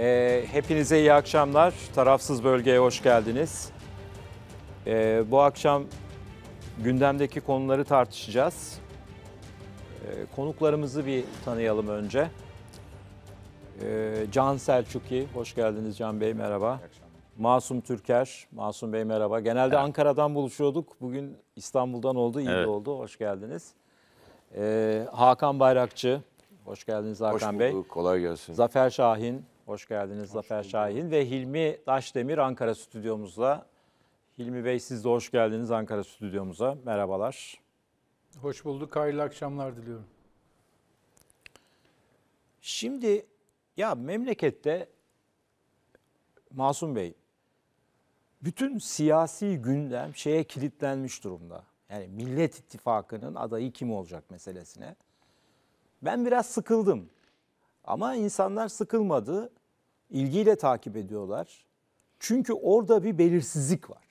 E, hepinize iyi akşamlar. Tarafsız bölgeye hoş geldiniz. E, bu akşam gündemdeki konuları tartışacağız. E, konuklarımızı bir tanıyalım önce. E, Can Selçuki, hoş geldiniz Can Bey, merhaba. Masum Türker, Masum Bey merhaba. Genelde evet. Ankara'dan buluşuyorduk. Bugün İstanbul'dan oldu, iyi evet. de oldu. Hoş geldiniz. E, Hakan Bayrakçı, hoş geldiniz Hakan hoş bulduk, Bey. Kolay gelsin. Zafer Şahin, Hoş geldiniz hoş Zafer bulduk. Şahin ve Hilmi Taşdemir Ankara stüdyomuzda. Hilmi Bey siz de hoş geldiniz Ankara stüdyomuza. Merhabalar. Hoş bulduk. Hayırlı akşamlar diliyorum. Şimdi ya memlekette Masum Bey bütün siyasi gündem şeye kilitlenmiş durumda. Yani Millet İttifakı'nın adayı kim olacak meselesine. Ben biraz sıkıldım. Ama insanlar sıkılmadı ilgiyle takip ediyorlar. Çünkü orada bir belirsizlik var.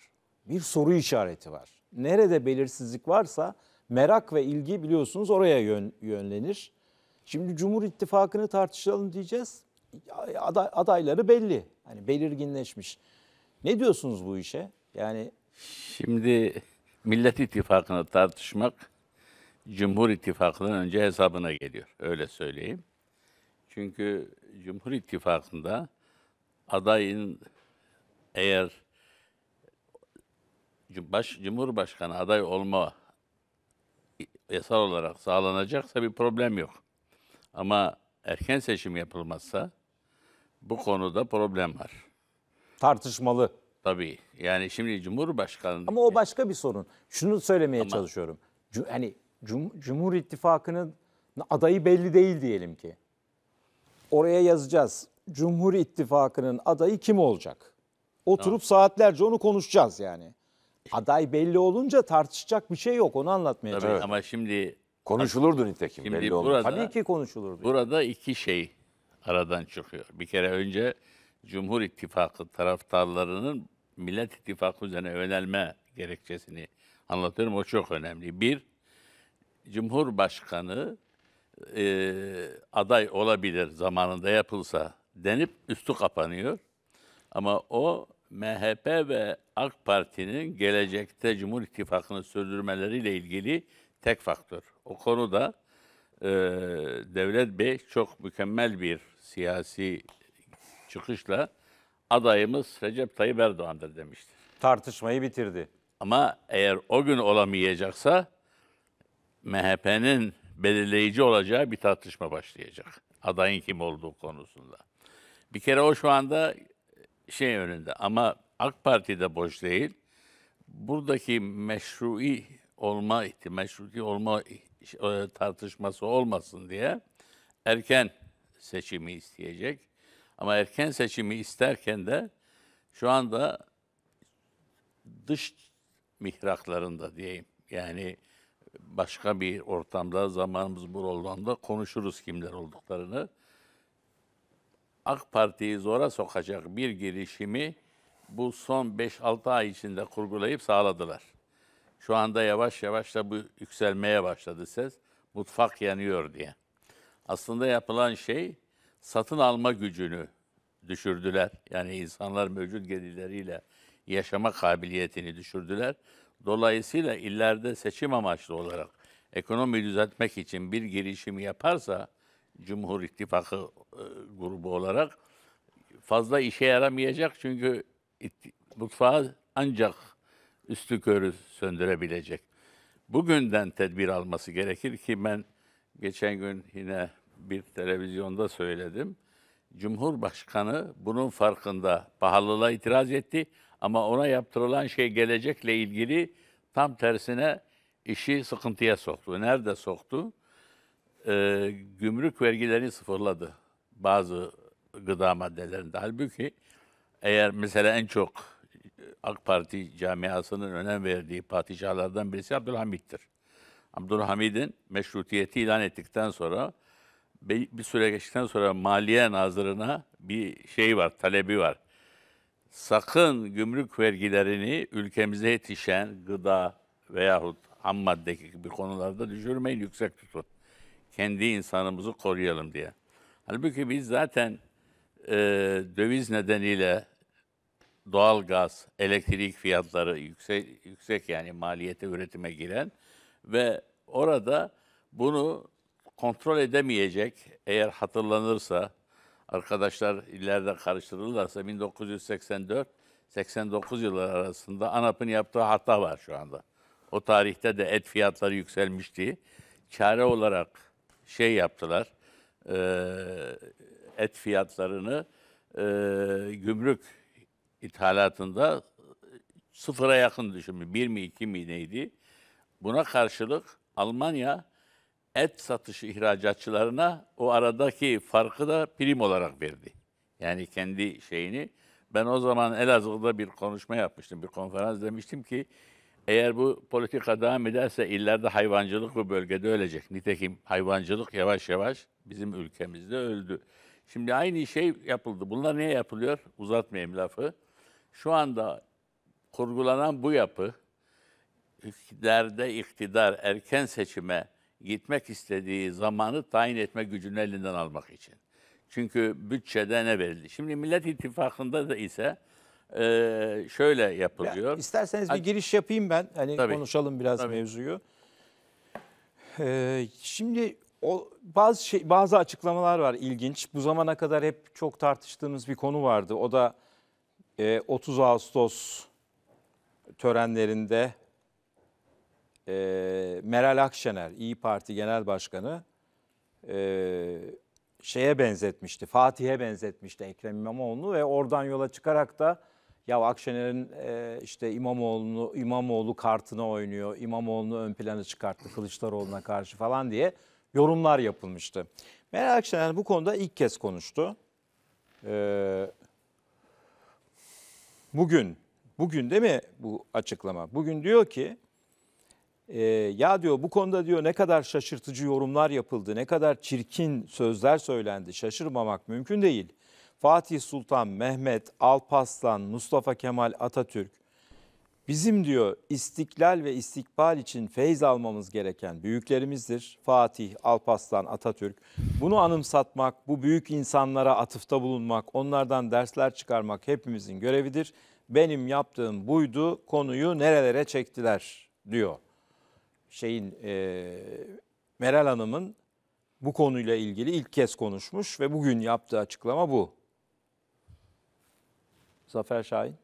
Bir soru işareti var. Nerede belirsizlik varsa merak ve ilgi biliyorsunuz oraya yön, yönlenir. Şimdi Cumhur İttifakı'nı tartışalım diyeceğiz. Aday, adayları belli. Hani belirginleşmiş. Ne diyorsunuz bu işe? Yani şimdi Millet İttifakı'nı tartışmak Cumhur İttifakı'ndan önce hesabına geliyor. Öyle söyleyeyim. Çünkü Cumhur İttifakı'nda adayın eğer baş, Cumhurbaşkanı aday olma yasal olarak sağlanacaksa bir problem yok. Ama erken seçim yapılmazsa bu konuda problem var. Tartışmalı. Tabii. Yani şimdi Cumhurbaşkanı... Ama o başka bir sorun. Şunu söylemeye Ama, çalışıyorum. Cum hani Cum Cumhur İttifakı'nın adayı belli değil diyelim ki. Oraya yazacağız. Cumhur İttifakı'nın adayı kim olacak? Oturup saatlerce onu konuşacağız yani. Aday belli olunca tartışacak bir şey yok. Onu anlatmaya Tabii ama şimdi Konuşulurdu nitekim Şimdi belli olmaz. burada- Tabii ki konuşulurdu. burada iki şey aradan çıkıyor. Bir kere önce Cumhur İttifakı taraftarlarının Millet İttifakı üzerine yönelme gerekçesini anlatıyorum. O çok önemli. Bir, Cumhurbaşkanı e, aday olabilir zamanında yapılsa denip üstü kapanıyor. Ama o MHP ve AK Parti'nin gelecekte Cumhur İttifakı'nı sürdürmeleriyle ilgili tek faktör. O konuda e, Devlet Bey çok mükemmel bir siyasi çıkışla adayımız Recep Tayyip Erdoğan'dır demişti. Tartışmayı bitirdi. Ama eğer o gün olamayacaksa MHP'nin belirleyici olacağı bir tartışma başlayacak. Adayın kim olduğu konusunda. Bir kere o şu anda e, şey önünde ama AK Parti de boş değil. Buradaki meşrui olma ihtimali, meşruti olma e, tartışması olmasın diye erken seçimi isteyecek. Ama erken seçimi isterken de şu anda dış mihraklarında diyeyim. Yani başka bir ortamda zamanımız bu olduğunda konuşuruz kimler olduklarını. AK Parti'yi zora sokacak bir girişimi bu son 5-6 ay içinde kurgulayıp sağladılar. Şu anda yavaş yavaş da bu yükselmeye başladı ses. Mutfak yanıyor diye. Aslında yapılan şey satın alma gücünü düşürdüler. Yani insanlar mevcut gelirleriyle yaşama kabiliyetini düşürdüler. Dolayısıyla ileride seçim amaçlı olarak ekonomiyi düzeltmek için bir girişimi yaparsa Cumhur İttifakı e, grubu olarak fazla işe yaramayacak çünkü mutfağı ancak üstü körü söndürebilecek. Bugünden tedbir alması gerekir ki ben geçen gün yine bir televizyonda söyledim. Cumhurbaşkanı bunun farkında pahalılığa itiraz etti ama ona yaptırılan şey gelecekle ilgili tam tersine işi sıkıntıya soktu. Nerede soktu? Ee, gümrük vergilerini sıfırladı bazı gıda maddelerinde. Halbuki eğer mesela en çok AK Parti camiasının önem verdiği padişahlardan birisi Abdülhamid'dir. Abdülhamid'in meşrutiyeti ilan ettikten sonra bir süre geçtikten sonra Maliye Nazırı'na bir şey var, talebi var sakın gümrük vergilerini ülkemize yetişen gıda veyahut ham madde gibi konularda düşürmeyin, yüksek tutun. Kendi insanımızı koruyalım diye. Halbuki biz zaten e, döviz nedeniyle doğal gaz, elektrik fiyatları yüksek, yüksek yani maliyete üretime giren ve orada bunu kontrol edemeyecek eğer hatırlanırsa arkadaşlar ileride karıştırırlarsa 1984 89 yılları arasında ANAP'ın yaptığı hata var şu anda. O tarihte de et fiyatları yükselmişti. Çare olarak şey yaptılar, et fiyatlarını gümrük ithalatında sıfıra yakın düşünmüş. Bir mi iki mi neydi? Buna karşılık Almanya et satışı ihracatçılarına o aradaki farkı da prim olarak verdi. Yani kendi şeyini. Ben o zaman Elazığ'da bir konuşma yapmıştım, bir konferans demiştim ki eğer bu politika devam ederse illerde hayvancılık bu bölgede ölecek. Nitekim hayvancılık yavaş yavaş bizim ülkemizde öldü. Şimdi aynı şey yapıldı. Bunlar niye yapılıyor? Uzatmayayım lafı. Şu anda kurgulanan bu yapı, iktiderde iktidar erken seçime gitmek istediği zamanı tayin etme gücünü elinden almak için. Çünkü bütçede ne verildi? Şimdi Millet İttifakı'nda da ise e, şöyle yapılıyor. Ya, isterseniz bir giriş yapayım ben. Hani Tabii. konuşalım biraz Tabii. mevzuyu. Ee, şimdi o bazı şey, bazı açıklamalar var ilginç. Bu zamana kadar hep çok tartıştığımız bir konu vardı. O da e, 30 Ağustos törenlerinde e, Meral Akşener, İyi Parti Genel Başkanı e, şeye benzetmişti, Fatih'e benzetmişti Ekrem İmamoğlu'nu ve oradan yola çıkarak da ya Akşener'in e, işte İmamoğlu'nu İmamoğlu kartına oynuyor, İmamoğlu'nu ön plana çıkarttı Kılıçdaroğlu'na karşı falan diye yorumlar yapılmıştı. Meral Akşener bu konuda ilk kez konuştu. Ee, bugün, bugün değil mi bu açıklama? Bugün diyor ki e, ya diyor bu konuda diyor ne kadar şaşırtıcı yorumlar yapıldı, ne kadar çirkin sözler söylendi şaşırmamak mümkün değil. Fatih Sultan Mehmet, Alpaslan, Mustafa Kemal Atatürk bizim diyor istiklal ve istikbal için feyz almamız gereken büyüklerimizdir. Fatih, Alpaslan, Atatürk bunu anımsatmak, bu büyük insanlara atıfta bulunmak, onlardan dersler çıkarmak hepimizin görevidir. Benim yaptığım buydu, konuyu nerelere çektiler diyor şeyin e, Meral Hanım'ın bu konuyla ilgili ilk kez konuşmuş ve bugün yaptığı açıklama bu. Zafer Şahin.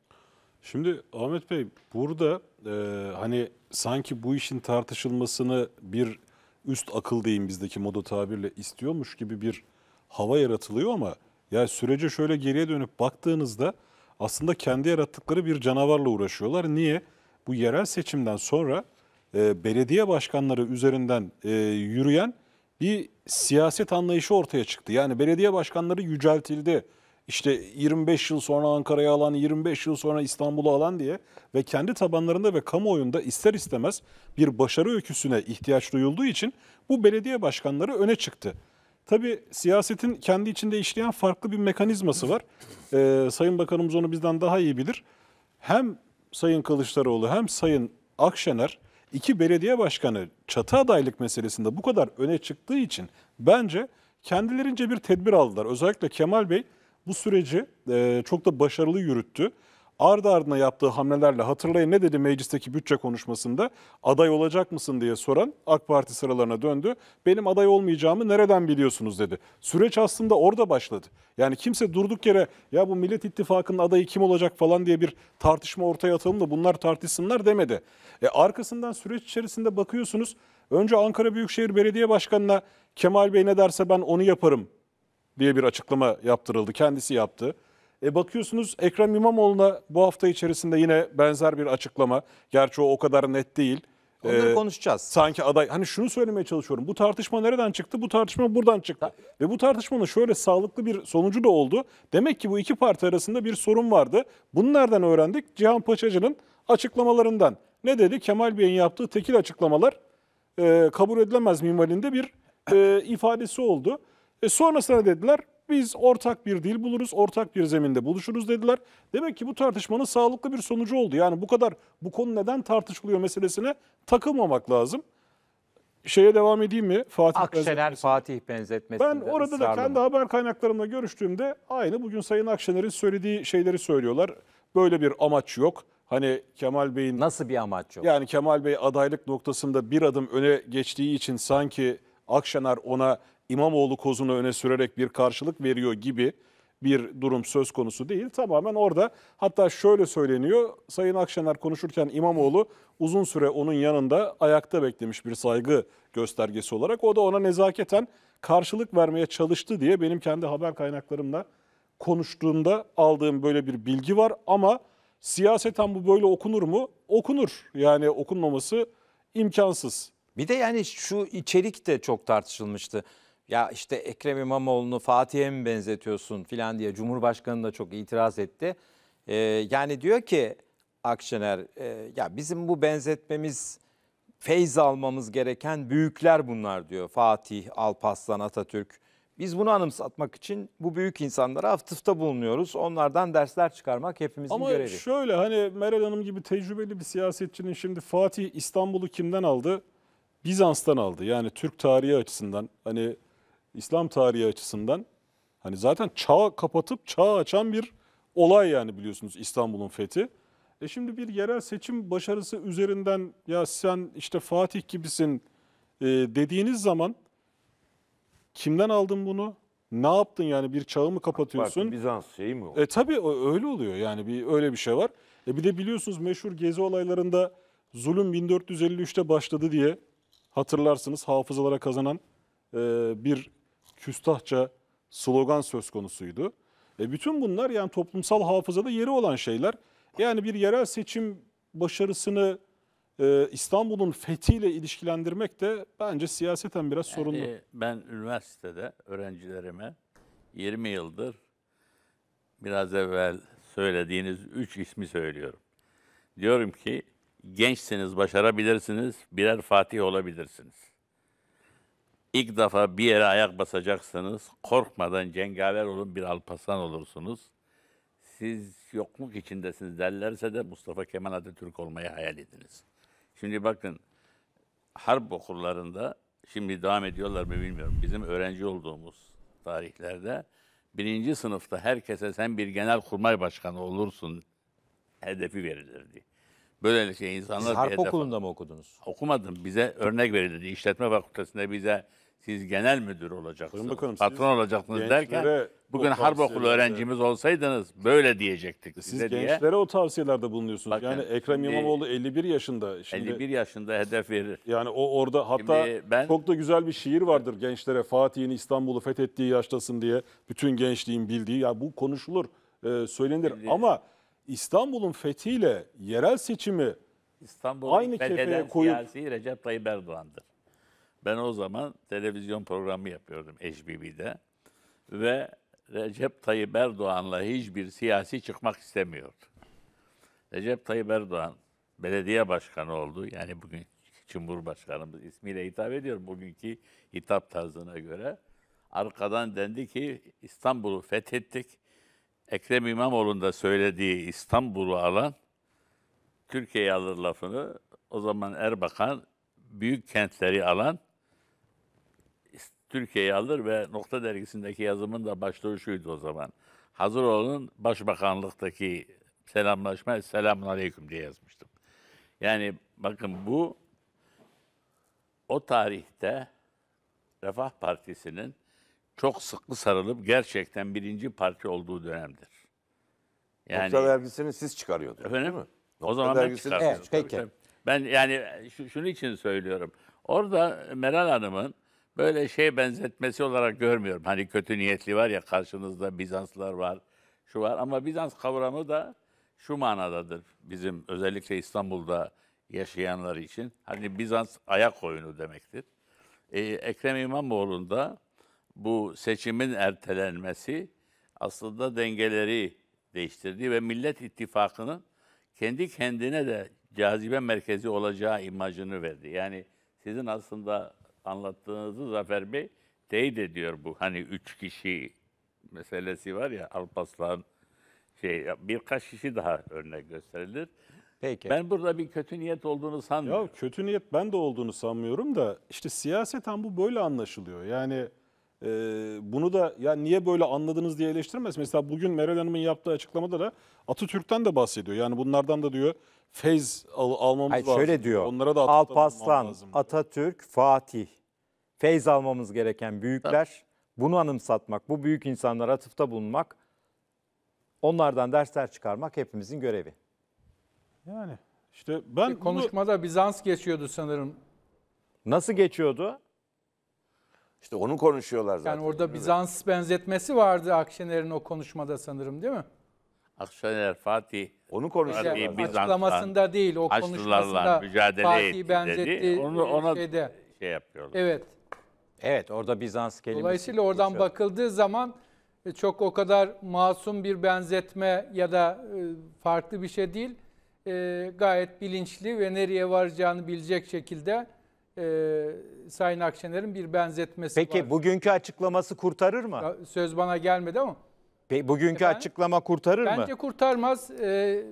Şimdi Ahmet Bey burada e, hani sanki bu işin tartışılmasını bir üst akıl deyim bizdeki moda tabirle istiyormuş gibi bir hava yaratılıyor ama ya sürece şöyle geriye dönüp baktığınızda aslında kendi yarattıkları bir canavarla uğraşıyorlar. Niye? Bu yerel seçimden sonra e, belediye başkanları üzerinden e, yürüyen bir siyaset anlayışı ortaya çıktı. Yani belediye başkanları yüceltildi. İşte 25 yıl sonra Ankara'ya alan, 25 yıl sonra İstanbul'u alan diye ve kendi tabanlarında ve kamuoyunda ister istemez bir başarı öyküsüne ihtiyaç duyulduğu için bu belediye başkanları öne çıktı. Tabii siyasetin kendi içinde işleyen farklı bir mekanizması var. Ee, Sayın Bakanımız onu bizden daha iyi bilir. Hem Sayın Kılıçdaroğlu hem Sayın Akşener iki belediye başkanı çatı adaylık meselesinde bu kadar öne çıktığı için bence kendilerince bir tedbir aldılar. Özellikle Kemal Bey bu süreci e, çok da başarılı yürüttü ardı ardına yaptığı hamlelerle hatırlayın ne dedi meclisteki bütçe konuşmasında aday olacak mısın diye soran AK Parti sıralarına döndü. Benim aday olmayacağımı nereden biliyorsunuz dedi. Süreç aslında orada başladı. Yani kimse durduk yere ya bu Millet İttifakı'nın adayı kim olacak falan diye bir tartışma ortaya atalım da bunlar tartışsınlar demedi. E arkasından süreç içerisinde bakıyorsunuz önce Ankara Büyükşehir Belediye Başkanı'na Kemal Bey ne derse ben onu yaparım diye bir açıklama yaptırıldı. Kendisi yaptı. E bakıyorsunuz Ekrem İmamoğlu'na bu hafta içerisinde yine benzer bir açıklama. Gerçi o o kadar net değil. Onları ee, konuşacağız. Sanki aday. Hani şunu söylemeye çalışıyorum. Bu tartışma nereden çıktı? Bu tartışma buradan çıktı. Ta Ve bu tartışmanın şöyle sağlıklı bir sonucu da oldu. Demek ki bu iki parti arasında bir sorun vardı. Bunu nereden öğrendik? Cihan Paçacı'nın açıklamalarından. Ne dedi? Kemal Bey'in yaptığı tekil açıklamalar e, kabul edilemez minvalinde bir e, ifadesi oldu. E, sonrasında dediler biz ortak bir dil buluruz, ortak bir zeminde buluşuruz dediler. Demek ki bu tartışmanın sağlıklı bir sonucu oldu. Yani bu kadar bu konu neden tartışılıyor meselesine takılmamak lazım. Şeye devam edeyim mi? Fatih Akşener Fatih benzetmesi. Ben orada da kendi haber kaynaklarımla görüştüğümde aynı bugün Sayın Akşener'in söylediği şeyleri söylüyorlar. Böyle bir amaç yok. Hani Kemal Bey'in... Nasıl bir amaç yok? Yani Kemal Bey adaylık noktasında bir adım öne geçtiği için sanki Akşener ona İmamoğlu kozunu öne sürerek bir karşılık veriyor gibi bir durum söz konusu değil. Tamamen orada hatta şöyle söyleniyor. Sayın Akşener konuşurken İmamoğlu uzun süre onun yanında ayakta beklemiş bir saygı göstergesi olarak. O da ona nezaketen karşılık vermeye çalıştı diye benim kendi haber kaynaklarımla konuştuğumda aldığım böyle bir bilgi var ama siyaseten bu böyle okunur mu? Okunur. Yani okunmaması imkansız. Bir de yani şu içerik de çok tartışılmıştı ya işte Ekrem İmamoğlu'nu Fatih'e mi benzetiyorsun filan diye Cumhurbaşkanı da çok itiraz etti. Ee, yani diyor ki Akşener e, ya bizim bu benzetmemiz feyz almamız gereken büyükler bunlar diyor Fatih, Alparslan, Atatürk. Biz bunu anımsatmak için bu büyük insanlara atıfta bulunuyoruz. Onlardan dersler çıkarmak hepimizin Ama görevi. Ama şöyle hani Meral Hanım gibi tecrübeli bir siyasetçinin şimdi Fatih İstanbul'u kimden aldı? Bizans'tan aldı. Yani Türk tarihi açısından hani İslam tarihi açısından hani zaten çağ kapatıp çağ açan bir olay yani biliyorsunuz İstanbul'un fethi. E şimdi bir yerel seçim başarısı üzerinden ya sen işte Fatih gibisin e, dediğiniz zaman kimden aldın bunu? Ne yaptın yani bir çağı mı kapatıyorsun? Bak, Bizans şeyi mi oldu? E tabii öyle oluyor yani bir öyle bir şey var. E bir de biliyorsunuz meşhur gezi olaylarında zulüm 1453'te başladı diye hatırlarsınız hafızalara kazanan e, bir küstahça slogan söz konusuydu. E bütün bunlar yani toplumsal hafızada yeri olan şeyler. Yani bir yerel seçim başarısını e, İstanbul'un fethiyle ilişkilendirmek de bence siyaseten biraz yani sorunlu. E, ben üniversitede öğrencilerime 20 yıldır biraz evvel söylediğiniz 3 ismi söylüyorum. Diyorum ki gençsiniz, başarabilirsiniz, birer Fatih olabilirsiniz. İlk defa bir yere ayak basacaksınız. Korkmadan cengaver olun bir alpasan olursunuz. Siz yokluk içindesiniz derlerse de Mustafa Kemal Atatürk olmayı hayal ediniz. Şimdi bakın harp okullarında şimdi devam ediyorlar mı bilmiyorum. Bizim öğrenci olduğumuz tarihlerde birinci sınıfta herkese sen bir genel kurmay başkanı olursun hedefi verilirdi. Böylelikle şey insanlar... Siz harp okulunda mı okudunuz? Okumadım. Bize örnek verildi. İşletme fakültesinde bize siz genel müdür olacaksınız, Bakanım, patron olacaksınız derken bugün harp okulu öğrencimiz olsaydınız böyle diyecektik siz size gençlere diye. o tavsiyelerde bulunuyorsunuz. Bakın, yani Ekrem İmamoğlu 51 yaşında. Şimdi, 51 yaşında hedef verir. Yani o orada hatta Şimdi ben, çok da güzel bir şiir vardır gençlere Fatih'in İstanbul'u fethettiği yaştasın diye bütün gençliğin bildiği. Ya yani bu konuşulur, e, söylenir Şimdi, ama İstanbul'un fethiyle yerel seçimi İstanbul'un aynı kefeye koyup siyasi Recep Tayyip Erdoğan'dır. Ben o zaman televizyon programı yapıyordum HBB'de ve Recep Tayyip Erdoğan'la hiçbir siyasi çıkmak istemiyordu. Recep Tayyip Erdoğan belediye başkanı oldu. Yani bugün Cumhurbaşkanımız ismiyle hitap ediyor bugünkü hitap tarzına göre. Arkadan dendi ki İstanbul'u fethettik. Ekrem İmamoğlu'nun da söylediği İstanbul'u alan Türkiye'yi alır lafını o zaman Erbakan büyük kentleri alan Türkiye'yi alır ve Nokta Dergisi'ndeki yazımın da başlığı şuydu o zaman. Hazır olun başbakanlıktaki selamlaşma selamun aleyküm diye yazmıştım. Yani bakın bu o tarihte Refah Partisi'nin çok sıkı sarılıp gerçekten birinci parti olduğu dönemdir. Yani, Nokta dergisini siz çıkarıyordunuz. Efendim? mi? O zaman ben çıkartıyordum. Evet, peki. Ben yani şunun için söylüyorum. Orada Meral Hanım'ın böyle şey benzetmesi olarak görmüyorum. Hani kötü niyetli var ya karşınızda Bizanslar var, şu var ama Bizans kavramı da şu manadadır bizim özellikle İstanbul'da yaşayanlar için. Hani Bizans ayak oyunu demektir. Ee, Ekrem İmamoğlu'nda bu seçimin ertelenmesi aslında dengeleri değiştirdi ve Millet İttifakı'nın kendi kendine de cazibe merkezi olacağı imajını verdi. Yani sizin aslında anlattığınızı Zafer Bey teyit ediyor bu. Hani üç kişi meselesi var ya alpaslan şey birkaç kişi daha örnek gösterilir. Peki. Ben burada bir kötü niyet olduğunu sanmıyorum. Ya kötü niyet ben de olduğunu sanmıyorum da işte siyaseten bu böyle anlaşılıyor. Yani e, bunu da ya niye böyle anladınız diye eleştirmez. Mesela bugün Meral Hanım'ın yaptığı açıklamada da Atatürk'ten de bahsediyor. Yani bunlardan da diyor feyz al, almamız Hayır, lazım. Şöyle diyor. Onlara da Alpaslan, Atatürk, Fatih. Feyz almamız gereken büyükler. Tabii. Bunu anımsatmak, bu büyük insanlara atıfta bulunmak, onlardan dersler çıkarmak hepimizin görevi. Yani işte ben e, konuşmada bunu... Bizans geçiyordu sanırım. Nasıl geçiyordu? İşte onu konuşuyorlar zaten. Yani orada Bizans benzetmesi vardı Akşener'in o konuşmada sanırım değil mi? Akşener, Fatih onu konuşuyor. Şey, açıklamasında değil, o konuşmasında mücadele Fatih benzetti. Onu ona şeyde. şey yapıyorlar. Evet. Evet, orada Bizans kelimesi. Dolayısıyla oradan geçiyor. bakıldığı zaman e, çok o kadar masum bir benzetme ya da e, farklı bir şey değil. E, gayet bilinçli ve nereye varacağını bilecek şekilde e, Sayın Akşener'in bir benzetmesi Peki, var. Peki bugünkü açıklaması kurtarır mı? Söz bana gelmedi ama. Bugünkü Efendim? açıklama kurtarır bence mı? Bence kurtarmaz. Ee,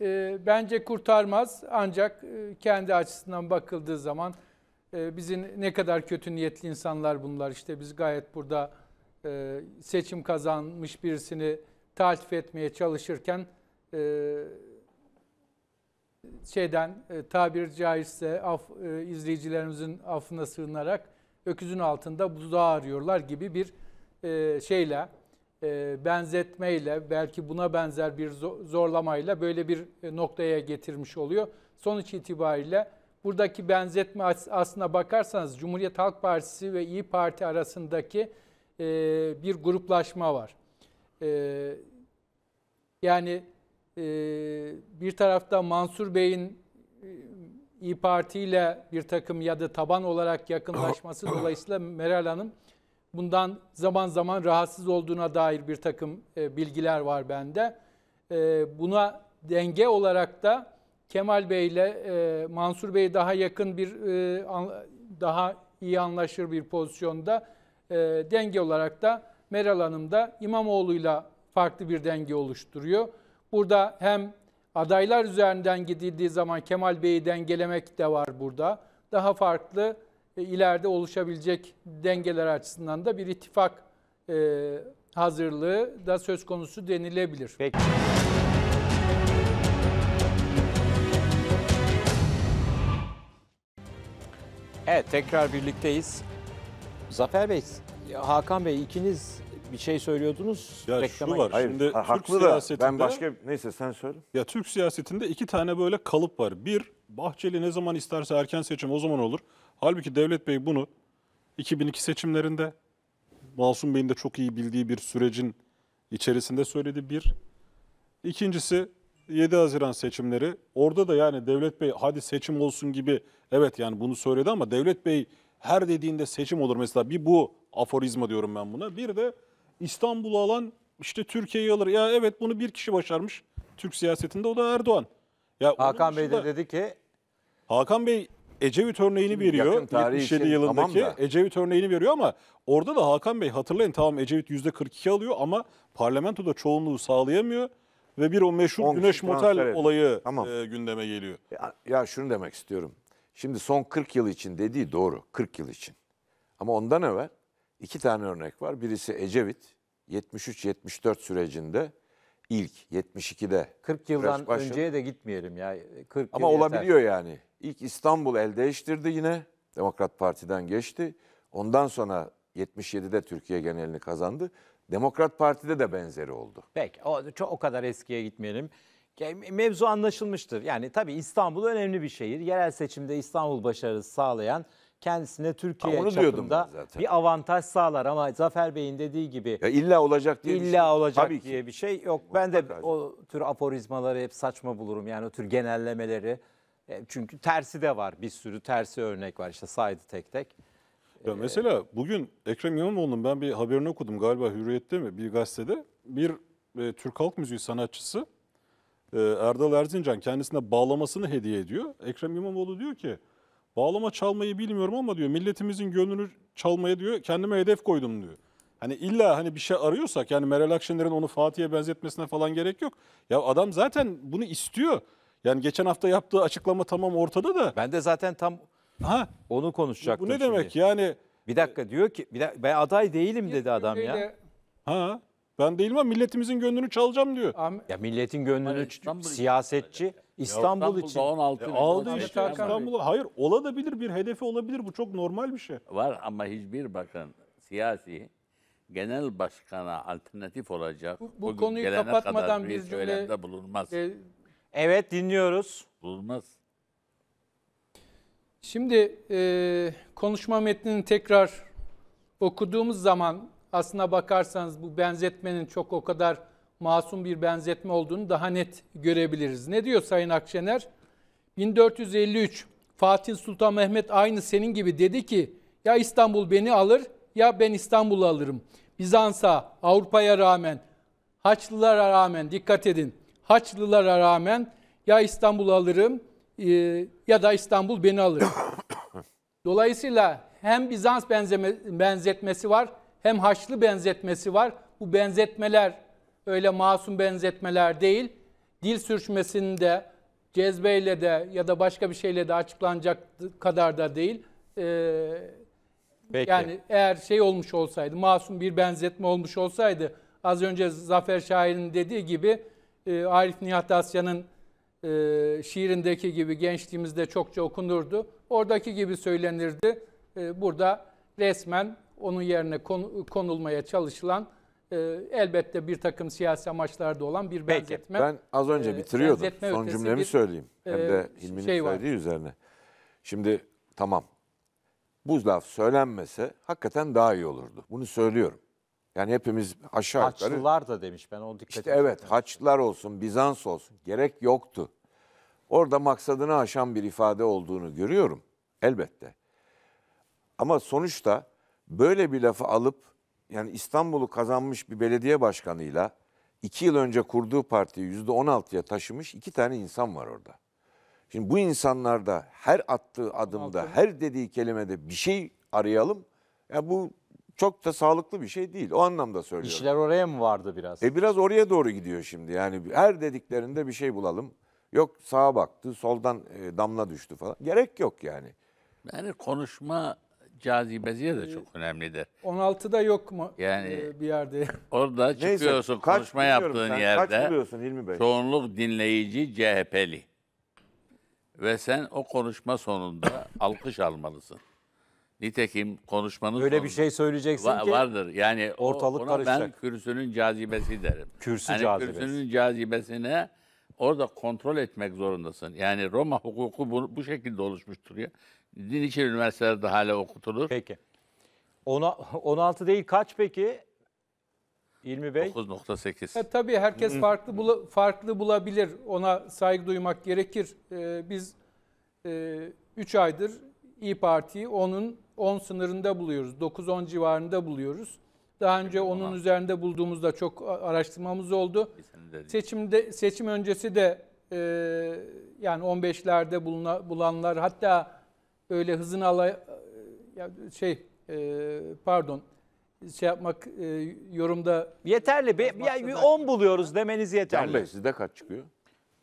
e, bence kurtarmaz. Ancak e, kendi açısından bakıldığı zaman e, bizim ne kadar kötü niyetli insanlar bunlar. İşte biz gayet burada e, seçim kazanmış birisini taltif etmeye çalışırken e, şeyden e, tabir caizse af, e, izleyicilerimizin affına sığınarak öküzün altında buzağı arıyorlar gibi bir e, şeyle e, benzetmeyle belki buna benzer bir zorlamayla böyle bir e, noktaya getirmiş oluyor. Sonuç itibariyle buradaki benzetme aslına bakarsanız Cumhuriyet Halk Partisi ve İyi Parti arasındaki e, bir gruplaşma var. Yani bir tarafta Mansur Bey'in İyi Parti ile bir takım ya da taban olarak yakınlaşması dolayısıyla Meral Hanım Bundan zaman zaman rahatsız olduğuna dair bir takım e, bilgiler var bende. E, buna denge olarak da Kemal Bey ile e, Mansur Bey daha yakın bir daha iyi anlaşır bir pozisyonda denge olarak da Meral Hanım da İmamoğlu'yla farklı bir denge oluşturuyor. Burada hem adaylar üzerinden gidildiği zaman Kemal Bey'i dengelemek de var burada. Daha farklı e, ileride oluşabilecek dengeler açısından da bir ittifak e, hazırlığı da söz konusu denilebilir. Peki. Evet tekrar birlikteyiz. Zafer Bey, Hakan Bey ikiniz bir şey söylüyordunuz. Ya şu var. Hayır, şimdi ha, Türk haklı da siyasetinde ben başka neyse sen söyle. ya Türk siyasetinde iki tane böyle kalıp var. Bir Bahçeli ne zaman isterse erken seçim o zaman olur. Halbuki Devlet Bey bunu 2002 seçimlerinde Masum Bey'in de çok iyi bildiği bir sürecin içerisinde söyledi bir. İkincisi 7 Haziran seçimleri. Orada da yani Devlet Bey hadi seçim olsun gibi evet yani bunu söyledi ama Devlet Bey her dediğinde seçim olur mesela. Bir bu aforizma diyorum ben buna. Bir de İstanbul'u alan işte Türkiye'yi alır. Ya evet bunu bir kişi başarmış Türk siyasetinde o da Erdoğan. Ya Hakan Bey de dedi ki Hakan Bey Ecevit örneğini veriyor. 77 yılındaki tamam Ecevit örneğini veriyor ama orada da Hakan Bey hatırlayın tamam Ecevit %42 alıyor ama parlamentoda çoğunluğu sağlayamıyor ve bir o meşhur Güneş Motel edin. olayı tamam. e, gündeme geliyor. Ya, ya şunu demek istiyorum. Şimdi son 40 yıl için dediği doğru. 40 yıl için. Ama ondan evvel İki tane örnek var. Birisi Ecevit 73-74 sürecinde ilk 72'de 40 yıldan önceye de gitmeyelim ya. 40 Ama yıl olabiliyor yeter. yani. İlk İstanbul el değiştirdi yine. Demokrat Parti'den geçti. Ondan sonra 77'de Türkiye genelini kazandı. Demokrat Parti'de de benzeri oldu. Peki o, çok, o kadar eskiye gitmeyelim. Mevzu anlaşılmıştır. Yani tabii İstanbul önemli bir şehir. Yerel seçimde İstanbul başarısı sağlayan kendisine Türkiye onu çapında zaten. bir avantaj sağlar ama Zafer Bey'in dediği gibi ya illa olacak diye illa bir şey. olacak Tabii diye ki. bir şey yok. Ben de o tür aforizmaları hep saçma bulurum. Yani o tür genellemeleri. E, çünkü tersi de var. Bir sürü tersi örnek var. işte saydı tek tek. Ya e, mesela bugün Ekrem İmamoğlu'nun ben bir haberini okudum galiba Hürriyet'te mi bir gazetede. Bir e, Türk halk müziği sanatçısı e, Erdal Erzincan kendisine bağlamasını hediye ediyor. Ekrem İmamoğlu diyor ki Bağlama çalmayı bilmiyorum ama diyor milletimizin gönlünü çalmaya diyor kendime hedef koydum diyor. Hani illa hani bir şey arıyorsak yani Meral Akşener'in onu Fatih'e benzetmesine falan gerek yok. Ya adam zaten bunu istiyor. Yani geçen hafta yaptığı açıklama tamam ortada da. Ben de zaten tam ha, onu konuşacaktım. Bu ne demek yani? Bir dakika diyor ki bir dakika, ben aday değilim dedi adam ya. Ha ben değilim ama milletimizin gönlünü çalacağım diyor. Ya milletin gönlünü siyasetçi İstanbul için. E, aldı işte İstanbul'u. Hayır olabilir bir hedefi olabilir. Bu çok normal bir şey. Var ama hiçbir bakın siyasi genel başkana alternatif olacak. Bu, bu konuyu kapatmadan kadar bir cümle- bulunmaz. E, Evet dinliyoruz. bulunmaz. Şimdi e, konuşma metnini tekrar okuduğumuz zaman aslına bakarsanız bu benzetmenin çok o kadar masum bir benzetme olduğunu daha net görebiliriz. Ne diyor Sayın Akşener? 1453 Fatih Sultan Mehmet aynı senin gibi dedi ki ya İstanbul beni alır ya ben İstanbul'u alırım. Bizans'a, Avrupa'ya rağmen, Haçlılara rağmen dikkat edin. Haçlılara rağmen ya İstanbul alırım e, ya da İstanbul beni alır. Dolayısıyla hem Bizans benzeme, benzetmesi var hem Haçlı benzetmesi var. Bu benzetmeler öyle masum benzetmeler değil. Dil sürçmesinde cezbeyle de ya da başka bir şeyle de açıklanacak kadar da değil. Ee, Peki. Yani eğer şey olmuş olsaydı, masum bir benzetme olmuş olsaydı, az önce Zafer Şair'in dediği gibi, e, Arif Nihat Asya'nın e, şiirindeki gibi gençliğimizde çokça okunurdu. Oradaki gibi söylenirdi. E, burada resmen onun yerine konu, konulmaya çalışılan e, elbette bir takım siyasi amaçlarda olan bir Peki, Ben az önce e, bitiriyordum. Son cümlemi bir, söyleyeyim. E, Hem de Hilmi'nin şey söylediği var. üzerine. Şimdi tamam bu laf söylenmese hakikaten daha iyi olurdu. Bunu söylüyorum. Yani hepimiz aşağı yukarı... Haçlılar da demiş ben o dikkat İşte evet Haçlılar olsun Bizans olsun gerek yoktu. Orada maksadını aşan bir ifade olduğunu görüyorum elbette. Ama sonuçta böyle bir lafı alıp yani İstanbul'u kazanmış bir belediye başkanıyla iki yıl önce kurduğu partiyi yüzde on taşımış iki tane insan var orada. Şimdi bu insanlarda her attığı adımda, Altın. her dediği kelimede bir şey arayalım. Ya yani bu çok da sağlıklı bir şey değil. O anlamda söylüyorum. İşler oraya mı vardı biraz? E biraz oraya doğru gidiyor şimdi. Yani her dediklerinde bir şey bulalım. Yok sağa baktı, soldan e, damla düştü falan. Gerek yok yani. Yani konuşma cazibesi de ee, çok önemlidir. 16'da yok mu Yani- e, bir yerde? Orada Neyse, çıkıyorsun kaç konuşma yaptığın sen, kaç yerde biliyorsun Hilmi Bey? çoğunluk dinleyici CHP'li. Ve sen o konuşma sonunda alkış almanızın. Nitekim konuşmanın Öyle bir şey söyleyeceksin Va- ki vardır. Yani o- ortalık ona Ben kürsünün cazibesi derim. Kürsü Hani cazibesi. Kürsünün cazibesine orada kontrol etmek zorundasın. Yani Roma hukuku bu, bu şekilde oluşmuştur ya. Din için üniversitelerde hala okutulur. Peki. Ona, 16 değil kaç peki? İlmi Bey? 9.8. E, tabii herkes farklı bula, farklı bulabilir. Ona saygı duymak gerekir. E, biz 3 e, aydır İyi Parti'yi onun 10 sınırında buluyoruz. 9-10 civarında buluyoruz. Daha önce Şimdi onun ona... üzerinde bulduğumuzda çok araştırmamız oldu. Seçimde seçim öncesi de e, yani 15'lerde bulanlar hatta öyle hızını alay e, şey e, pardon şey yapmak e, yorumda yeterli. Bir, bir, bir 10 buluyoruz demeniz yeterli. Can Bey sizde kaç çıkıyor?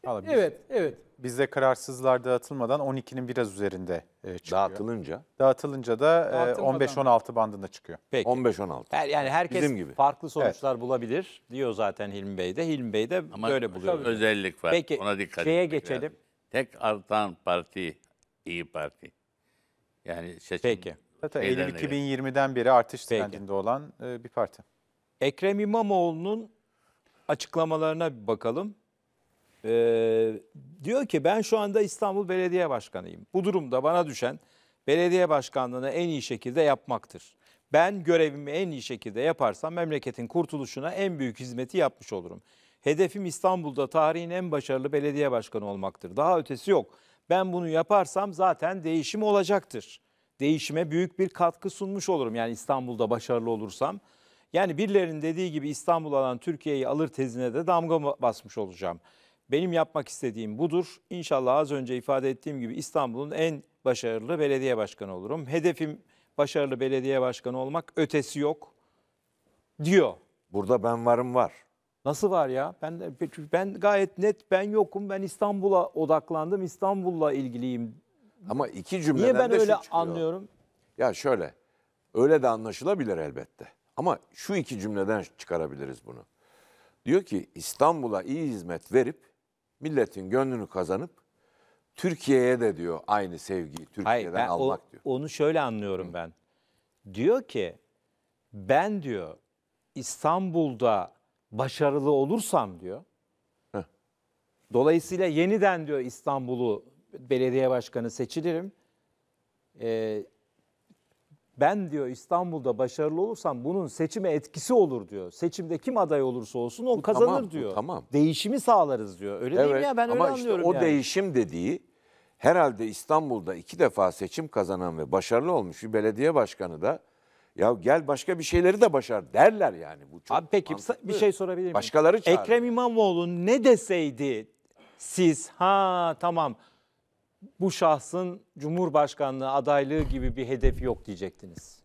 Abi, biz, evet, evet. Bizde kararsızlar dağıtılmadan 12'nin biraz üzerinde e, çıkıyor. Dağıtılınca? Dağıtılınca da e, 15-16 bandında çıkıyor. Peki. 15-16. Her, yani herkes Bizim gibi. farklı sonuçlar evet. bulabilir diyor zaten Hilmi Bey de. Hilmi Bey de Ama böyle buluyor. Ama özellik var. Peki, Ona dikkat şeye geçelim. Lazım. Tek artan parti İyi Parti. Yani seçim Peki. Zaten Eylül 2020'den beri artış Peki. trendinde olan e, bir parti. Ekrem İmamoğlu'nun açıklamalarına bakalım. Ee, diyor ki ben şu anda İstanbul Belediye Başkanıyım. Bu durumda bana düşen belediye başkanlığını en iyi şekilde yapmaktır. Ben görevimi en iyi şekilde yaparsam memleketin kurtuluşuna en büyük hizmeti yapmış olurum. Hedefim İstanbul'da tarihin en başarılı belediye başkanı olmaktır. Daha ötesi yok ben bunu yaparsam zaten değişim olacaktır. Değişime büyük bir katkı sunmuş olurum yani İstanbul'da başarılı olursam. Yani birilerinin dediği gibi İstanbul alan Türkiye'yi alır tezine de damga basmış olacağım. Benim yapmak istediğim budur. İnşallah az önce ifade ettiğim gibi İstanbul'un en başarılı belediye başkanı olurum. Hedefim başarılı belediye başkanı olmak ötesi yok diyor. Burada ben varım var. Nasıl var ya? Ben ben gayet net ben yokum. Ben İstanbul'a odaklandım. İstanbul'la ilgiliyim. Ama iki cümleden Niye ben de şey öyle çıkıyor. anlıyorum? Ya şöyle. Öyle de anlaşılabilir elbette. Ama şu iki cümleden çıkarabiliriz bunu. Diyor ki İstanbul'a iyi hizmet verip milletin gönlünü kazanıp Türkiye'ye de diyor aynı sevgiyi Türkiye'den Hayır, almak o, diyor. Onu şöyle anlıyorum Hı. ben. Diyor ki ben diyor İstanbul'da başarılı olursam diyor. Heh. Dolayısıyla yeniden diyor İstanbul'u belediye başkanı seçilirim. Ee, ben diyor İstanbul'da başarılı olursam bunun seçime etkisi olur diyor. Seçimde kim aday olursa olsun o kazanır tamam, diyor. Tamam. Değişimi sağlarız diyor. Öyle evet, değil mi ya ben öyle işte anlıyorum. O yani. değişim dediği herhalde İstanbul'da iki defa seçim kazanan ve başarılı olmuş bir belediye başkanı da ya gel başka bir şeyleri de başar derler yani. Bu çok Abi peki mantıklı. bir şey sorabilir miyim? Başkaları çağır. Ekrem İmamoğlu ne deseydi siz ha tamam bu şahsın Cumhurbaşkanlığı adaylığı gibi bir hedefi yok diyecektiniz.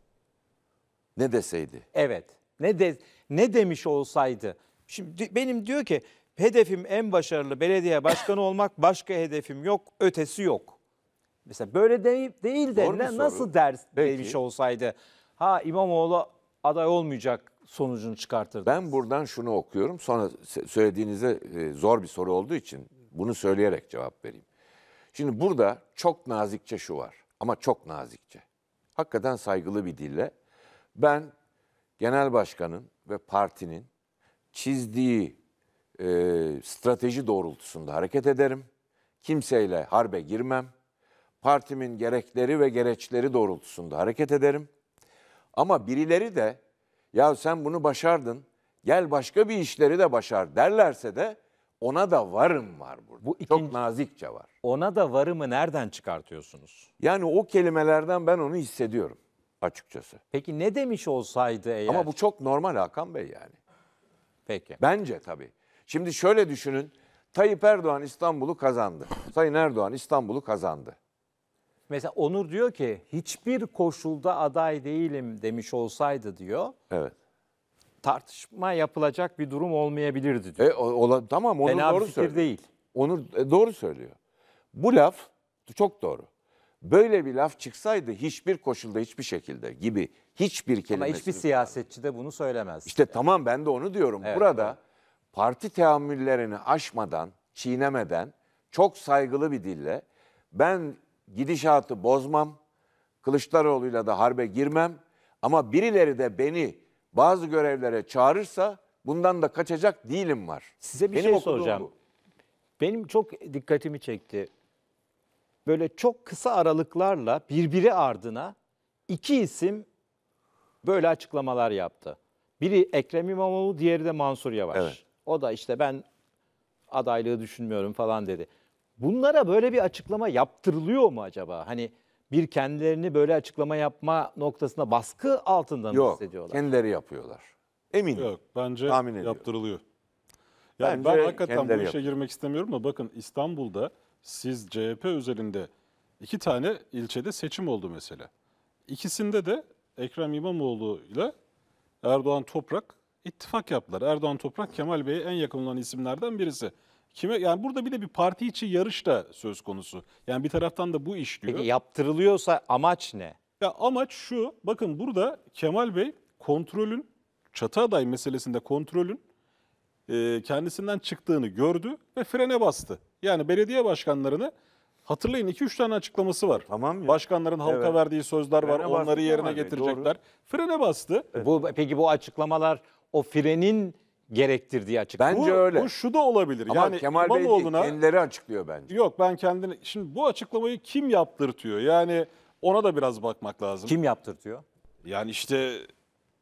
Ne deseydi? Evet. Ne de ne demiş olsaydı? Şimdi benim diyor ki hedefim en başarılı belediye başkanı olmak, başka hedefim yok, ötesi yok. Mesela böyle de, değil de ne, nasıl ders Peki. demiş olsaydı? Ha İmamoğlu aday olmayacak sonucunu çıkartırdı. Ben buradan şunu okuyorum. Sonra söylediğinize e, zor bir soru olduğu için bunu söyleyerek cevap vereyim. Şimdi burada çok nazikçe şu var ama çok nazikçe. Hakikaten saygılı bir dille ben genel başkanın ve partinin çizdiği e, strateji doğrultusunda hareket ederim. Kimseyle harbe girmem. Partimin gerekleri ve gereçleri doğrultusunda hareket ederim. Ama birileri de ya sen bunu başardın gel başka bir işleri de başar derlerse de ona da varım var burada. Bu ikinci, Çok nazikçe var. Ona da varımı nereden çıkartıyorsunuz? Yani o kelimelerden ben onu hissediyorum açıkçası. Peki ne demiş olsaydı eğer? Ama bu çok normal Hakan Bey yani. Peki. Bence tabii. Şimdi şöyle düşünün. Tayyip Erdoğan İstanbul'u kazandı. Sayın Erdoğan İstanbul'u kazandı. Mesela Onur diyor ki hiçbir koşulda aday değilim demiş olsaydı diyor. Evet. Tartışma yapılacak bir durum olmayabilirdi diyor. E, o, ola, tamam Onur Fena doğru fikir söylüyor. değil. Onur e, doğru söylüyor. Bu laf çok doğru. Böyle bir laf çıksaydı hiçbir koşulda hiçbir şekilde gibi hiçbir kelime. Ama hiçbir siyasetçi de bunu söylemez. İşte yani. tamam ben de onu diyorum. Evet, Burada evet. parti teamüllerini aşmadan, çiğnemeden çok saygılı bir dille ben gidişatı bozmam. Kılıçdaroğlu'yla da harbe girmem. Ama birileri de beni bazı görevlere çağırırsa bundan da kaçacak değilim var. Size bir Benim şey soracağım. Bu. Benim çok dikkatimi çekti. Böyle çok kısa aralıklarla birbiri ardına iki isim böyle açıklamalar yaptı. Biri Ekrem İmamoğlu, diğeri de Mansur Yavaş. Evet. O da işte ben adaylığı düşünmüyorum falan dedi. Bunlara böyle bir açıklama yaptırılıyor mu acaba? Hani bir kendilerini böyle açıklama yapma noktasında baskı altında mı Yok, hissediyorlar? kendileri yapıyorlar. Eminim. Yok bence Tahmin yaptırılıyor. Yani Bence ben hakikaten bu işe yapıyor. girmek istemiyorum da bakın İstanbul'da siz CHP özelinde iki tane ilçede seçim oldu mesela. İkisinde de Ekrem İmamoğlu ile Erdoğan Toprak ittifak yaptılar. Erdoğan Toprak Kemal Bey'e en yakın olan isimlerden birisi kime yani burada bir de bir parti içi yarış da söz konusu. Yani bir taraftan da bu işliyor. Peki yaptırılıyorsa amaç ne? Ya amaç şu. Bakın burada Kemal Bey kontrolün çatı aday meselesinde kontrolün e, kendisinden çıktığını gördü ve frene bastı. Yani belediye başkanlarını hatırlayın 2-3 tane açıklaması var. Tamam ya. Başkanların halka evet. verdiği sözler frene var. Onları yerine getirecekler. doğru. frene bastı. Evet. Bu peki bu açıklamalar o frenin gerektir diye açık. Bence bu, öyle. Bu şu da olabilir. Ama yani Kemal Bey değil, kendileri açıklıyor bence. Yok ben kendini şimdi bu açıklamayı kim yaptırtıyor? Yani ona da biraz bakmak lazım. Kim yaptırtıyor? Yani işte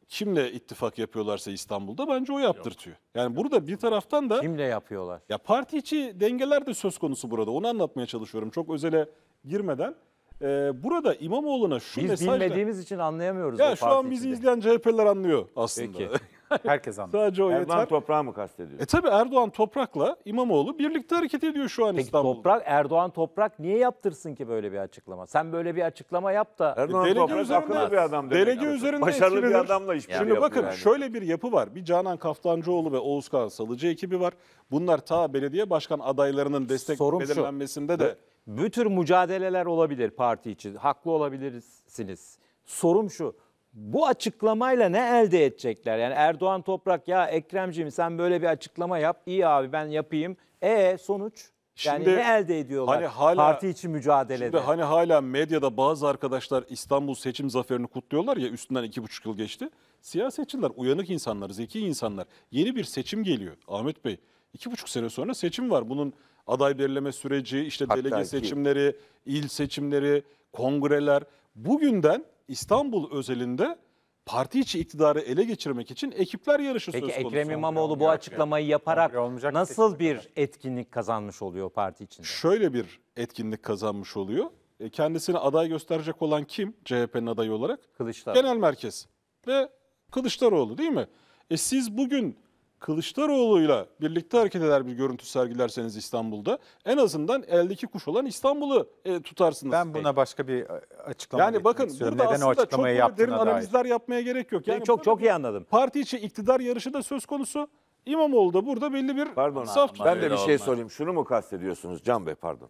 kimle ittifak yapıyorlarsa İstanbul'da bence o yaptırtıyor. Yani burada bir taraftan da kimle yapıyorlar? Ya parti içi dengeler de söz konusu burada. Onu anlatmaya çalışıyorum. Çok özele girmeden e, burada İmamoğlu'na şu Biz mesajla... Biz bilmediğimiz için anlayamıyoruz. Ya şu an bizi izleyen CHP'ler anlıyor aslında. Peki. Herkes anladı. Sadece o Erdoğan yeter. toprağı mı kastediyor? E tabi Erdoğan toprakla İmamoğlu birlikte hareket ediyor şu an Peki İstanbul'da. toprak Erdoğan toprak niye yaptırsın ki böyle bir açıklama? Sen böyle bir açıklama yap da Erdoğan e, Delege Toprak üzerinde- akıllı bir adam demek. delege arası. üzerinde Başarılı bir etkilenir. adamla işbirliği şey Şimdi bakın yani. şöyle bir yapı var. Bir Canan Kaftancıoğlu ve Oğuz Kağan Salıcı ekibi var. Bunlar ta belediye başkan adaylarının destek Sorum şu. de Bu tür mücadeleler olabilir parti için. Haklı olabilirsiniz. Sorum şu bu açıklamayla ne elde edecekler? Yani Erdoğan Toprak ya Ekremciğim sen böyle bir açıklama yap. iyi abi ben yapayım. E sonuç? Yani şimdi, ne elde ediyorlar hani hala, parti için mücadelede? Şimdi hani hala medyada bazı arkadaşlar İstanbul seçim zaferini kutluyorlar ya üstünden iki buçuk yıl geçti. Siyasetçiler uyanık insanlar, zeki insanlar. Yeni bir seçim geliyor Ahmet Bey. İki buçuk sene sonra seçim var. Bunun aday belirleme süreci, işte Hatta delege seçimleri, il seçimleri, kongreler. Bugünden İstanbul özelinde parti içi iktidarı ele geçirmek için ekipler yarışı Peki söz konusu. Peki Ekrem İmamoğlu bu açıklamayı yaparak nasıl bir etkinlik kazanmış oluyor parti içinde? Şöyle bir etkinlik kazanmış oluyor. E, kendisini aday gösterecek olan kim CHP'nin adayı olarak? Kılıçdaroğlu. Genel merkez ve Kılıçdaroğlu değil mi? E siz bugün Kılıçdaroğlu'yla birlikte hareket eder bir görüntü sergilerseniz İstanbul'da en azından eldeki kuş olan İstanbul'u e, tutarsınız. Ben buna başka bir e, açıklama Yani bakın istiyorum. burada Neden aslında çok böyle derin dair. analizler yapmaya gerek yok. Yani çok çok iyi anladım. Parti içi iktidar yarışı da söz konusu. İmamoğlu da burada belli bir pardon, saf tutuyor. Ben de bir şey sorayım. Şunu mu kastediyorsunuz Can Bey pardon.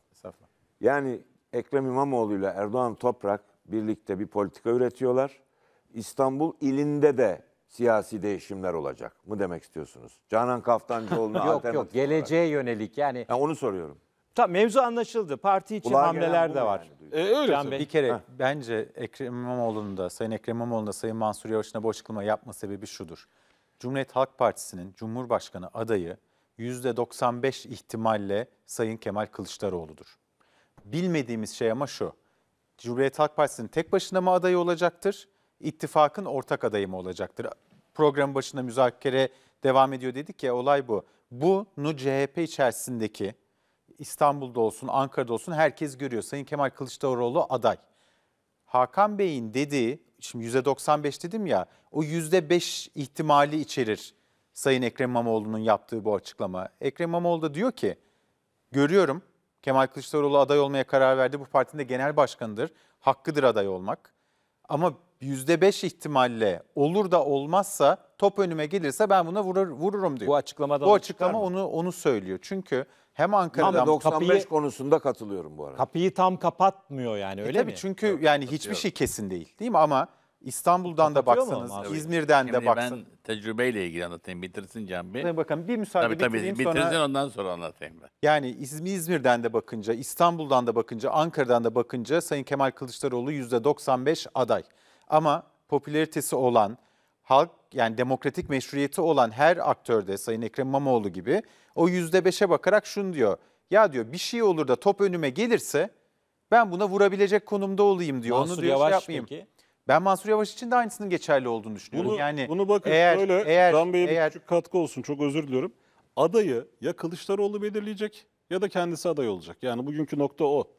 Yani Ekrem İmamoğlu ile Erdoğan Toprak birlikte bir politika üretiyorlar. İstanbul ilinde de siyasi değişimler olacak mı demek istiyorsunuz? Canan Kaftancıoğlu'na yok alternatif yok yok. geleceğe yönelik yani. olarak- Ha, onu soruyorum. Tam mevzu anlaşıldı. Parti için Kulağa hamleler de var. yani duygu. E, öyle Can Bir kere bence Ekrem İmamoğlu'nun da Sayın Ekrem İmamoğlu'nun da Sayın Mansur Yavaş'ın bu açıklama yapma sebebi şudur. Cumhuriyet Halk Partisi'nin Cumhurbaşkanı adayı %95 ihtimalle Sayın Kemal Kılıçdaroğlu'dur. Bilmediğimiz şey ama şu. Cumhuriyet Halk Partisi'nin tek başına mı adayı olacaktır? ittifakın ortak adayı mı olacaktır? Program başında müzakere devam ediyor dedik ya olay bu. Bunu CHP içerisindeki İstanbul'da olsun, Ankara'da olsun herkes görüyor. Sayın Kemal Kılıçdaroğlu aday. Hakan Bey'in dediği, şimdi %95 dedim ya, o %5 ihtimali içerir Sayın Ekrem İmamoğlu'nun yaptığı bu açıklama. Ekrem İmamoğlu da diyor ki, görüyorum Kemal Kılıçdaroğlu aday olmaya karar verdi. Bu partinin de genel başkanıdır. Hakkıdır aday olmak. Ama %5 ihtimalle olur da olmazsa top önüme gelirse ben buna vurur, vururum diyor. Bu açıklamadan Bu açıklama onu onu söylüyor. Çünkü hem Ankara'dan Tam 95 kapıyı, konusunda katılıyorum bu arada. Kapıyı tam kapatmıyor yani e öyle e tabii mi? Çünkü Yok, yani hiçbir şey kesin değil değil mi ama İstanbul'dan da baksanız, mu? İzmir'den Şimdi de baksanız. Ben tecrübeyle ilgili anlatayım, bitirsin Can Bey. Sayın bir müsaade tabii, tabii, bitireyim bitirsin, sonra. ondan sonra anlatayım ben. Yani İzmir'den de bakınca, İstanbul'dan da bakınca, Ankara'dan da bakınca Sayın Kemal Kılıçdaroğlu %95 aday. Ama popülaritesi olan, halk yani demokratik meşruiyeti olan her aktörde Sayın Ekrem İmamoğlu gibi o yüzde beşe bakarak şunu diyor. Ya diyor bir şey olur da top önüme gelirse ben buna vurabilecek konumda olayım diyor. Mansur Onu diyor şey Yavaş şey yapmayayım. Peki? Ben Mansur Yavaş için de aynısının geçerli olduğunu düşünüyorum. Bunu, yani bunu bakın eğer, şöyle eğer, Can Bey'e eğer, bir küçük katkı olsun çok özür diliyorum. Adayı ya Kılıçdaroğlu belirleyecek ya da kendisi aday olacak. Yani bugünkü nokta o.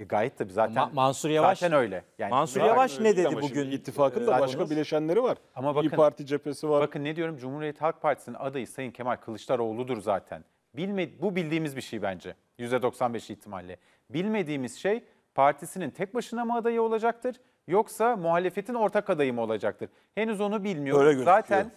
E, gayet tabii zaten Ma- Mansur Yavaş zaten öyle. Yani Mansur Yavaş ne dedi bugün? şimdi ittifakın da başka bileşenleri var. Ama bakın- İyi Parti cephesi var. Bakın ne diyorum Cumhuriyet Halk Partisi'nin adayı Sayın Kemal Kılıçdaroğlu'dur zaten. Bilme, bu bildiğimiz bir şey bence %95 ihtimalle. Bilmediğimiz şey partisinin tek başına mı adayı olacaktır yoksa muhalefetin ortak adayı mı olacaktır? Henüz onu bilmiyoruz. Öyle zaten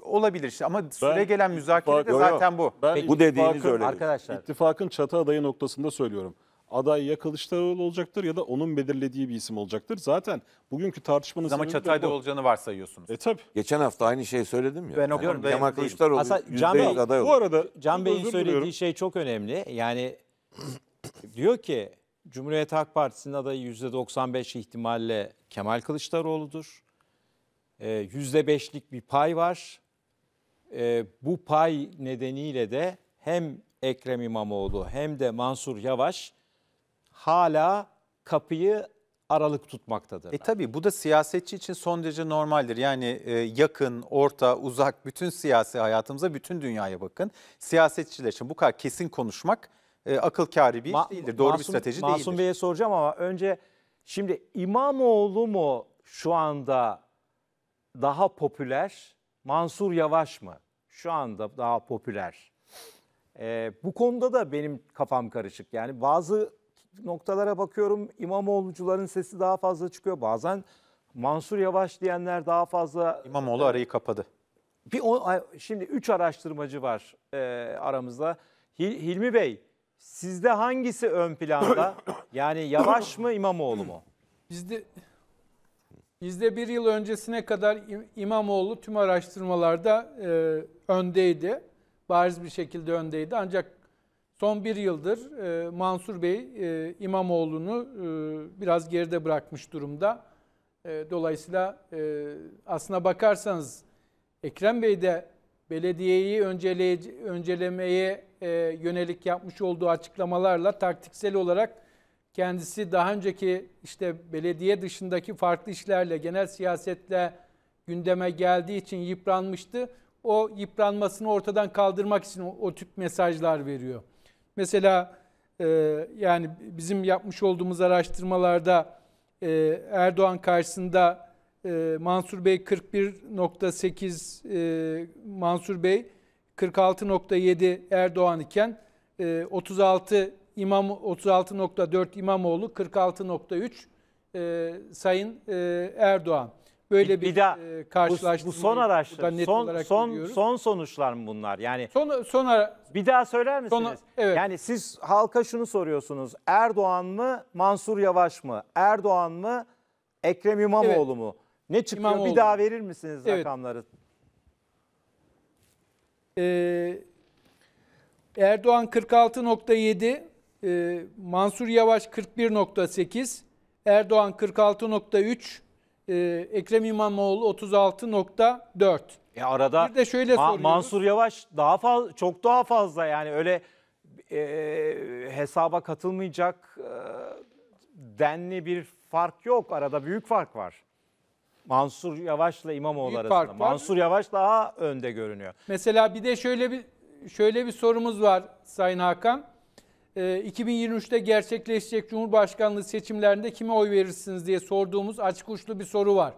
olabilir işte ama süre Ben gelen müzakere de Yo, yo. zaten bu. Ben Bu dediğiniz öyle. Arkadaşlar. İttifakın çatı adayı noktasında söylüyorum aday ya Kılıçdaroğlu olacaktır ya da onun belirlediği bir isim olacaktır. Zaten bugünkü tartışmanın Ama Çatay'da bu. olacağını varsayıyorsunuz. E tabi. Geçen hafta aynı şeyi söyledim ya. Ben o konuda Kemal Kılıçdaroğlu Can Bey- aday olur. Bu arada Can Bey'in özür diliyorum. söylediği şey çok önemli. Yani diyor ki Cumhuriyet Halk Partisi'nin adayı %95 ihtimalle Kemal Kılıçdaroğlu'dur. Ee, %5'lik bir pay var. Ee, bu pay nedeniyle de hem Ekrem İmamoğlu hem de Mansur Yavaş hala kapıyı aralık tutmaktadır. E tabii bu da siyasetçi için son derece normaldir. Yani e, yakın, orta, uzak bütün siyasi hayatımıza, bütün dünyaya bakın. Siyasetçiler için bu kadar kesin konuşmak e, akıl kârı bir iş değildir. Doğru Masum, bir strateji Masum değildir. Masum Bey'e soracağım ama önce şimdi İmamoğlu mu şu anda daha popüler, Mansur Yavaş mı şu anda daha popüler? E, bu konuda da benim kafam karışık. Yani bazı noktalara bakıyorum İmamoğlu'cuların sesi daha fazla çıkıyor. Bazen Mansur Yavaş diyenler daha fazla... İmamoğlu e, arayı kapadı. Bir on, Şimdi üç araştırmacı var e, aramızda. Hil, Hilmi Bey sizde hangisi ön planda? Yani Yavaş mı İmamoğlu mu? Bizde... Bizde bir yıl öncesine kadar İmamoğlu tüm araştırmalarda e, öndeydi. Bariz bir şekilde öndeydi. Ancak Son bir yıldır e, Mansur Bey e, İmamoğlu'nu e, biraz geride bırakmış durumda. dolayısıyla aslına bakarsanız Ekrem Bey de belediyeyi öncele, öncelemeye yönelik yapmış olduğu açıklamalarla taktiksel olarak kendisi daha önceki işte belediye dışındaki farklı işlerle, genel siyasetle gündeme geldiği için yıpranmıştı. O yıpranmasını ortadan kaldırmak için o, o tip mesajlar veriyor. Mesela e, yani bizim yapmış olduğumuz araştırmalarda e, Erdoğan karşısında e, Mansur Bey 41.8 e, Mansur Bey 46.7 Erdoğan iken e, 36 İmam 36.4 İmamoğlu 46.3 e, Sayın e, Erdoğan böyle bir, bir daha, e, karşılaştırma. Bu, bu son araştırma. Son son son sonuçlar mı bunlar? Yani son son ara, bir daha söyler misiniz? Son, evet. Yani siz halka şunu soruyorsunuz. Erdoğan mı, Mansur Yavaş mı? Erdoğan mı, Ekrem İmamoğlu evet. mu? Ne çıkıyor? İmamoğlu. Bir daha verir misiniz evet. rakamları? Ee, Erdoğan 46.7, e, Mansur Yavaş 41.8, Erdoğan 46.3, ee, Ekrem İmamoğlu 36.4. E arada Bir de şöyle Ma- Mansur Yavaş daha fazla çok daha fazla yani öyle e, hesaba katılmayacak e, denli bir fark yok. Arada büyük fark var. Mansur Yavaş'la İmamoğlu Büyük arasında. fark var. Mansur Yavaş daha önde görünüyor. Mesela bir de şöyle bir şöyle bir sorumuz var Sayın Hakan. 2023'te ee, gerçekleşecek Cumhurbaşkanlığı seçimlerinde kime oy verirsiniz diye sorduğumuz açık uçlu bir soru var.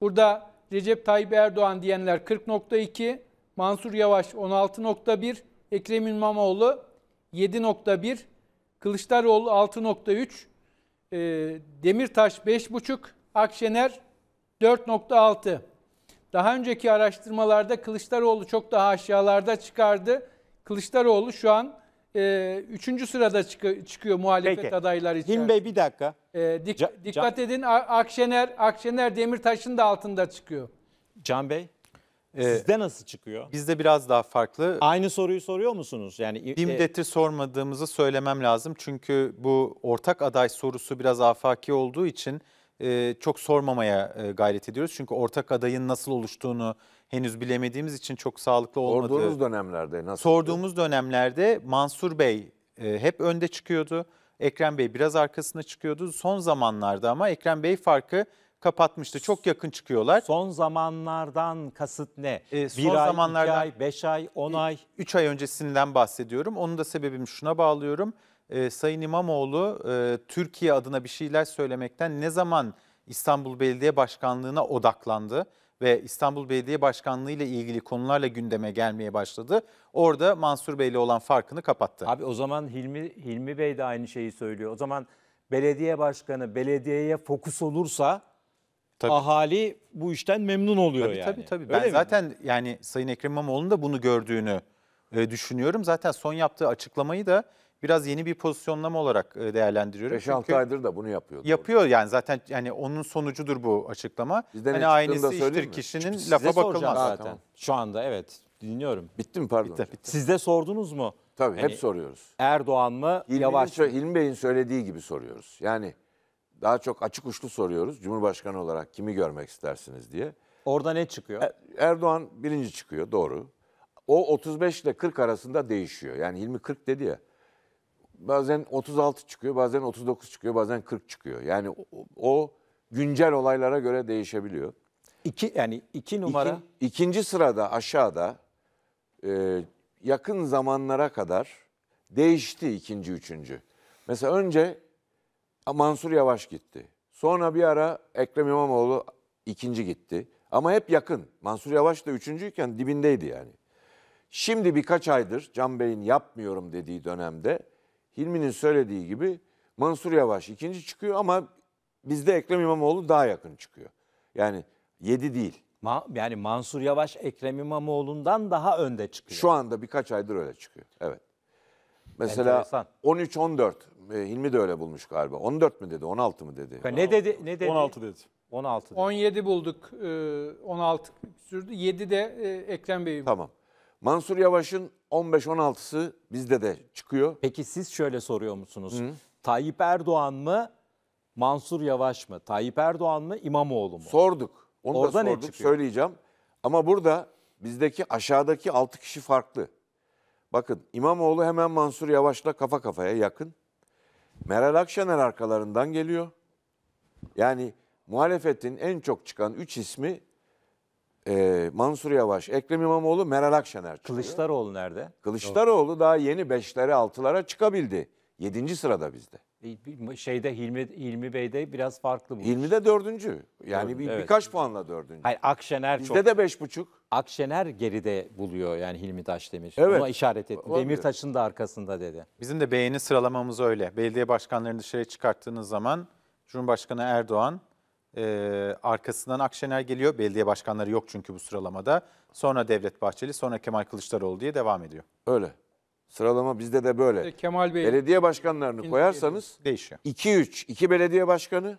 Burada Recep Tayyip Erdoğan diyenler 40.2, Mansur Yavaş 16.1, Ekrem İmamoğlu 7.1, Kılıçdaroğlu 6.3, ee, Demirtaş 5.5, Akşener 4.6. Daha önceki araştırmalarda Kılıçdaroğlu çok daha aşağılarda çıkardı. Kılıçdaroğlu şu an e, üçüncü sırada çık çıkıyor muhalefet Peki. adayları için. Hilmi Bey bir dakika. E, dik Ca dikkat Ca edin Akşener, Akşener Demirtaş'ın da altında çıkıyor. Can Bey e, sizde nasıl çıkıyor? Bizde biraz daha farklı. Aynı soruyu soruyor musunuz? Yani e, Dimdet'i e, sormadığımızı söylemem lazım. Çünkü bu ortak aday sorusu biraz afaki olduğu için e, çok sormamaya e, gayret ediyoruz. Çünkü ortak adayın nasıl oluştuğunu henüz bilemediğimiz için çok sağlıklı olmadığı. Sorduğumuz dönemlerde nasıl? Sorduğumuz dönemlerde Mansur Bey e, hep önde çıkıyordu. Ekrem Bey biraz arkasına çıkıyordu. Son zamanlarda ama Ekrem Bey farkı kapatmıştı. Çok yakın çıkıyorlar. Son zamanlardan kasıt ne? Ee, son Bir ay, iki ay, beş ay, on e, ay? Üç ay öncesinden bahsediyorum. Onun da sebebim şuna bağlıyorum. Ee, Sayın İmamoğlu e, Türkiye adına bir şeyler söylemekten ne zaman İstanbul Belediye Başkanlığı'na odaklandı? ve İstanbul Belediye Başkanlığı ile ilgili konularla gündeme gelmeye başladı. Orada Mansur Bey ile olan farkını kapattı. Abi o zaman Hilmi Hilmi Bey de aynı şeyi söylüyor. O zaman belediye başkanı belediyeye fokus olursa Tabii. ahali bu işten memnun oluyor tabii, yani. Tabii tabii. Öyle ben mi? zaten yani Sayın Ekrem İmamoğlu'nun da bunu gördüğünü e, düşünüyorum. Zaten son yaptığı açıklamayı da biraz yeni bir pozisyonlama olarak e, değerlendiriyorum. 5-6 aydır da bunu yapıyor. Yapıyor orada. yani zaten yani onun sonucudur bu açıklama. Bizden hani aynısı iştir mi? kişinin Çünkü lafa bakılmaz zaten. Tamam. Şu anda evet dinliyorum. Bitti mi pardon? Bitti, bitti. Siz de sordunuz mu? Tabii hani hep soruyoruz. Erdoğan mı Hilmi Yavaş mı? Hilmi Bey'in söylediği gibi soruyoruz. Yani daha çok açık uçlu soruyoruz. Cumhurbaşkanı olarak kimi görmek istersiniz diye. Orada ne çıkıyor? Er, Erdoğan birinci çıkıyor doğru. O 35 ile 40 arasında değişiyor. Yani Hilmi 40 dedi ya bazen 36 çıkıyor, bazen 39 çıkıyor, bazen 40 çıkıyor. Yani o, o güncel olaylara göre değişebiliyor. İki, yani iki numara. İki, ikinci sırada aşağıda e, yakın zamanlara kadar değişti ikinci, üçüncü. Mesela önce Mansur Yavaş gitti. Sonra bir ara Ekrem İmamoğlu ikinci gitti. Ama hep yakın. Mansur Yavaş da üçüncüyken dibindeydi yani. Şimdi birkaç aydır Can Bey'in yapmıyorum dediği dönemde Hilmi'nin söylediği gibi Mansur Yavaş ikinci çıkıyor ama bizde Ekrem İmamoğlu daha yakın çıkıyor. Yani 7 değil. Ma yani Mansur Yavaş Ekrem İmamoğlu'ndan daha önde çıkıyor. Şu anda birkaç aydır öyle çıkıyor. Evet. Mesela 13-14 e, Hilmi de öyle bulmuş galiba. 14 mi dedi 16 mı dedi? Ne dedi? Ne dedi? 16 dedi. 16 dedi. 17 bulduk. 16 e, sürdü. 7 de e, Ekrem Bey. Tamam. Mansur Yavaş'ın 15-16'sı bizde de çıkıyor. Peki siz şöyle soruyor musunuz? Hı. Tayyip Erdoğan mı, Mansur Yavaş mı? Tayyip Erdoğan mı, İmamoğlu mu? Sorduk. Onu Orada da sorduk, ne çıkıyor? söyleyeceğim. Ama burada bizdeki aşağıdaki 6 kişi farklı. Bakın İmamoğlu hemen Mansur Yavaş'la kafa kafaya yakın. Meral Akşener arkalarından geliyor. Yani muhalefetin en çok çıkan 3 ismi e, Mansur Yavaş, Ekrem İmamoğlu, Meral Akşener çıkıyor. Kılıçdaroğlu nerede? Kılıçdaroğlu daha yeni beşlere altılara çıkabildi. Yedinci sırada bizde. E, şeyde Hilmi, Hilmi Bey'de biraz farklı bu. de dördüncü. Yani Dördüncü, bir, evet. birkaç puanla dördüncü. Hayır Akşener Bizde çok. de beş buçuk. Akşener geride buluyor yani Hilmi Taşdemir. Evet. Buna işaret etti. Olabilir. Demirtaş'ın da arkasında dedi. Bizim de beğeni sıralamamız öyle. Belediye başkanlarını dışarı çıkarttığınız zaman Cumhurbaşkanı Erdoğan, ee, arkasından Akşener geliyor. Belediye başkanları yok çünkü bu sıralamada. Sonra Devlet Bahçeli, sonra Kemal Kılıçdaroğlu diye devam ediyor. Öyle. Sıralama bizde de böyle. Kemal Bey. Belediye başkanlarını koyarsanız Değişiyor. 2-3, 2 belediye başkanı,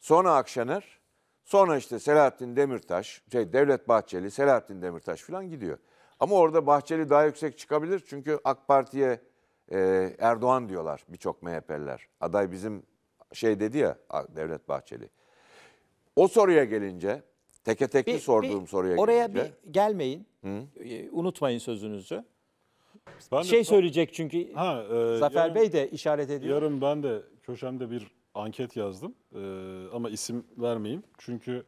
sonra Akşener, sonra işte Selahattin Demirtaş, şey Devlet Bahçeli, Selahattin Demirtaş falan gidiyor. Ama orada Bahçeli daha yüksek çıkabilir çünkü AK Parti'ye e, Erdoğan diyorlar birçok MHP'liler. Aday bizim şey dedi ya Devlet Bahçeli. O soruya gelince, teke tekli bir, sorduğum bir, soruya oraya gelince. Oraya bir gelmeyin. Hı? Ee, unutmayın sözünüzü. Ben şey de, söyleyecek çünkü ha, e, Zafer yarın, Bey de işaret ediyor. Yarın ben de köşemde bir anket yazdım e, ama isim vermeyeyim. Çünkü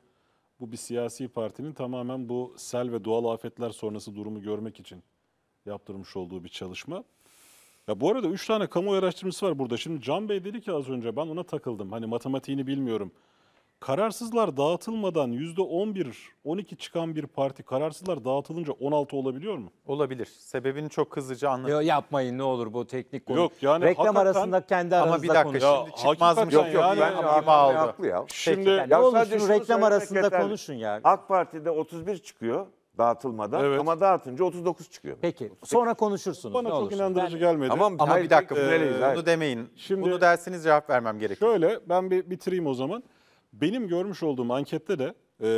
bu bir siyasi partinin tamamen bu sel ve doğal afetler sonrası durumu görmek için yaptırmış olduğu bir çalışma. Ya bu arada 3 tane kamuoyu araştırması var burada. Şimdi Can Bey dedi ki az önce ben ona takıldım. Hani matematiğini bilmiyorum. Kararsızlar dağıtılmadan %11-12 çıkan bir parti kararsızlar dağıtılınca 16 olabiliyor mu? Olabilir. Sebebini çok hızlıca anlatayım. Yok yapmayın ne olur bu teknik konu. Yok yani Reklam arasında kendi aranızda Ama bir dakika konuşun. şimdi çıkmaz mı? Yok yok yani, ben yani, Haklı ya. Şimdi ya, ne olur şunu reklam arasında yeterli. konuşun ya. AK Parti'de 31 çıkıyor dağıtılmadan evet. ama dağıtınca 39 çıkıyor. Peki 38. sonra konuşursunuz. Bana ne çok olursun. inandırıcı ben... gelmedi. Ama, ama hayır, bir dakika e, bunu demeyin. Şimdi, bunu dersiniz cevap vermem gerekiyor. Şöyle ben bir bitireyim o zaman. Benim görmüş olduğum ankette de e,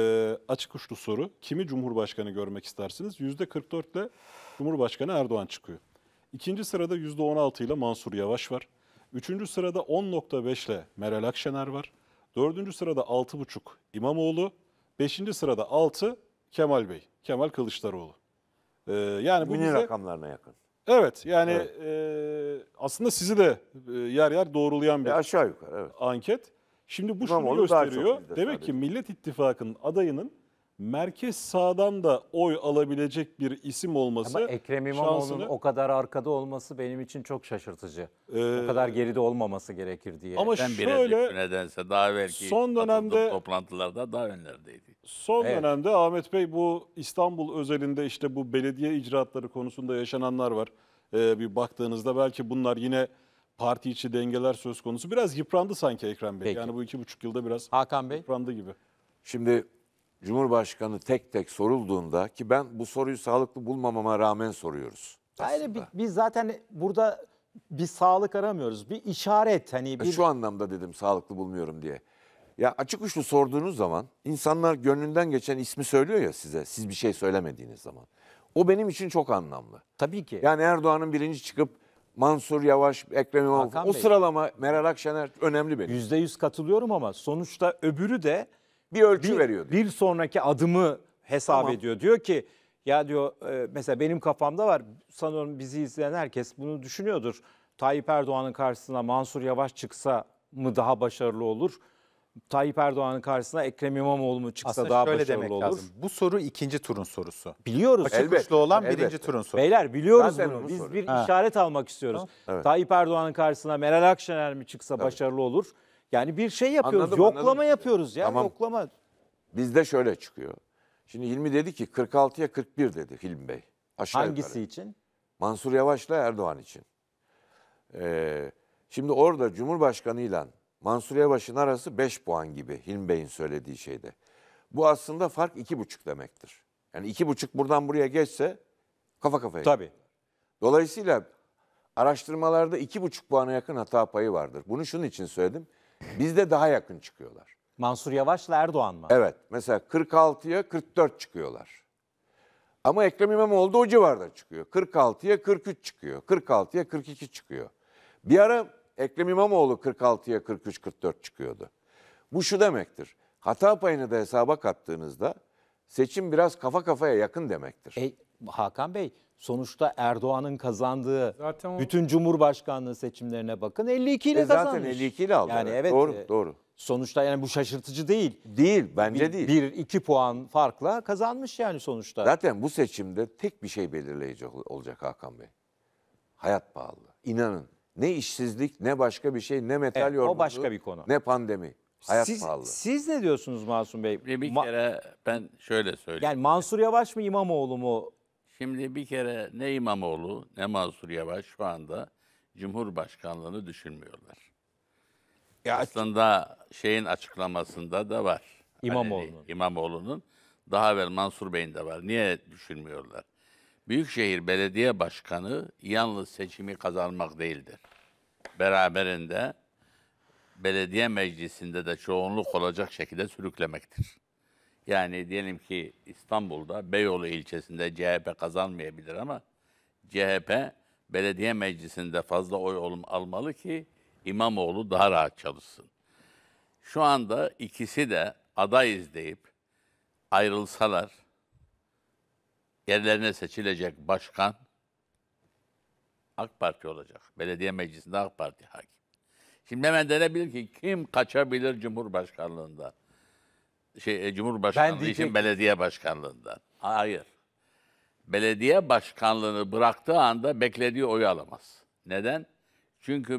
açık uçlu soru kimi Cumhurbaşkanı görmek istersiniz? %44 ile Cumhurbaşkanı Erdoğan çıkıyor. İkinci sırada %16 ile Mansur Yavaş var. Üçüncü sırada 10.5 ile Meral Akşener var. Dördüncü sırada 6.5 İmamoğlu. Beşinci sırada 6 Kemal Bey, Kemal Kılıçdaroğlu. Ee, yani bu Günün bize... rakamlarına yakın. Evet yani evet. E, aslında sizi de e, yer yer doğrulayan e, bir e aşağı yukarı evet. anket. Şimdi bu şunu gösteriyor. bizde Demek ki Millet İttifakı'nın adayının merkez sağdan da oy alabilecek bir isim olması Ama Ekrem İmamoğlu'nun şansını- o kadar arkada olması benim için çok şaşırtıcı. Ee, o kadar geride olmaması gerekir diye. Ama Ben birazcık şöyle nedense daha belki son dönemde- dönemde toplantılarda daha önlerdeydi. Son Evet. dönemde Ahmet Bey bu İstanbul özelinde işte bu belediye icraatları konusunda yaşananlar var. Ee, bir baktığınızda belki bunlar yine parti içi dengeler söz konusu. Biraz yıprandı sanki Ekrem Bey. Peki. Yani bu iki buçuk yılda biraz Hakan Bey. yıprandı gibi. Şimdi Cumhurbaşkanı tek tek sorulduğunda ki ben bu soruyu sağlıklı bulmamama rağmen soruyoruz. Hayır biz zaten burada bir sağlık aramıyoruz. Bir işaret hani e, bir Şu anlamda dedim sağlıklı bulmuyorum diye. Ya açık uçlu sorduğunuz zaman insanlar gönlünden geçen ismi söylüyor ya size siz bir şey söylemediğiniz zaman. O benim için çok anlamlı. tabii ki. Yani Erdoğan'ın birinci çıkıp Mansur Yavaş, Ekrem İmamoğlu. Hakan O Bey. sıralama Meral Akşener önemli benim. yüz katılıyorum ama sonuçta öbürü de Bir ölçü bir, veriyor. diyor. bir sonraki adımı hesap Tamam. ediyor. Diyor ki ya diyor e, mesela benim kafamda var sanırım bizi izleyen herkes bunu düşünüyordur. Tayyip Erdoğan'ın karşısına Mansur Yavaş çıksa mı daha başarılı olur? Tayyip Erdoğan'ın karşısına Ekrem İmamoğlu mu çıksa Aslında daha şöyle başarılı demek olur. Lazım. Bu soru ikinci turun sorusu. Biliyoruz. Açık elbette, uçlu olan elbette. birinci turun sorusu. Beyler biliyoruz Zaten bunu. Biz soruyorum. bir ha. işaret almak istiyoruz. Ha. Evet. Tayyip Erdoğan'ın karşısına Meral Akşener mi çıksa evet. başarılı olur? Yani bir şey yapıyoruz. Anladım, yoklama anladım. yapıyoruz ya. Tamam. Yoklama. Bizde şöyle çıkıyor. Şimdi Hilmi dedi ki 46'ya 41 dedi Hilmi Bey. Aşağı Hangisi yukarı. için? Mansur Yavaş'la Erdoğan için. Ee, şimdi orada Cumhurbaşkanı ile Mansur Yavaş'ın arası 5 puan gibi Hilmi Bey'in söylediği şeyde. Bu aslında fark 2,5 demektir. Yani 2,5 buradan buraya geçse kafa kafaya. Tabii. Dolayısıyla araştırmalarda 2,5 puana yakın hata payı vardır. Bunu şunun için söyledim. Bizde daha yakın çıkıyorlar. Mansur Yavaş'la Erdoğan mı? Evet. Mesela 46'ya 44 çıkıyorlar. Ama Ekrem İmamoğlu da o civarda çıkıyor. 46'ya 43 çıkıyor. 46'ya 42 çıkıyor. Bir ara Ekrem İmamoğlu 46'ya 43-44 çıkıyordu. Bu şu demektir. Hata payını da hesaba kattığınızda seçim biraz kafa kafaya yakın demektir. E, Hakan Bey sonuçta Erdoğan'ın kazandığı zaten o... bütün cumhurbaşkanlığı seçimlerine bakın 52 ile e, zaten kazanmış. Zaten 52 ile aldı. Yani evet. Doğru, e, doğru. Sonuçta yani bu şaşırtıcı değil. Değil, bence bir, değil. Bir iki puan farkla kazanmış yani sonuçta. Zaten bu seçimde tek bir şey belirleyici olacak Hakan Bey. Hayat pahalı. İnanın ne işsizlik, ne başka bir şey, ne metal evet, yorgunluğu, başka bir konu. ne pandemi. Hayat siz, pahalı. Siz ne diyorsunuz Masum Bey? Bir, bir Ma- kere ben şöyle söyleyeyim. Yani Mansur Yavaş mı İmamoğlu mu? Şimdi bir kere ne İmamoğlu ne Mansur Yavaş şu anda Cumhurbaşkanlığını düşünmüyorlar. Ya, Aslında şeyin açıklamasında da var. Hani İmamoğlu'nun. İmamoğlu'nun. Daha evvel Mansur Bey'in de var. Niye düşünmüyorlar? Büyükşehir Belediye Başkanı yalnız seçimi kazanmak değildir. Beraberinde belediye meclisinde de çoğunluk olacak şekilde sürüklemektir. Yani diyelim ki İstanbul'da Beyoğlu ilçesinde CHP kazanmayabilir ama CHP belediye meclisinde fazla oy almalı ki İmamoğlu daha rahat çalışsın. Şu anda ikisi de aday izleyip ayrılsalar yerlerine seçilecek başkan AK Parti olacak. Belediye meclisinde AK Parti hakim. Şimdi hemen denebilir ki kim kaçabilir Cumhurbaşkanlığında? Şey, e, Cumhurbaşkanlığı için belediye başkanlığından. Hayır. Belediye başkanlığını bıraktığı anda beklediği oyu alamaz. Neden? Çünkü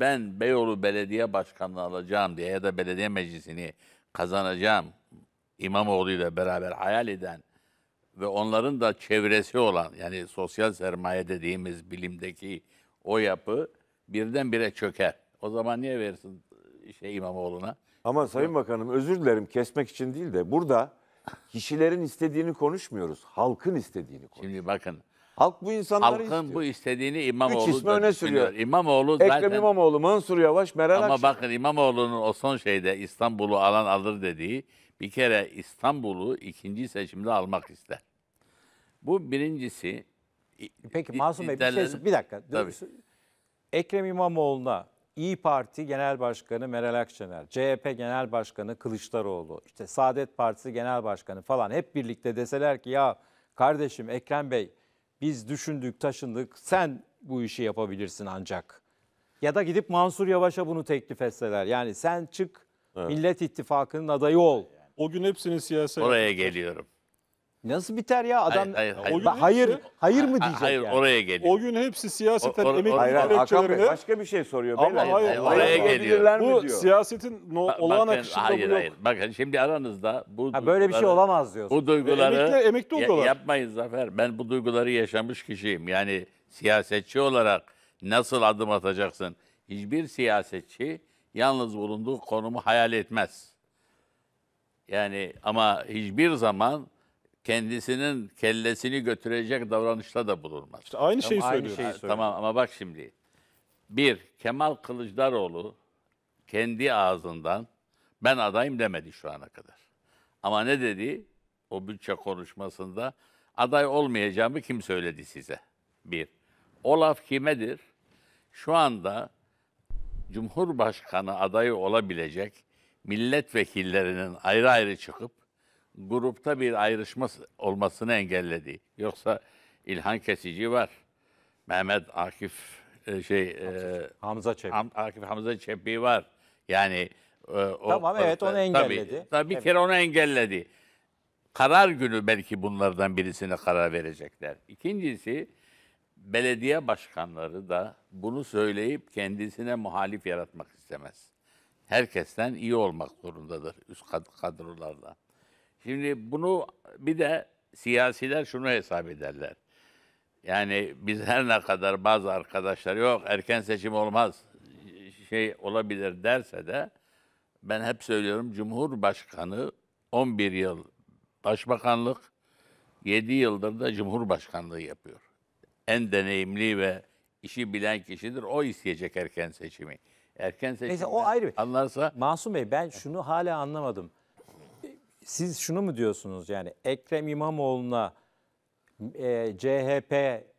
ben Beyoğlu Belediye Başkanlığı alacağım diye ya da belediye meclisini kazanacağım İmamoğlu ile beraber hayal eden ve onların da çevresi olan yani sosyal sermaye dediğimiz bilimdeki o yapı birdenbire çöker. O zaman niye versin e, şey İmamoğlu'na? Ama Sayın Bakanım özür dilerim kesmek için değil de burada kişilerin istediğini konuşmuyoruz. Halkın istediğini konuşuyoruz. Şimdi bakın Halk bu insanları halkın istiyor. bu istediğini İmamoğlu Üç ismi da öne düşünüyor. sürüyor. İmamoğlu Ekrem zaten İmamoğlu, Mansur Yavaş, Meral ama Akşener. bakın İmamoğlu'nun o son şeyde İstanbul'u alan alır dediği bir kere İstanbul'u ikinci seçimde almak ister. Bu birincisi. E peki Masum Bey bir, şey, bir dakika. Tabii. Ekrem İmamoğlu'na İyi Parti Genel Başkanı Meral Akşener, CHP Genel Başkanı Kılıçdaroğlu, işte Saadet Partisi Genel Başkanı falan hep birlikte deseler ki ya kardeşim Ekrem Bey biz düşündük taşındık sen bu işi yapabilirsin ancak. Ya da gidip Mansur Yavaş'a bunu teklif etseler. Yani sen çık evet. Millet İttifakı'nın adayı ol. O gün hepsini siyasete. Oraya geliyorum. Nasıl biter ya adam? Hayır, hayır, hayır. O hayır, hayır mı diyecek hayır, yani? oraya geliyor. O gün hepsi siyaseten o, or, emekli hayır, Hakan Bey başka bir şey soruyor. Ama hayır, hayır, hayır, oraya geliyor. Bu diyor. siyasetin no, ba olağan bakın, akışında hayır, bu hayır. yok. Bakın şimdi aranızda bu ha, böyle bir şey olamaz diyorsun. Bu duyguları emekli, emekli oluyorlar. yapmayın Zafer. Ben bu duyguları yaşamış kişiyim. Yani siyasetçi olarak nasıl adım atacaksın? Hiçbir siyasetçi yalnız bulunduğu konumu hayal etmez. Yani ama hiçbir zaman kendisinin kellesini götürecek davranışta da bulunmaz. İşte aynı şeyi tamam, söylüyor. Tamam ama bak şimdi. Bir, Kemal Kılıçdaroğlu kendi ağzından ben adayım demedi şu ana kadar. Ama ne dedi? O bütçe konuşmasında aday olmayacağımı kim söyledi size? Bir. O laf kimedir? Şu anda Cumhurbaşkanı adayı olabilecek milletvekillerinin ayrı ayrı çıkıp grupta bir ayrışma olmasını engelledi. Yoksa İlhan Kesici var. Mehmet Akif e, şey Hamza, e, Hamza Çebi. Akif Hamza Çebi var. Yani e, o, Tamam evet onu engelledi. Tabii, tabii bir evet. kere onu engelledi. Karar günü belki bunlardan birisine karar verecekler. İkincisi belediye başkanları da bunu söyleyip kendisine muhalif yaratmak istemez herkesten iyi olmak zorundadır üst kadrolarda. Şimdi bunu bir de siyasiler şunu hesap ederler. Yani biz her ne kadar bazı arkadaşlar yok erken seçim olmaz şey olabilir derse de ben hep söylüyorum Cumhurbaşkanı 11 yıl başbakanlık 7 yıldır da Cumhurbaşkanlığı yapıyor. En deneyimli ve işi bilen kişidir. O isteyecek erken seçimi. Erken seçim. Neyse o ayrı Anlarsa. Masum Bey ben şunu hala anlamadım. Siz şunu mu diyorsunuz yani Ekrem İmamoğlu'na e, CHP,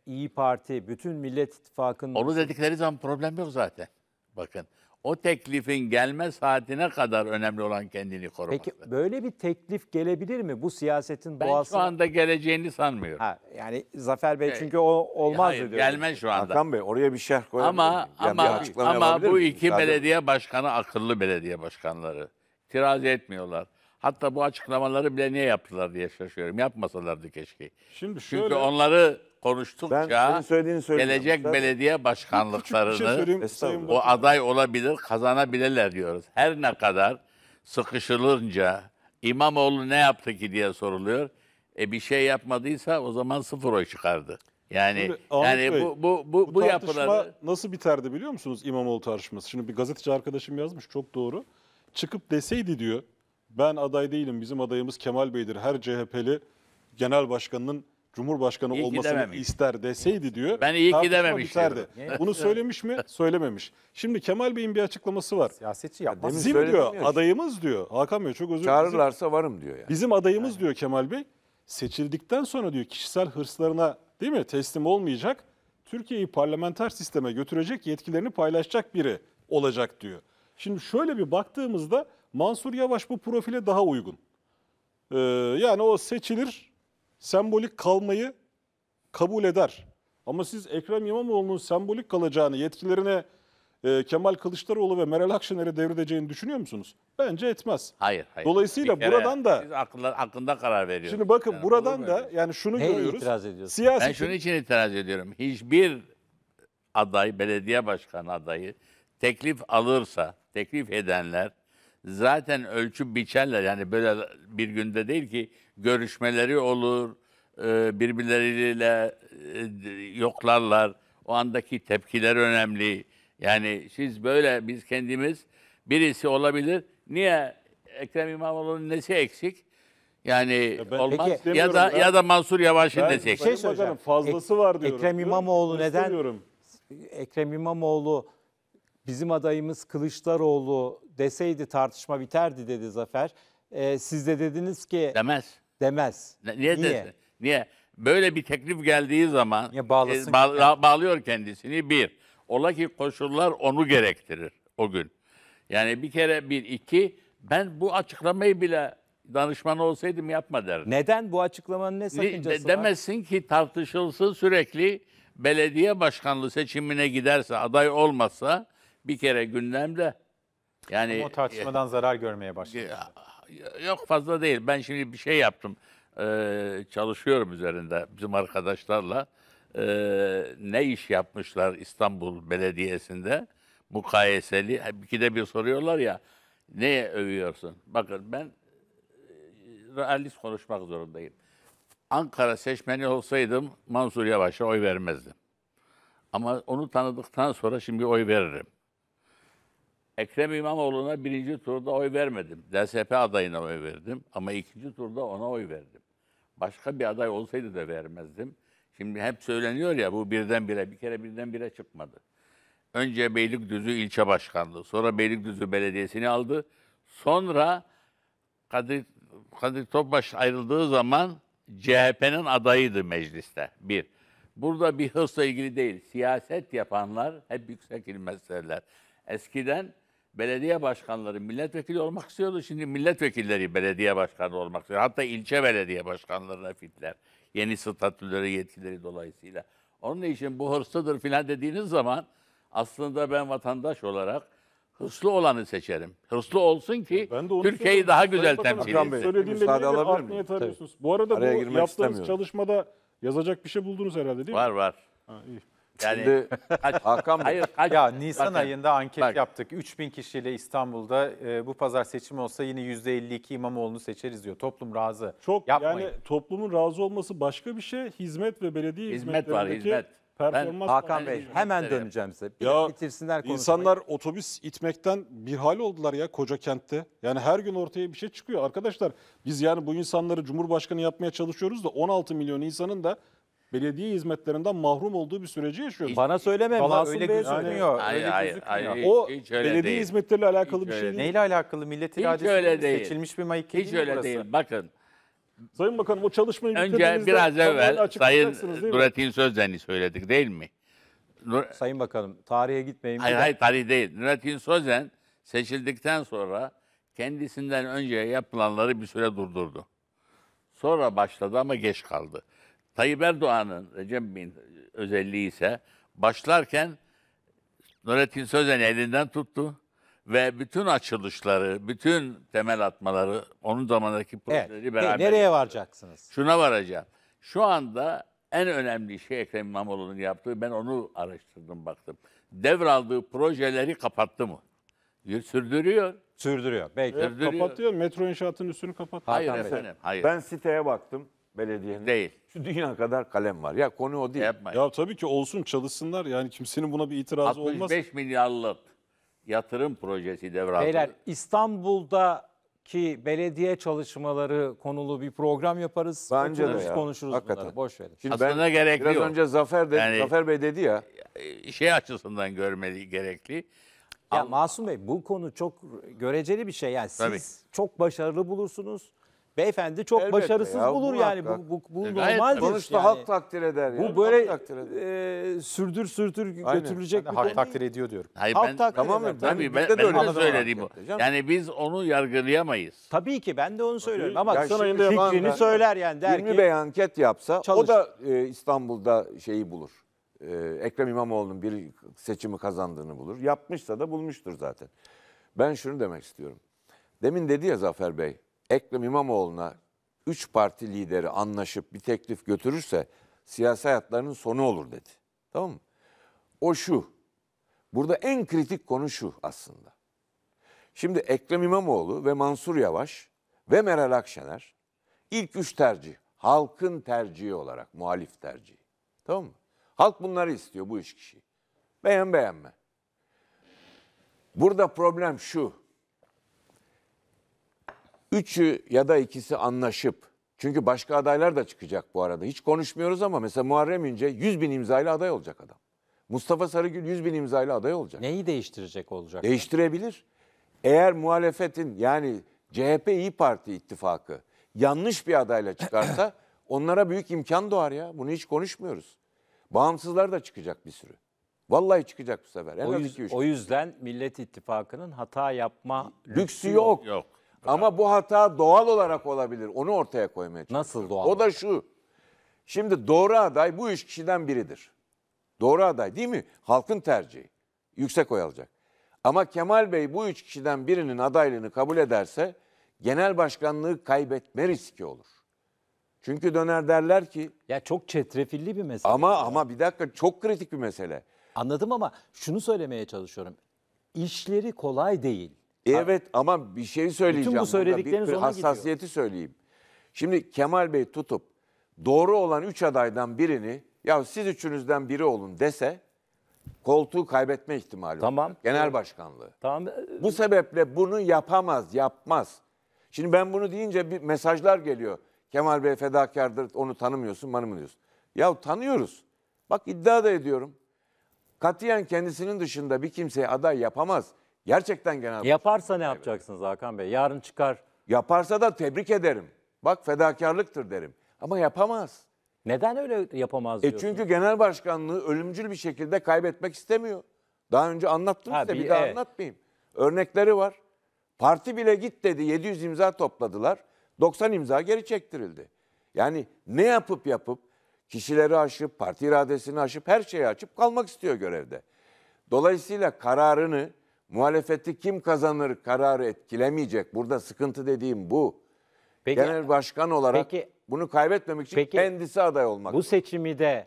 İyi Parti, bütün Millet İttifakı'nın... Onu dedikleri zaman problem yok zaten. Bakın o teklifin gelme saatine kadar önemli olan kendini korumak. Peki böyle bir teklif gelebilir mi bu siyasetin ben Ben şu anda geleceğini sanmıyorum. Ha, yani Zafer Bey çünkü o olmaz hayır, diyor. Gelmez şu anda. Hakan Bey oraya bir şerh koyalım. Ama yani ama bu mi? iki Zaten... belediye başkanı akıllı belediye başkanları. tiraz etmiyorlar. Hatta bu açıklamaları bile niye yaptılar diye şaşıyorum. Yapmasalardı keşke. Şimdi şöyle... Çünkü onları konuştukça Ben senin söylediğini gelecek Ben- belediye şey başkanlıklarını şey o aday olabilir, kazanabilirler diyoruz. Her ne kadar sıkışılınca İmamoğlu ne yaptı ki diye soruluyor. E bir şey yapmadıysa o zaman sıfır oy çıkardı. Yani Şimdi yani Bey, bu bu bu, bu, bu tartışma yapıları nasıl biterdi biliyor musunuz İmamoğlu tartışması? Şimdi bir gazeteci arkadaşım yazmış çok doğru. Çıkıp deseydi diyor ben aday değilim bizim adayımız Kemal Bey'dir her CHP'li genel başkanının Cumhurbaşkanı iyi olmasını ister deseydi diyor. Ben iyi ki dememiş. Bunu söylemiş mi? Söylememiş. Şimdi Kemal Bey'in bir açıklaması var. Siyasetçi yapmaz. Ya Bizim diyor adayımız diyor. Hakan Bey çok özür dilerim. Çağırırlarsa varım diyor yani. Bizim adayımız yani. diyor Kemal Bey. Seçildikten sonra diyor kişisel hırslarına değil mi teslim olmayacak. Türkiye'yi parlamenter sisteme götürecek yetkilerini paylaşacak biri olacak diyor. Şimdi şöyle bir baktığımızda Mansur Yavaş bu profile daha uygun. Ee, yani o seçilir sembolik kalmayı kabul eder. Ama siz Ekrem İmamoğlu'nun sembolik kalacağını, yetkilerine e, Kemal Kılıçdaroğlu ve Meral Akşener'e devredeceğini düşünüyor musunuz? Bence etmez. Hayır, hayır. Dolayısıyla kere buradan da siz aklında, aklında karar veriyorsunuz. Şimdi bakın Yani buradan da öyle? Şey? yani şunu Neye görüyoruz. itiraz ediyorsun? Ben şunun için itiraz ediyorum. Hiçbir aday, belediye başkanı adayı teklif alırsa, teklif edenler zaten ölçüp biçerler. Yani böyle bir günde değil ki görüşmeleri olur, e, birbirleriyle e, yoklarlar. O andaki tepkiler önemli. Yani siz böyle biz kendimiz birisi olabilir. Niye Ekrem İmamoğlu'nun nesi eksik? Yani ya olmaz peki, ya da ben, ya da Mansur Yavaş'ın nesi eksik? Şey söyleyeceğim. Fazlası Ek, var diyorum. Ekrem İmamoğlu neden? Ekrem İmamoğlu bizim adayımız Kılıçdaroğlu deseydi tartışma biterdi dedi Zafer. E, siz de dediniz ki... Demez. Demez. Ne, niye, niye? Niye? Böyle bir teklif geldiği zaman niye bağlasın e, bağ, bağlıyor kendisini bir. Ola ki koşullar onu gerektirir o gün. Yani bir kere bir iki ben bu açıklamayı bile danışman olsaydım yapma derdim. Neden bu açıklamanın ne sakıncası de, Demesin ki tartışılsın sürekli belediye başkanlığı seçimine giderse aday olmazsa bir kere gündemde yani Ama o tartışmadan e, zarar görmeye başladı. Yok fazla değil. Ben şimdi bir şey yaptım. Ee, çalışıyorum üzerinde bizim arkadaşlarla. Ee, ne iş yapmışlar İstanbul Belediyesi'nde? Mukayeseli. de bir soruyorlar ya. Neye övüyorsun? Bakın ben e, realist konuşmak zorundayım. Ankara seçmeni olsaydım Mansur Yavaş'a oy vermezdim. Ama onu tanıdıktan sonra şimdi oy veririm. Ekrem İmamoğlu'na birinci turda oy vermedim. DSP adayına oy verdim ama ikinci turda ona oy verdim. Başka bir aday olsaydı da vermezdim. Şimdi hep söyleniyor ya bu birdenbire, bir kere birdenbire çıkmadı. Önce Beylikdüzü ilçe başkanlığı, sonra Beylikdüzü belediyesini aldı. Sonra Kadir, Kadir Topbaş ayrıldığı zaman CHP'nin adayıydı mecliste. Bir. Burada bir hırsla ilgili değil. Siyaset yapanlar hep yüksek ilmezlerler. Eskiden belediye başkanları milletvekili olmak istiyordu. Şimdi milletvekilleri belediye başkanı olmak istiyor. Hatta ilçe belediye başkanlarına fitler. Yeni statüleri, yetkileri dolayısıyla. Onun için bu hırslıdır filan dediğiniz zaman aslında ben vatandaş olarak hırslı olanı seçerim. Hırslı olsun ki Türkiye'yi daha güzel temsil etsin. Söylediğimle alır mıyım? Bu arada Araya bu yaptığınız çalışmada yazacak bir şey buldunuz herhalde değil mi? Var var. Yani, Şimdi Hakan Bey. Hayır, kaç, ya Nisan bakın, ayında anket bak, yaptık. 3000 kişiyle İstanbul'da e, bu pazar seçimi olsa yine %52 İmamoğlu'nu seçeriz diyor. Toplum razı. Çok Yapmayın. yani toplumun razı olması başka bir şey. Hizmet ve belediye hizmet var hizmet. ben, Hakan Bey hemen döneceğim size. Bir ya, bitirsinler konuşmayı. İnsanlar otobüs itmekten bir hal oldular ya koca kentte. Yani her gün ortaya bir şey çıkıyor. Arkadaşlar biz yani bu insanları Cumhurbaşkanı yapmaya çalışıyoruz da 16 milyon insanın da belediye hizmetlerinden mahrum olduğu bir süreci yaşıyor. Bana söyleme Vallahi Masum öyle Bey gözükmüyor. Hayır, hayır, hayır. O Hiç öyle belediye değil. hizmetleriyle alakalı Hiç bir şey öyle değil. Neyle alakalı? Millet Hiç seçilmiş bir mayık Hiç öyle burası. değil. Bakın Sayın Bakanım o çalışmayı önce biraz evvel Sayın Nurettin Sözden'i söyledik değil mi? Nur... Sayın Bakanım tarihe gitmeyin. Hayır hayır tarih değil. Nurettin Sözen seçildikten sonra kendisinden önce yapılanları bir süre durdurdu. Sonra başladı ama geç kaldı. Tayyip Erdoğan'ın Recep Bey'in özelliği ise başlarken Nurettin Sözen elinden tuttu ve bütün açılışları, bütün temel atmaları onun zamandaki projeleri evet. beraber. Nereye yaptı. varacaksınız? Şuna varacağım. Şu anda en önemli şey Ekrem İmamoğlu'nun yaptığı, ben onu araştırdım baktım. Devraldığı projeleri kapattı mı? Sürdürüyor. Sürdürüyor. Belki. Sürdürüyor. Kapatıyor. Metro inşaatının üstünü kapattı. Hayır Hakan efendim. Hayır. Ben siteye baktım belediyenin. Değil. Şu dünya kadar kalem var. Ya konu o değil. Yapmayın. Ya tabii ki olsun çalışsınlar. Yani kimsenin buna bir itirazı 65 olmaz. 65 milyarlık yatırım projesi devraldı. Beyler İstanbul'daki belediye çalışmaları konulu bir program yaparız. Bence Otururuz, de ya. konuşuruz Hakikaten. Boş verin. Şimdi Aslında ben gerekli biraz yok. önce Zafer dedi. Yani, Zafer Bey dedi ya. E, şey açısından görmeli gerekli. Ya Masum Bey bu konu çok göreceli bir şey. Yani siz Tabii. çok başarılı bulursunuz beyefendi çok Elbette başarısız ya, bulur bu yani. Bu, bu, bu e, normaldir. Sonuçta yani. halk takdir eder yani. Bu böyle e, sürdür sürdür Aynen. götürülecek yani bir Halk takdir ediyor diyorum. Hayır, halk ben, takdir tamam, mı? Tabii ben, ben, ben onu söyleyeyim. Yani biz onu yargılayamayız. Tabii ki ben de onu söylüyorum ama yani fikrini söyler yani der 20 ki. 20 bey anket yapsa o da e, İstanbul'da şeyi bulur. E, Ekrem İmamoğlu'nun bir seçimi kazandığını bulur. Yapmışsa da bulmuştur zaten. Ben şunu demek istiyorum. Demin dedi ya Zafer Bey Ekrem İmamoğlu'na üç parti lideri anlaşıp bir teklif götürürse siyasi hayatlarının sonu olur dedi. Tamam mı? O şu. Burada en kritik konu şu aslında. Şimdi Ekrem İmamoğlu ve Mansur Yavaş ve Meral Akşener ilk üç tercih. Halkın tercihi olarak muhalif tercihi. Tamam mı? Halk bunları istiyor bu üç kişi. Beğen beğenme. Burada problem şu. Üçü ya da ikisi anlaşıp çünkü başka adaylar da çıkacak bu arada. Hiç konuşmuyoruz ama mesela Muharrem İnce 100 bin imzayla aday olacak adam. Mustafa Sarıgül 100 bin imzayla aday olacak. Neyi değiştirecek olacak? Değiştirebilir. Eğer muhalefetin yani CHP İyi Parti ittifakı yanlış bir adayla çıkarsa onlara büyük imkan doğar ya. Bunu hiç konuşmuyoruz. Bağımsızlar da çıkacak bir sürü. Vallahi çıkacak bu sefer. En o, yüz, o yüzden Millet İttifakı'nın hata yapma lüksü, lüksü yok. yok hata. Ama bu hata doğal olarak olabilir. Onu ortaya koymaya çalışıyorum. Nasıl doğal? O da şu. Şimdi doğru aday bu üç kişiden biridir. Doğru aday değil mi? Halkın tercihi. Yüksek oy alacak. Ama Kemal Bey bu üç kişiden birinin adaylığını kabul ederse genel başkanlığı kaybetme riski olur. Çünkü döner derler ki Ya çok çetrefilli bir mesele. ama ya. ama bir dakika çok kritik bir mesele. Anladım ama şunu söylemeye çalışıyorum. İşleri kolay değil. Evet ama bir şey söyleyeceğim. Bütün bu söyledikleriniz bir, bir hassasiyeti gidiyor. söyleyeyim. Şimdi Kemal Bey tutup doğru olan üç adaydan birini ya siz üçünüzden biri olun dese koltuğu kaybetme ihtimali tamam. Olacak. Genel başkanlığı. Tamam. Bu sebeple bunu yapamaz, yapmaz. Şimdi ben bunu deyince bir mesajlar geliyor. Kemal Bey fedakardır, onu tanımıyorsun, bana mı diyorsun? Ya tanıyoruz. Bak iddia da ediyorum. Katiyen kendisinin dışında bir kimseye aday yapamaz. Gerçekten genel başkan. Yaparsa ne yapacaksınız Hakan Bey? Yarın çıkar. Yaparsa da tebrik ederim. Bak fedakarlıktır derim. Ama yapamaz. Neden öyle yapamaz E çünkü genel başkanlığı ölümcül bir şekilde kaybetmek istemiyor. Daha önce anlattım Ha, size bir, bir- daha evet. anlatmayayım. Örnekleri var. Parti bile git dedi 700 imza topladılar. 90 imza geri çektirildi. Yani ne yapıp yapıp kişileri aşıp, parti iradesini aşıp her şeyi açıp kalmak istiyor görevde. Dolayısıyla kararını muhalefeti kim kazanır kararı etkilemeyecek. Burada sıkıntı dediğim bu. Peki, Genel başkan olarak peki, bunu kaybetmemek için peki, kendisi aday olmak. Bu seçimi de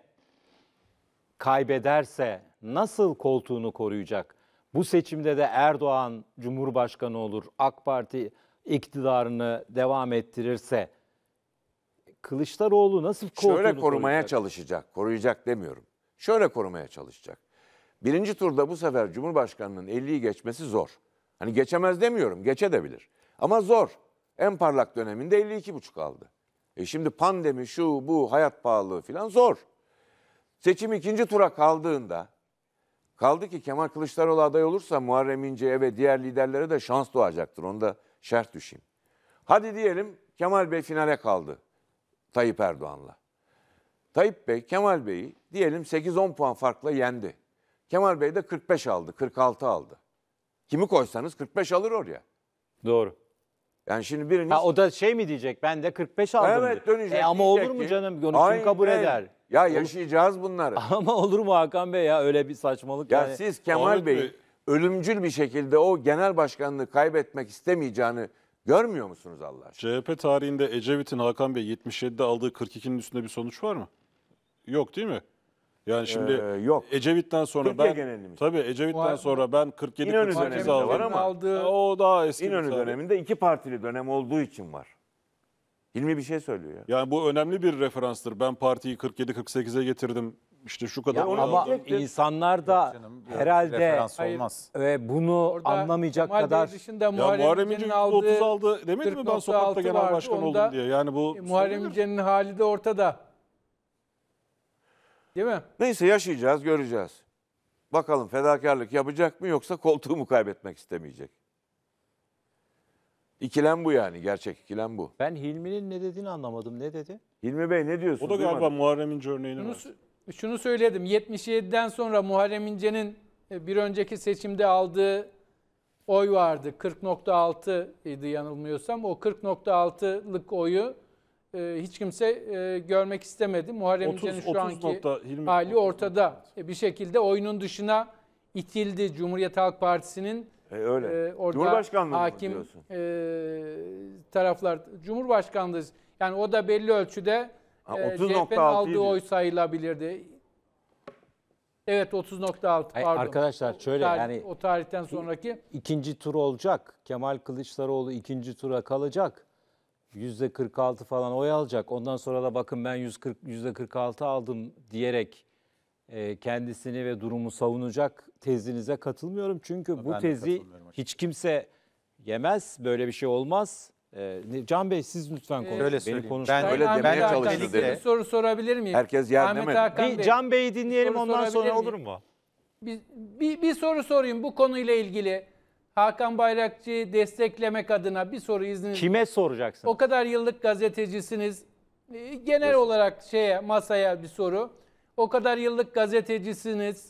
kaybederse nasıl koltuğunu koruyacak? Bu seçimde de Erdoğan Cumhurbaşkanı olur, AK Parti iktidarını devam ettirirse Kılıçdaroğlu nasıl koltuğunu Şöyle korumaya koruyacak? çalışacak, koruyacak demiyorum. Şöyle korumaya çalışacak. Birinci turda bu sefer Cumhurbaşkanı'nın 50'yi geçmesi zor. Hani geçemez demiyorum, geçebilir. Ama zor. En parlak döneminde 52,5 aldı. E şimdi pandemi, şu, bu, hayat pahalılığı falan zor. Seçim ikinci tura kaldığında, kaldı ki Kemal Kılıçdaroğlu aday olursa Muharrem İnce'ye ve diğer liderlere de şans doğacaktır. Onu da şerh düşeyim. Hadi diyelim Kemal Bey finale kaldı Tayyip Erdoğan'la. Tayyip Bey, Kemal Bey'i diyelim 8-10 puan farkla yendi. Kemal Bey de 45 aldı, 46 aldı. Kimi koysanız 45 alır oraya. Doğru. Yani şimdi biriniz... Ha, o da şey mi diyecek ben de 45 aldım. Evet dönecek. E, ama olur mu canım onu aynen. kim kabul eder? Ya yaşayacağız bunları. Ama olur mu Hakan Bey ya öyle bir saçmalık. Ya yani. siz Kemal Bey, ölümcül bir şekilde o genel başkanlığı kaybetmek istemeyeceğini görmüyor musunuz Allah aşkına? CHP tarihinde Ecevit'in Hakan Bey 77'de aldığı 42'nin üstünde bir sonuç var mı? Yok değil mi? Yani şimdi ee, yok. Ecevit'ten sonra Türkiye ben genelinde. tabii Ecevit'ten sonra ben 47 İnönü 48 Var ama aldığı, o daha eski. İnönü döneminde iki partili dönem olduğu için var. Hilmi bir şey söylüyor ya. Yani bu önemli bir referanstır. Ben partiyi 47 48'e getirdim. İşte şu kadar. Ya ama insanlar da herhalde referans olmaz. ve bunu Orada anlamayacak Kemal kadar. Dışında Muharrem, ya İnce'nin aldığı 30 aldı demedim mi ben sokakta genel başkan oldum diye. Yani bu e, Muharrem İnce'nin hali de ortada. Değil mi? Neyse yaşayacağız, göreceğiz. Bakalım fedakarlık yapacak mı yoksa koltuğumu kaybetmek istemeyecek? İkilem bu yani, gerçek ikilem bu. Ben Hilmi'nin ne dediğini anlamadım. Ne dedi? Hilmi Bey ne diyorsun? O da galiba Duymadım. Muharrem İnce örneğini Şunu, var. şunu söyledim. 77'den sonra Muharrem İnce'nin e, bir önceki seçimde aldığı oy vardı. 40.6 idi yanılmıyorsam. O 40.6'lık oyu e, hiç kimse e, görmek istemedi. Muharrem İnce'nin şu anki nokta, Hilmi, hali 30 ortada. Nokta. E, bir şekilde oyunun dışına itildi Cumhuriyet Halk Partisi'nin e, öyle. E, orada Cumhurbaşkanlığı hakim diyorsun? e, taraflar Cumhurbaşkanlığı yani o da belli ölçüde ha, e, CHP'nin aldığı oy sayılabilirdi. Evet 30.6 pardon. Arkadaşlar şöyle o tarih, yani o tarihten sonraki ikinci tur olacak. Kemal Kılıçdaroğlu ikinci tura kalacak. %46 falan oy alacak. Ondan sonra da bakın ben 140, %46 aldım diyerek e, kendisini ve durumu savunacak tezinize katılmıyorum. Çünkü ben bu tezi hiç kimse yemez. Böyle bir şey olmaz. E, Can Bey siz lütfen ee, konuşun. Öyle Beni konuşun. Ben öyle demeye Hakan çalıştım Bir soru sorabilir miyim? Herkes yerine mi? Bir Can Bey'i dinleyelim soru ondan sonra olur mu? bir, bir, bir soru sorayım bu konuyla ilgili. Hakan Bayrakçı'yı desteklemek adına bir soru izniniz. Kime soracaksın? O kadar yıllık gazetecisiniz. Ee, genel Nasıl? olarak şeye masaya bir soru. O kadar yıllık gazetecisiniz.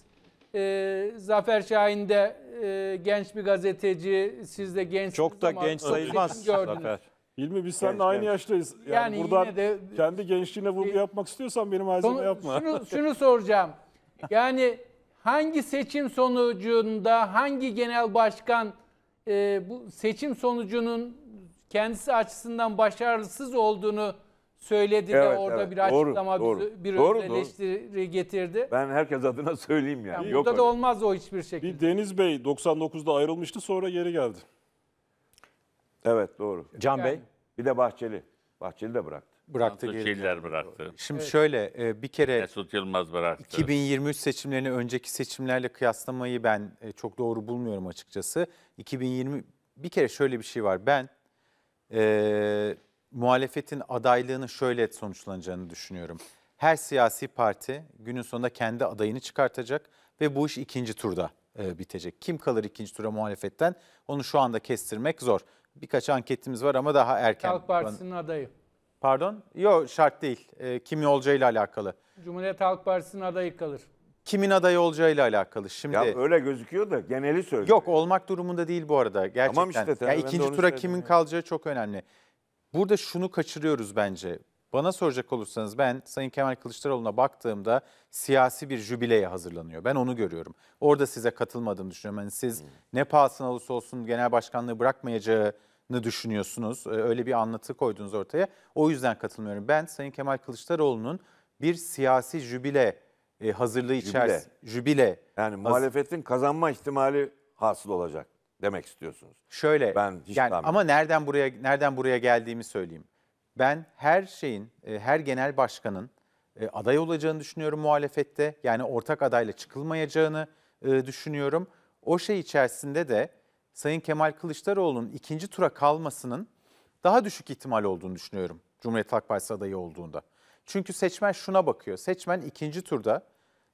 Ee, Zafer Şahin de e, genç bir gazeteci. Siz de genç Çok da genç sayılmaz Zafer. Hilmi biz seninle aynı yaşlıyız. Yani, yani buradan de, kendi gençliğine vurgu e, yapmak istiyorsan benim halime yapma. Şunu, şunu soracağım. Yani hangi seçim sonucunda hangi genel başkan e, bu seçim sonucunun kendisi açısından başarısız olduğunu söyledi evet, de orada evet. bir açıklama doğru, bir, bir doğru, eleştiri doğru. getirdi. Ben herkes adına söyleyeyim yani. yani Yok burada öyle. da olmaz o hiçbir şekilde. Bir Deniz Bey 99'da ayrılmıştı sonra geri geldi. Evet doğru. Can yani. Bey. Bir de Bahçeli. Bahçeli de bıraktı bıraktı. Şeyler bıraktı. Şimdi evet. şöyle e, bir kere Mesut Yılmaz bıraktı. 2023 seçimlerini önceki seçimlerle kıyaslamayı ben e, çok doğru bulmuyorum açıkçası. 2020 bir kere şöyle bir şey var. Ben e, muhalefetin adaylığının şöyle sonuçlanacağını düşünüyorum. Her siyasi parti günün sonunda kendi adayını çıkartacak ve bu iş ikinci turda e, bitecek. Kim kalır ikinci tura muhalefetten onu şu anda kestirmek zor. Birkaç anketimiz var ama daha erken. Halk Partisi'nin adayı. Pardon? Yok şart değil. E, ee, kimin olacağıyla alakalı. Cumhuriyet Halk Partisi'nin adayı kalır. Kimin adayı olacağıyla alakalı. Şimdi Ya öyle gözüküyor da geneli söylüyor. Yok olmak durumunda değil bu arada gerçekten. Tamam işte, tamam, ikinci tura söyledim. kimin kalacağı çok önemli. Burada şunu kaçırıyoruz bence. Bana soracak olursanız ben Sayın Kemal Kılıçdaroğlu'na baktığımda siyasi bir jübileye hazırlanıyor. Ben onu görüyorum. Orada size katılmadığımı düşünüyorum. Yani siz hmm. ne pahasına olursa olsun genel başkanlığı bırakmayacağı düşünüyorsunuz. Ee, öyle bir anlatı koydunuz ortaya. O yüzden katılmıyorum. Ben Sayın Kemal Kılıçdaroğlu'nun bir siyasi jübile e, hazırlığı içerisinde. Jübile. Yani muhalefetin kazanma ihtimali hasıl olacak demek istiyorsunuz. Şöyle ben hiç yani ama nereden buraya nereden buraya geldiğimi söyleyeyim. Ben her şeyin e, her genel başkanın e, aday olacağını düşünüyorum muhalefette. Yani ortak adayla çıkılmayacağını düşünüyorum. O şey içerisinde de Sayın Kemal Kılıçdaroğlu'nun ikinci tura kalmasının daha düşük ihtimal olduğunu düşünüyorum. Cumhuriyet Halk Partisi adayı olduğunda. Çünkü seçmen şuna bakıyor. Seçmen ikinci turda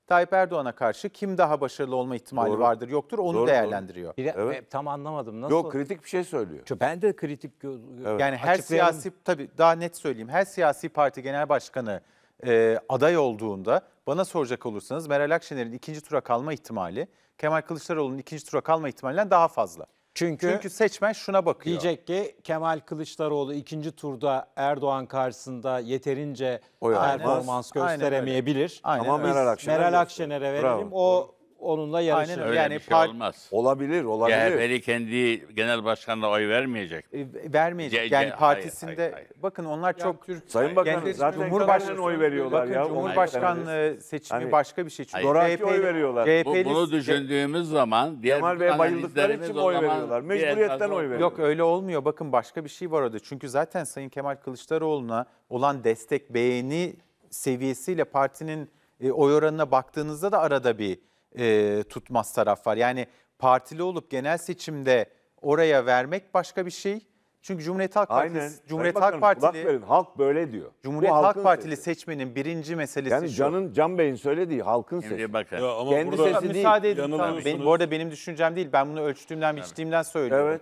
Tayyip Erdoğan'a karşı kim daha başarılı olma ihtimali Doğru. vardır yoktur onu Doğru, değerlendiriyor. Bir, evet. Tam anlamadım. Nasıl? Yok kritik bir şey söylüyor. Çünkü ben de kritik evet. Yani her siyasi tabii daha net söyleyeyim. Her siyasi parti genel başkanı e, aday olduğunda bana soracak olursanız Meral Akşener'in ikinci tura kalma ihtimali Kemal Kılıçdaroğlu'nun ikinci tura kalma ihtimalinden daha fazla. Çünkü, Çünkü seçmen şuna bakıyor. Diyecek ki Kemal Kılıçdaroğlu ikinci turda Erdoğan karşısında yeterince Oy performans gösteremeyebilir. Aynen, Ama Meral Akşener'e Meral Akşener'e verelim. Bravo. O onunla yarışır. Aynen öyle. yani bir şey olmaz. Olabilir, olabilir. CHP'li kendi genel başkanına oy vermeyecek. E, vermeyecek. Ce- yani ce- hayır, partisinde hayır, hayır. bakın onlar çok Türk Sayın Bakanım Gençleşme- zaten Cumhurbaşkanı oy veriyorlar bakın, ya. Cumhurbaşkanlığı seçimi Hani- başka bir şey. Çünkü Zoraki oy veriyorlar. Bu, CHP'li bunu düşündüğümüz zaman diğer Kemal Bey'e bayıldıkları için oy zaman veriyorlar. Mecburiyetten oy veriyorlar. Yok öyle olmuyor. Bakın başka bir şey var orada. Çünkü zaten Sayın Kemal Kılıçdaroğlu'na olan destek, beğeni seviyesiyle partinin e, oy oranına baktığınızda da arada bir e, tutmaz taraf var. Yani partili olup genel seçimde oraya vermek başka bir şey. Çünkü Cumhuriyet Halk Partisi, Aynen. Cumhuriyet Halk Partili, verin, halk böyle diyor. Cumhuriyet Halk Partili sesi. seçmenin birinci meselesi yani canın Can Bey'in söylediği halkın sesi. Ya ama Kendi burada sesi değil. Müsaade edin. Tamam. Benim, bu arada benim düşüncem değil. Ben bunu ölçtüğümden, biçtiğimden söylüyorum. Evet.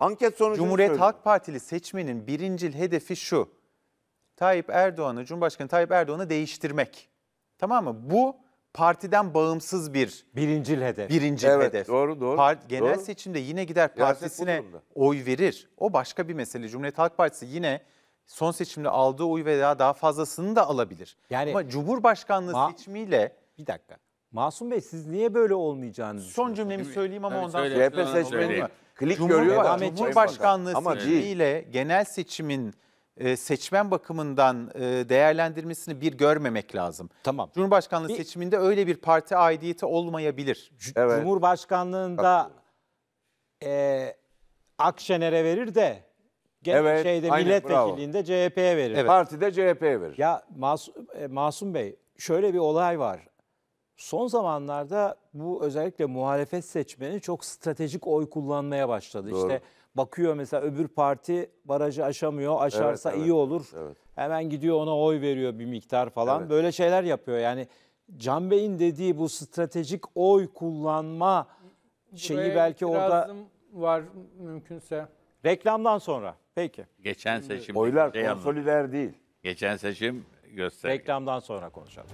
Anket sonucu Cumhuriyet söylüyorum. Halk Partili seçmenin birincil hedefi şu. Tayyip Erdoğan'ı, Cumhurbaşkanı Tayyip Erdoğan'ı değiştirmek. Tamam mı? Bu partiden bağımsız bir Birincil hedef. Birincil Evet, hedef. doğru, doğru, Par- genel doğru. seçimde yine gider partisine oy verir. O başka bir mesele. Cumhuriyet Halk Partisi yine son seçimde aldığı oy veya daha fazlasını da alabilir. Yani- Ama Cumhurbaşkanlığı Ma- seçimiyle Bir dakika. Masum Bey siz niye böyle olmayacağını son cümlemi söyleyeyim ama Tabii ondan sonra CHP seçmeni Söyleyeyim. klik Cumhur- görüyor. Cumhurbaşkanlığı Ama seçimiyle genel seçimin e, seçmen bakımından e, değerlendirmesini bir görmemek lazım. Tamam. Cumhurbaşkanlığı bir, seçiminde öyle bir parti aidiyeti olmayabilir. Evet. Cumhurbaşkanlığında e, Akşener'e verir de gene evet, şeyde aynen, milletvekilliğinde CHP'ye verir. Evet. Partide CHP'ye verir. Ya Mas e, Masum Bey şöyle bir olay var. Son zamanlarda bu özellikle muhalefet seçmeni çok stratejik oy kullanmaya başladı. Doğru. İşte bakıyor mesela öbür parti barajı aşamıyor. Aşarsa evet, evet, iyi olur. Evet. Hemen gidiyor ona oy veriyor bir miktar falan. Evet. Böyle şeyler yapıyor. Yani Can Bey'in dediği bu stratejik oy kullanma şeyi Buraya belki orada var mümkünse. Reklamdan sonra. Peki. Geçen seçim oylar şey konsolider değil. Geçen seçim göster. Reklamdan sonra konuşalım.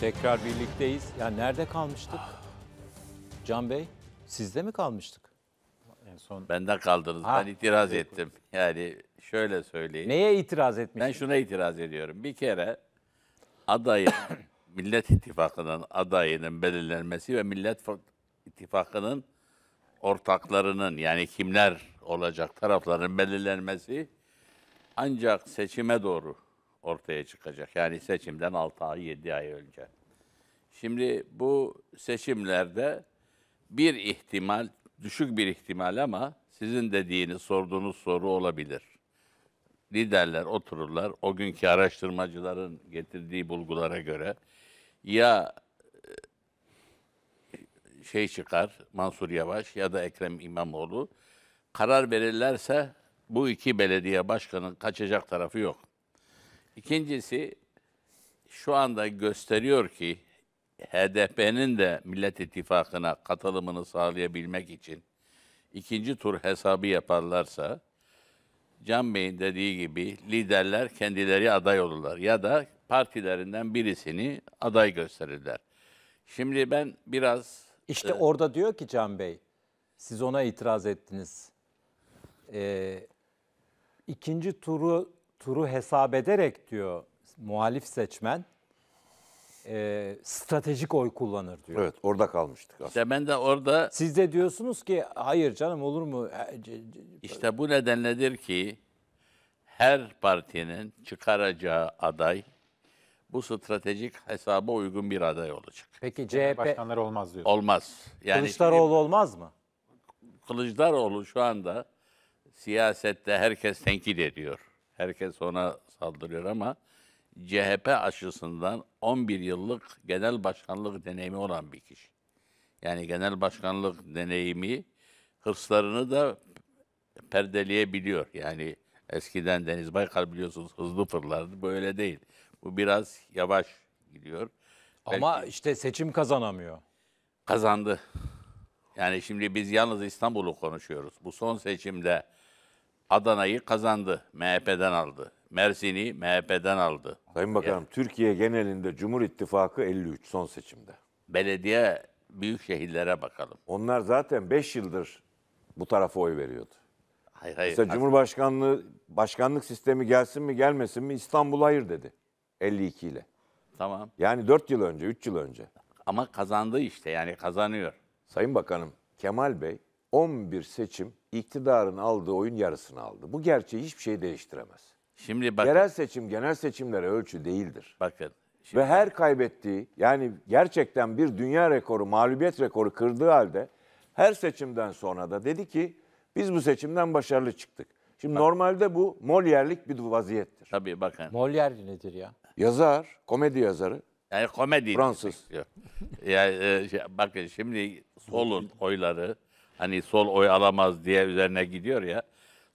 Tekrar birlikteyiz. Ya nerede kalmıştık? Can Bey, sizde mi kalmıştık? En son Benden kaldınız. Ha, ben itiraz yok. ettim. Yani şöyle söyleyeyim. Neye itiraz etmiştiniz? Ben şuna itiraz ediyorum. Bir kere adayın, Millet İttifakı'nın adayının belirlenmesi ve Millet İttifakı'nın ortaklarının yani kimler olacak tarafların belirlenmesi ancak seçime doğru ortaya çıkacak. Yani seçimden 6 ay 7 ay önce. Şimdi bu seçimlerde bir ihtimal, düşük bir ihtimal ama sizin dediğiniz, sorduğunuz soru olabilir. Liderler otururlar, o günkü araştırmacıların getirdiği bulgulara göre ya e, şey çıkar Mansur Yavaş ya da Ekrem İmamoğlu karar verirlerse bu iki belediye başkanının kaçacak tarafı yok. İkincisi şu anda gösteriyor ki HDP'nin de Millet İttifakı'na katılımını sağlayabilmek için ikinci tur hesabı yaparlarsa Can Bey'in dediği gibi liderler kendileri aday olurlar ya da partilerinden birisini aday gösterirler. Şimdi ben biraz... işte e, orada diyor ki Can Bey, siz ona itiraz ettiniz. Ee, ikinci turu turu hesap ederek diyor muhalif seçmen e, stratejik oy kullanır diyor. Evet orada kalmıştık aslında. İşte ben de orada... Siz de diyorsunuz ki hayır canım olur mu? E, işte bu nedenledir ki her partinin çıkaracağı aday bu stratejik hesaba uygun bir aday olacak. Peki CHP... başkanlar olmaz diyor. Olmaz. Yani Kılıçdaroğlu şimdi, olmaz mı? Kılıçdaroğlu şu anda siyasette herkes tenkit ediyor herkes ona saldırıyor ama CHP açısından 11 yıllık genel başkanlık deneyimi olan bir kişi. Yani genel başkanlık deneyimi hırslarını da perdeleyebiliyor. Yani eskiden Deniz Baykal biliyorsunuz hızlı fırlardı. Böyle değil. Bu biraz yavaş gidiyor. Ama Belki işte seçim kazanamıyor. Kazandı. Yani şimdi biz yalnız İstanbul'u konuşuyoruz. Bu son seçimde Adana'yı kazandı, MHP'den aldı. Mersin'i MHP'den aldı. Sayın Bakanım, evet. Türkiye genelinde Cumhur İttifakı 53 son seçimde. Belediye büyük şehirlere bakalım. Onlar zaten 5 yıldır bu tarafa oy veriyordu. Hayır, hayır. Mesela Cumhurbaşkanlığı başkanlık sistemi gelsin mi gelmesin mi İstanbul hayır dedi 52 ile. Tamam. Yani 4 yıl önce, 3 yıl önce. Ama kazandı işte yani kazanıyor. Sayın Bakanım, Kemal Bey 11 seçim iktidarın aldığı oyun yarısını aldı. Bu gerçeği hiçbir şey değiştiremez. Şimdi bakın. Yerel seçim genel seçimlere ölçü değildir. Bakın. Şimdi. Ve her kaybettiği yani gerçekten bir dünya rekoru, mağlubiyet rekoru kırdığı halde her seçimden sonra da dedi ki biz bu seçimden başarılı çıktık. Şimdi Bak. normalde bu Molière'lik bir vaziyettir. Tabii bakın. Molière nedir ya? Yazar, komedi yazarı. Yani komedi. Fransız. yani, e, şey, bakın şimdi solun oyları hani sol oy alamaz diye üzerine gidiyor ya.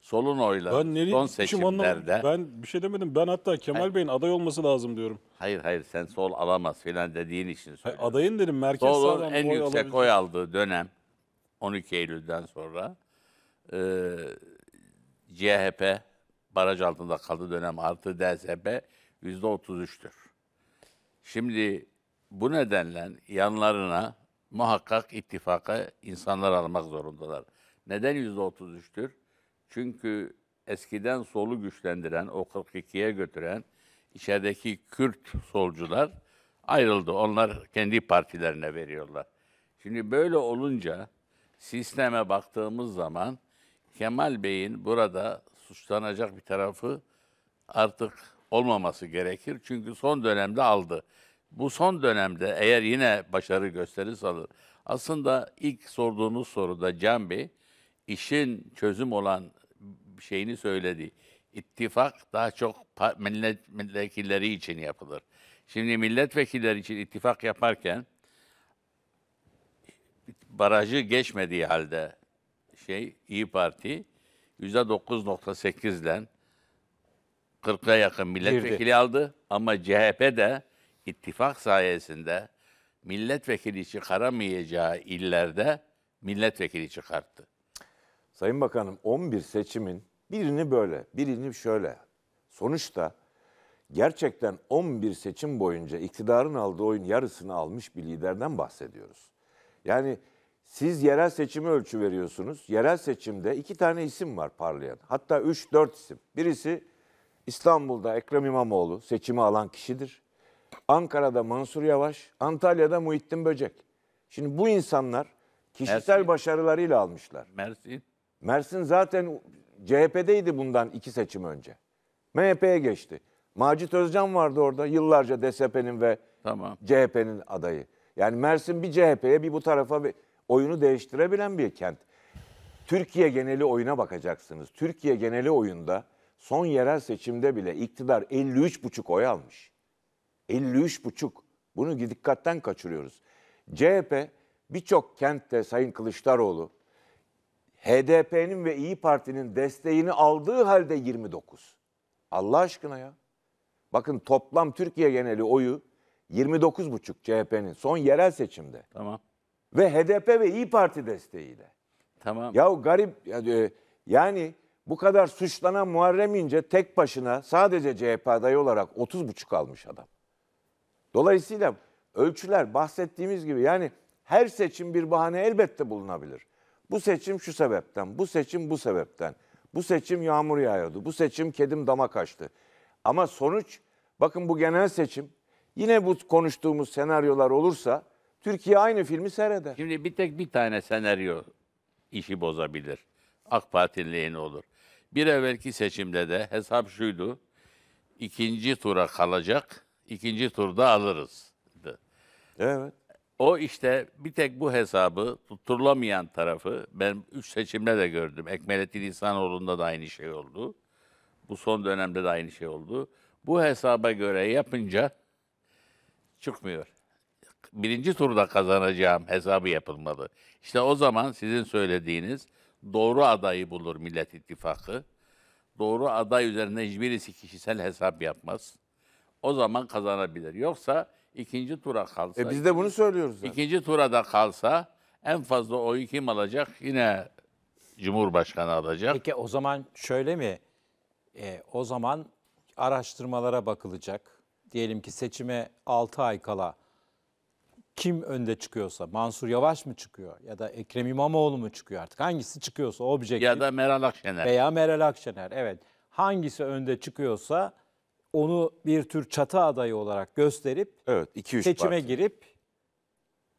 Solun oyları ben nereye son seçimlerde. Ben bir şey demedim. Ben hatta Kemal Bey'in aday olması lazım diyorum. Hayır hayır sen sol alamaz filan dediğin için Hayır, söylüyorum. adayın dedim merkez Solun sağdan en oy yüksek alabilecek. oy aldığı dönem 12 Eylül'den sonra e, CHP baraj altında kaldığı dönem artı DSP %33'tür. Şimdi bu nedenle yanlarına muhakkak ittifaka insanlar almak zorundalar. Neden yüzde otuz üçtür? Çünkü eskiden solu güçlendiren, o 42'ye götüren içerideki Kürt solcular ayrıldı. Onlar kendi partilerine veriyorlar. Şimdi böyle olunca sisteme baktığımız zaman Kemal Bey'in burada suçlanacak bir tarafı artık olmaması gerekir. Çünkü son dönemde aldı bu son dönemde eğer yine başarı gösterirse alır. Aslında ilk sorduğunuz soruda Can işin çözüm olan şeyini söyledi. İttifak daha çok millet, milletvekilleri için yapılır. Şimdi milletvekilleri için ittifak yaparken barajı geçmediği halde şey İyi Parti %9.8 ile 40'a yakın milletvekili Girdi. aldı ama CHP de ittifak sayesinde milletvekili çıkaramayacağı illerde milletvekili çıkarttı. Sayın Bakanım 11 seçimin birini böyle, birini şöyle. Sonuçta gerçekten 11 seçim boyunca iktidarın aldığı oyun yarısını almış bir liderden bahsediyoruz. Yani siz yerel seçimi ölçü veriyorsunuz. Yerel seçimde iki tane isim var parlayan. Hatta üç dört isim. Birisi İstanbul'da Ekrem İmamoğlu seçimi alan kişidir. Ankara'da Mansur Yavaş, Antalya'da Muhittin Böcek. Şimdi bu insanlar kişisel Mersin. başarılarıyla almışlar. Mersin. Mersin zaten CHP'deydi bundan iki seçim önce. MHP'ye geçti. Macit Özcan vardı orada yıllarca DSP'nin ve tamam. CHP'nin adayı. Yani Mersin bir CHP'ye bir bu tarafa bir oyunu değiştirebilen bir kent. Türkiye geneli oyuna bakacaksınız. Türkiye geneli oyunda son yerel seçimde bile iktidar 53,5 oy almış. 53,5. Bunu dikkatten kaçırıyoruz. CHP birçok kentte Sayın Kılıçdaroğlu HDP'nin ve İyi Parti'nin desteğini aldığı halde 29. Allah aşkına ya. Bakın toplam Türkiye geneli oyu 29,5 CHP'nin son yerel seçimde. Tamam. Ve HDP ve İyi Parti desteğiyle. Tamam. Ya garip e, yani bu kadar suçlanan Muharrem İnce tek başına sadece CHP adayı olarak 30,5 almış adam. Dolayısıyla ölçüler bahsettiğimiz gibi yani her seçim bir bahane elbette bulunabilir. Bu seçim şu sebepten, bu seçim bu sebepten, bu seçim yağmur yağıyordu, bu seçim kedim dama kaçtı. Ama sonuç bakın bu genel seçim yine bu konuştuğumuz senaryolar olursa Türkiye aynı filmi seyreder. Şimdi bir tek bir tane senaryo işi bozabilir. AK Parti'nin olur. Bir evvelki seçimde de hesap şuydu. ikinci tura kalacak ikinci turda alırız. Evet. O işte bir tek bu hesabı tutturulamayan tarafı ben üç seçimde de gördüm. Ekmelettin İhsanoğlu'nda da aynı şey oldu. Bu son dönemde de aynı şey oldu. Bu hesaba göre yapınca çıkmıyor. Birinci turda kazanacağım hesabı yapılmadı. İşte o zaman sizin söylediğiniz doğru adayı bulur Millet İttifakı. Doğru aday üzerine hiçbirisi kişisel hesap yapmaz o zaman kazanabilir. Yoksa ikinci tura kalsa... E biz de bunu söylüyoruz zaten. İkinci tura da kalsa en fazla oyu kim alacak? Yine Cumhurbaşkanı alacak. Peki o zaman şöyle mi? E, o zaman araştırmalara bakılacak. Diyelim ki seçime 6 ay kala kim önde çıkıyorsa Mansur Yavaş mı çıkıyor ya da Ekrem İmamoğlu mu çıkıyor artık hangisi çıkıyorsa objektif ya da Meral Akşener veya Meral Akşener evet hangisi önde çıkıyorsa onu bir tür çatı adayı olarak gösterip evet, iki, üç seçime parti. girip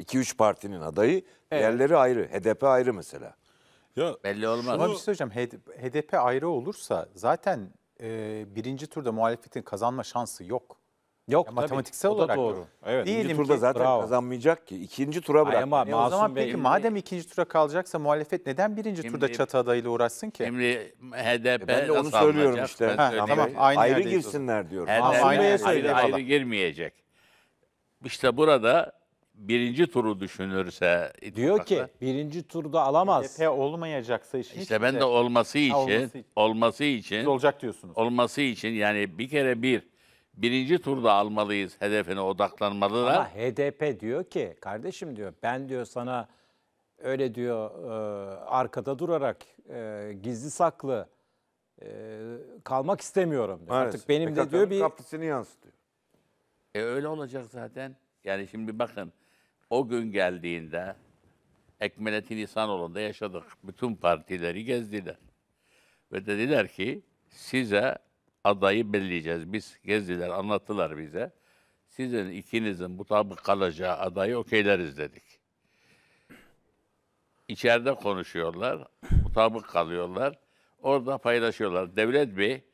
2-3 partinin adayı evet. yerleri ayrı. HDP ayrı mesela. Ya, Belli olmaz. Ama bir şey söyleyeceğim. HDP ayrı olursa zaten e, birinci turda muhalefetin kazanma şansı yok. Yok ya tabii. matematiksel o da olarak doğru. Evet. Diyelim İkinci turda ki, zaten bravo. kazanmayacak ki. İkinci tura bırak. Ama, yani o zaman Bey, peki Emre, madem ikinci tura kalacaksa muhalefet neden birinci Emre, turda çatı adayıyla uğraşsın ki? Emre HDP e ben de onu söylüyorum işte. Ha, tamam, aynı ayrı girsinler diyorum. HDP Bey'e ayrı, ayrı girmeyecek. İşte burada birinci turu düşünürse diyor ki birinci turda alamaz. HDP olmayacaksa işte. İşte ben de olması için, ha, olması için olması için olacak diyorsunuz. Olması için yani bir kere bir birinci turda almalıyız hedefine odaklanmalılar. Ama HDP diyor ki kardeşim diyor ben diyor sana öyle diyor e, arkada durarak e, gizli saklı e, kalmak istemiyorum diyor. Artık benim de diyor bir kaprisini yansıtıyor. E öyle olacak zaten. Yani şimdi bakın o gün geldiğinde Ekmelettin İhsanoğlu'nda yaşadık. Bütün partileri gezdiler. Ve dediler ki size adayı belirleyeceğiz. Biz gezdiler, anlattılar bize. Sizin ikinizin mutabık kalacağı adayı okeyleriz dedik. İçeride konuşuyorlar, mutabık kalıyorlar. Orada paylaşıyorlar. Devlet Bey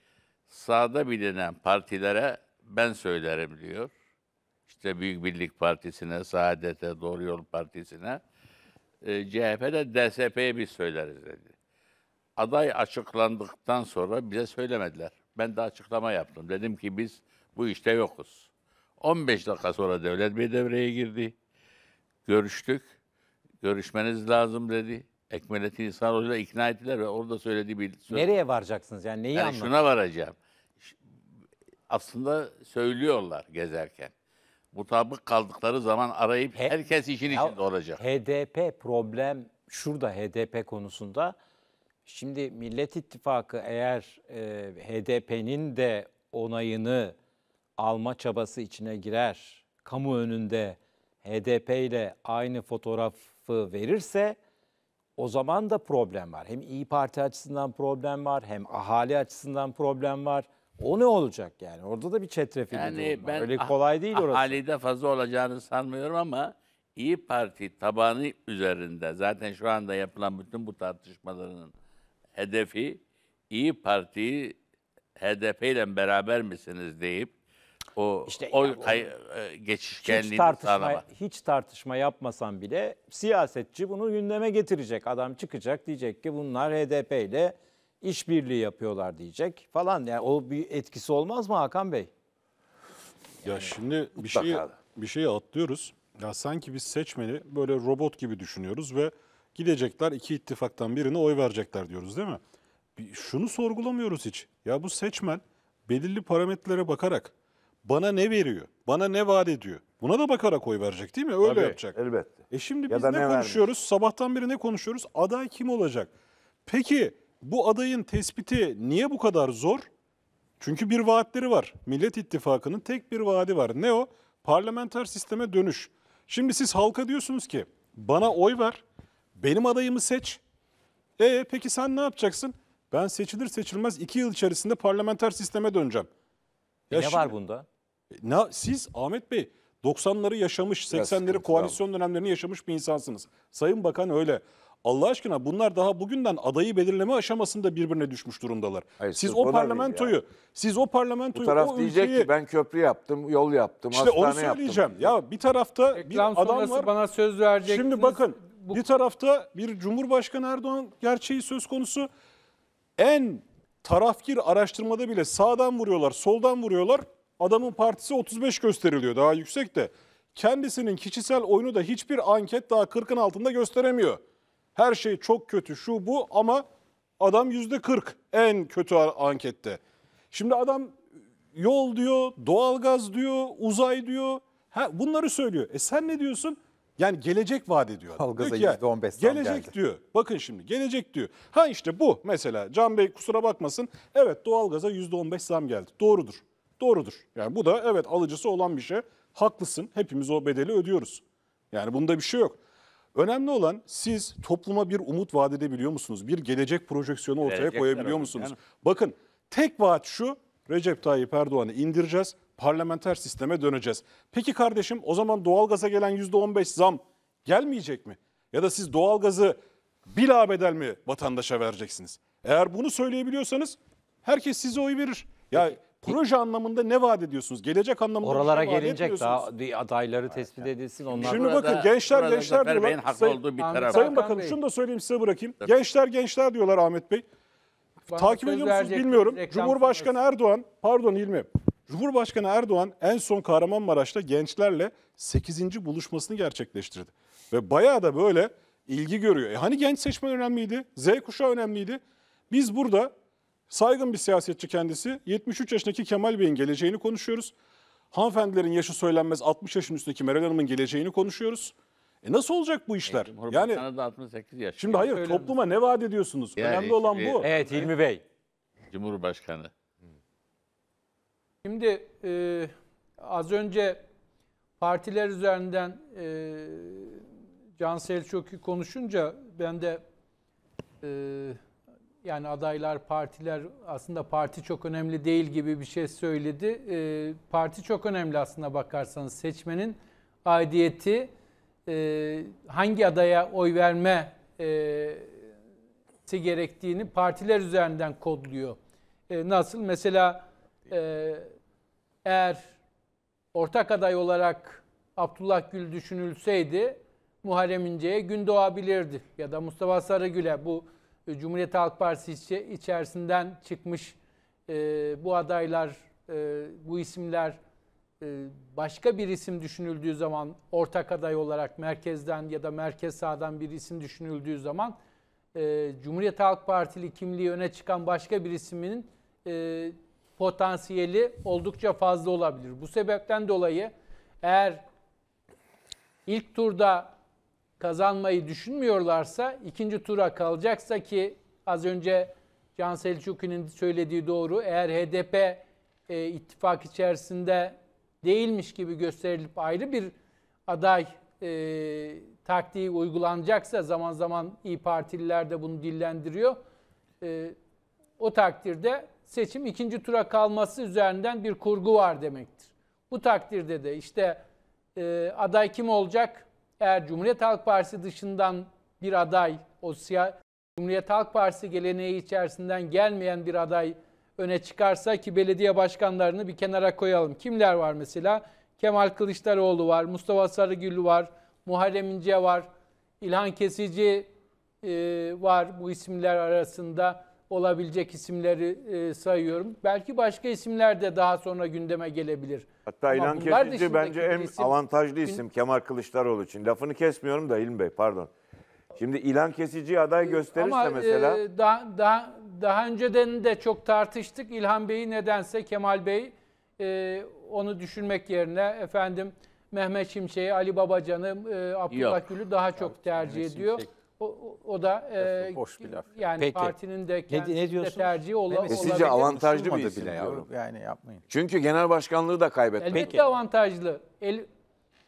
sağda bilinen partilere ben söylerim diyor. İşte Büyük Birlik Partisi'ne, Saadet'e, Doğru Yol Partisi'ne. E, CHP'de DSP'ye biz söyleriz dedi. Aday açıklandıktan sonra bize söylemediler. Ben de açıklama yaptım. Dedim ki biz bu işte yokuz. 15 dakika sonra Devlet bir devreye girdi. Görüştük. Görüşmeniz lazım dedi. Ekmelettin İhsanoğlu'yla ikna ettiler ve orada söylediği bir... Söz. Nereye varacaksınız? Yani neyi yani Şuna varacağım. Aslında söylüyorlar gezerken. Mutabık kaldıkları zaman arayıp herkes işin ya, içinde olacak. HDP problem şurada HDP konusunda Şimdi Millet İttifakı eğer e, HDP'nin de onayını alma çabası içine girer, kamu önünde HDP ile aynı fotoğrafı verirse o zaman da problem var. Hem İyi Parti açısından problem var, hem ahali açısından problem var. O ne olacak yani? Orada da bir çetrefilli yani durum var. Öyle ah, kolay değil orası. Ahalide fazla olacağını sanmıyorum ama İyi Parti tabanı üzerinde zaten şu anda yapılan bütün bu tartışmaların hedefi İyi Parti HDP ile beraber misiniz deyip o işte oy yani, kay- e, hiç tartışma, sağlama. Hiç tartışma yapmasan bile siyasetçi bunu gündeme getirecek. Adam çıkacak diyecek ki bunlar HDP ile işbirliği yapıyorlar diyecek falan. Yani o bir etkisi olmaz mı Hakan Bey? Ya şimdi bir şey bir şeyi atlıyoruz. Ya sanki biz seçmeni böyle robot gibi düşünüyoruz ve Gidecekler iki ittifaktan birine oy verecekler diyoruz değil mi? Şunu sorgulamıyoruz hiç. Ya bu seçmen belirli parametrelere bakarak bana ne veriyor? Bana ne vaat ediyor? Buna da bakarak oy verecek değil mi? Öyle Tabii, yapacak. Elbette. E şimdi ya biz ne, ne konuşuyoruz? Vermiş? Sabahtan beri ne konuşuyoruz? Aday kim olacak? Peki bu adayın tespiti niye bu kadar zor? Çünkü bir vaatleri var. Millet İttifakı'nın tek bir vaadi var. Ne o? Parlamenter sisteme dönüş. Şimdi siz halka diyorsunuz ki bana oy ver. Benim adayımı seç. E peki sen ne yapacaksın? Ben seçilir seçilmez iki yıl içerisinde parlamenter sisteme döneceğim. Ya e, ne şimdi, var bunda? E, ne, siz Ahmet Bey 90'ları yaşamış, 80'leri koalisyon dönemlerini yaşamış bir insansınız. Sayın Bakan öyle. Allah aşkına bunlar daha bugünden adayı belirleme aşamasında birbirine düşmüş durumdalar. Hayır, siz o parlamentoyu, siz o parlamentoyu Bu taraf diyecek ki ben köprü yaptım, yol yaptım, işte hastane onu söyleyeceğim. yaptım. Ya bir tarafta Ekran bir adam var. bana söz vereceksiniz. Şimdi bakın bu... bir tarafta bir Cumhurbaşkanı Erdoğan gerçeği söz konusu. En tarafkir araştırmada bile sağdan vuruyorlar, soldan vuruyorlar. Adamın partisi 35 gösteriliyor daha yüksek de. Kendisinin kişisel oyunu da hiçbir anket daha 40'ın altında gösteremiyor. Her şey çok kötü şu bu ama adam %40 en kötü ankette. Şimdi adam yol diyor, doğalgaz diyor, uzay diyor. Ha, bunları söylüyor. E sen ne diyorsun? Yani gelecek vaat ediyor. Halgaza %15 zam Gelecek geldi. diyor. Bakın şimdi gelecek diyor. Ha işte bu mesela Can Bey kusura bakmasın. Evet doğalgaza %15 zam geldi. Doğrudur. Doğrudur. Yani bu da evet alıcısı olan bir şey. Haklısın. Hepimiz o bedeli ödüyoruz. Yani bunda bir şey yok. Önemli olan siz topluma bir umut vaat edebiliyor musunuz? Bir gelecek projeksiyonu ortaya Gelecekler koyabiliyor musunuz? yani. Bakın tek vaat şu Recep Tayyip Erdoğan'ı indireceğiz parlamenter sisteme döneceğiz. Peki kardeşim o zaman doğalgaza gelen %15 zam gelmeyecek mi? Ya da siz doğalgazı bila bedel mi vatandaşa vereceksiniz? Eğer bunu söyleyebiliyorsanız herkes size oy verir. Ya proje anlamında ne vaat ediyorsunuz? Gelecek anlamında Oralara şey gelinecek daha adayları tespit evet. edilsin. Onlar Şimdi bakın gençler gençler Zafer diyorlar. Haklı sayın, olduğu bir taraf. Sayın Bakanım şunu da söyleyeyim size bırakayım. Tabii. Gençler gençler diyorlar Ahmet Bey. Bana Takip ediyor musunuz bilmiyorum. Cumhurbaşkanı Erdoğan, pardon Hilmi, Cumhurbaşkanı Erdoğan en son Kahramanmaraş'ta gençlerle 8. buluşmasını gerçekleştirdi. Ve bayağı da böyle ilgi görüyor. E hani genç seçmen önemliydi, Z kuşağı önemliydi. Biz burada saygın bir siyasetçi kendisi 73 yaşındaki Kemal Bey'in geleceğini konuşuyoruz. Hanımefendilerin yaşı söylenmez 60 yaşın üstündeki Meral Hanım'ın geleceğini konuşuyoruz. E nasıl olacak bu işler? E, yani da 68 yaş. Şimdi hayır Öyle topluma mi? ne vaat ediyorsunuz? Yani, Önemli olan bu. Evet Hilmi Bey. Cumhurbaşkanı. Şimdi e, az önce partiler üzerinden e, Can Selçuk'u konuşunca ben de e, yani adaylar, partiler aslında parti çok önemli değil gibi bir şey söyledi. E, parti çok önemli aslında bakarsanız seçmenin aidiyeti e, hangi adaya oy verme e, gerektiğini partiler üzerinden kodluyor. E, nasıl? Mesela ee, eğer ortak aday olarak Abdullah Gül düşünülseydi Muharrem İnce'ye gün doğabilirdi. Ya da Mustafa Sarıgül'e bu e, Cumhuriyet Halk Partisi içerisinden çıkmış e, bu adaylar, e, bu isimler e, başka bir isim düşünüldüğü zaman ortak aday olarak merkezden ya da merkez sağdan bir isim düşünüldüğü zaman e, Cumhuriyet Halk Partili kimliği öne çıkan başka bir isminin e, potansiyeli oldukça fazla olabilir. Bu sebepten dolayı eğer ilk turda kazanmayı düşünmüyorlarsa ikinci tura kalacaksa ki az önce Can Selçuk'un söylediği doğru eğer HDP e, ittifak içerisinde değilmiş gibi gösterilip ayrı bir aday e, taktiği uygulanacaksa zaman zaman İyi Partililer de bunu dillendiriyor. E, o takdirde seçim ikinci tura kalması üzerinden bir kurgu var demektir. Bu takdirde de işte e, aday kim olacak? Eğer Cumhuriyet Halk Partisi dışından bir aday, o siyah Cumhuriyet Halk Partisi geleneği içerisinden gelmeyen bir aday öne çıkarsa ki belediye başkanlarını bir kenara koyalım. Kimler var mesela? Kemal Kılıçdaroğlu var, Mustafa Sarıgül var, Muharrem İnce var, İlhan Kesici e, var bu isimler arasında olabilecek isimleri e, sayıyorum. Belki başka isimler de daha sonra gündeme gelebilir. Hatta Ama ilan kesici bence en isim, avantajlı isim Kemal Kılıçdaroğlu için. Lafını kesmiyorum da İlmi Bey pardon. Şimdi ilan kesici aday e, gösterirse Ama, e, mesela. E, daha, daha, daha önceden de çok tartıştık. İlhan Bey'i nedense Kemal Bey e, onu düşünmek yerine efendim Mehmet Şimşek'i, Ali Babacan'ı, e, Abdullah Gül'ü daha çok tercih Mehmet ediyor. Şimşek o, o da e, boş bir laf. Yani Peki. partinin de kendisi ne, ne de tercihi ola, olabilir. Sizce avantajlı mıydı bile yavrum? Yani yapmayın. Çünkü genel başkanlığı da kaybetti. Elbette Peki. avantajlı. El,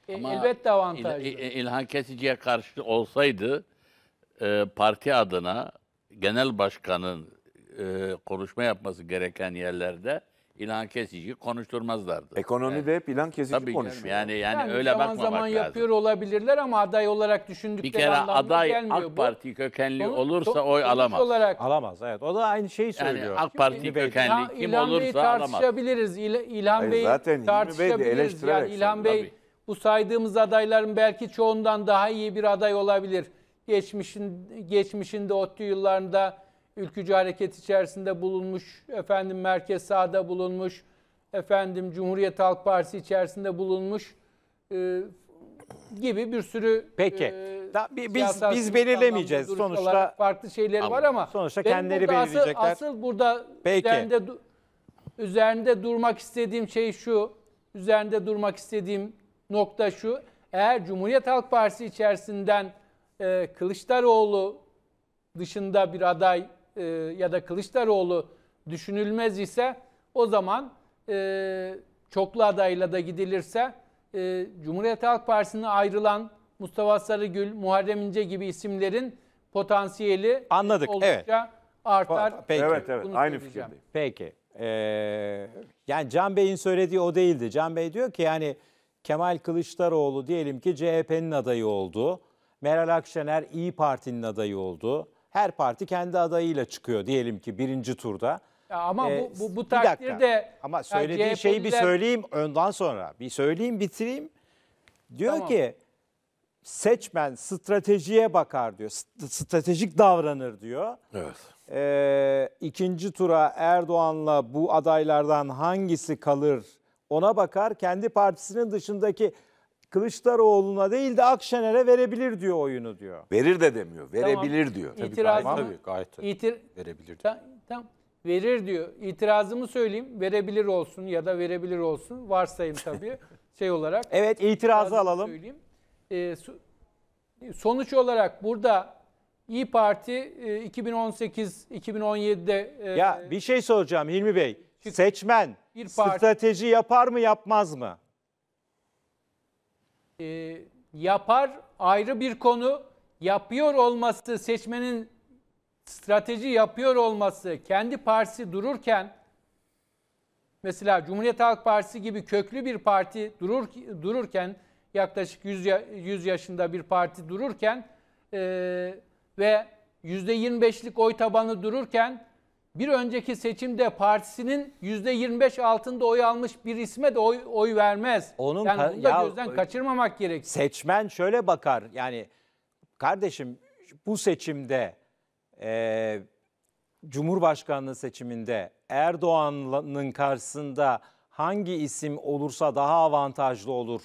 e, Ama elbette avantajlı. İl, İlhan Kesici'ye karşı olsaydı e, parti adına genel başkanın e, konuşma yapması gereken yerlerde ilan kesici konuşturmazlardı. Ekonomide evet. hep ilan kesici Tabii konuşuyor. Yani, yani yani öyle zaman bakmamak zaman lazım. yapıyor olabilirler ama aday olarak düşündükleri Bir kere aday AK bu. Parti kökenli Onu, olursa oy alamaz. Olarak, alamaz evet. O da aynı şeyi söylüyor. Yani AK Parti Şimdi, kökenli İlhan, kim İlhan Bey tartışabiliriz. İl, İlhan Bey zaten tartışabiliriz. yani İlhan Bey Tabii. bu saydığımız adayların belki çoğundan daha iyi bir aday olabilir. Geçmişin geçmişinde ODTÜ yıllarında ülkücü hareket içerisinde bulunmuş, efendim merkez sağda bulunmuş, efendim Cumhuriyet Halk Partisi içerisinde bulunmuş e, gibi bir sürü Peki. E, da, biz biz belirlemeyeceğiz sonuçta. Farklı şeyleri ama, var ama sonuçta kendileri belirleyecekler. Asıl, asıl burada Peki. üzerinde üzerinde durmak istediğim şey şu. Üzerinde durmak istediğim nokta şu. Eğer Cumhuriyet Halk Partisi içerisinden e, Kılıçdaroğlu dışında bir aday e, ya da Kılıçdaroğlu düşünülmez ise o zaman e, çoklu adayla da gidilirse e, Cumhuriyet Halk Partisi'ne ayrılan Mustafa Sarıgül, Muharrem İnce gibi isimlerin potansiyeli Anladık, oldukça evet. artar. Peki. Evet evet Bunu aynı fikirdeyim. Peki. Ee, yani Can Bey'in söylediği o değildi. Can Bey diyor ki yani Kemal Kılıçdaroğlu diyelim ki CHP'nin adayı oldu. Meral Akşener İyi Parti'nin adayı oldu her parti kendi adayıyla çıkıyor diyelim ki birinci turda. Ya ama ee, bu, bu, bu takdirde... Ama söylediği yani şeyi bir söyleyeyim önden sonra. Bir söyleyeyim bitireyim. Diyor tamam. ki seçmen stratejiye bakar diyor. stratejik davranır diyor. Evet. Ee, ikinci tura Erdoğan'la bu adaylardan hangisi kalır ona bakar. Kendi partisinin dışındaki Kılıçdaroğlu'na değil de Akşener'e verebilir diyor oyunu diyor. Verir de demiyor. Verebilir tamam. diyor. Tabii İtirazımı, gayet, tabii, gayet tabii. İtir... Verebilir. Tamam. Tam. Verir diyor. İtirazımı söyleyeyim. Verebilir olsun ya da verebilir olsun. Varsayım tabii şey olarak. Evet itirazı alalım. Söyleyeyim. Ee, sonuç olarak burada İyi Parti 2018-2017'de... E, e, ya bir şey soracağım Hilmi Bey. Seçmen bir parti, strateji yapar mı yapmaz mı? e, yapar ayrı bir konu. Yapıyor olması seçmenin strateji yapıyor olması kendi partisi dururken mesela Cumhuriyet Halk Partisi gibi köklü bir parti durur dururken yaklaşık 100, 100 yaşında bir parti dururken e, ve %25'lik oy tabanı dururken bir önceki seçimde partisinin %25 altında oy almış bir isme de oy, oy vermez. Onun yani bunu da ya, gözden kaçırmamak gerekir. Seçmen şöyle bakar yani kardeşim bu seçimde e, Cumhurbaşkanlığı seçiminde Erdoğan'ın karşısında hangi isim olursa daha avantajlı olur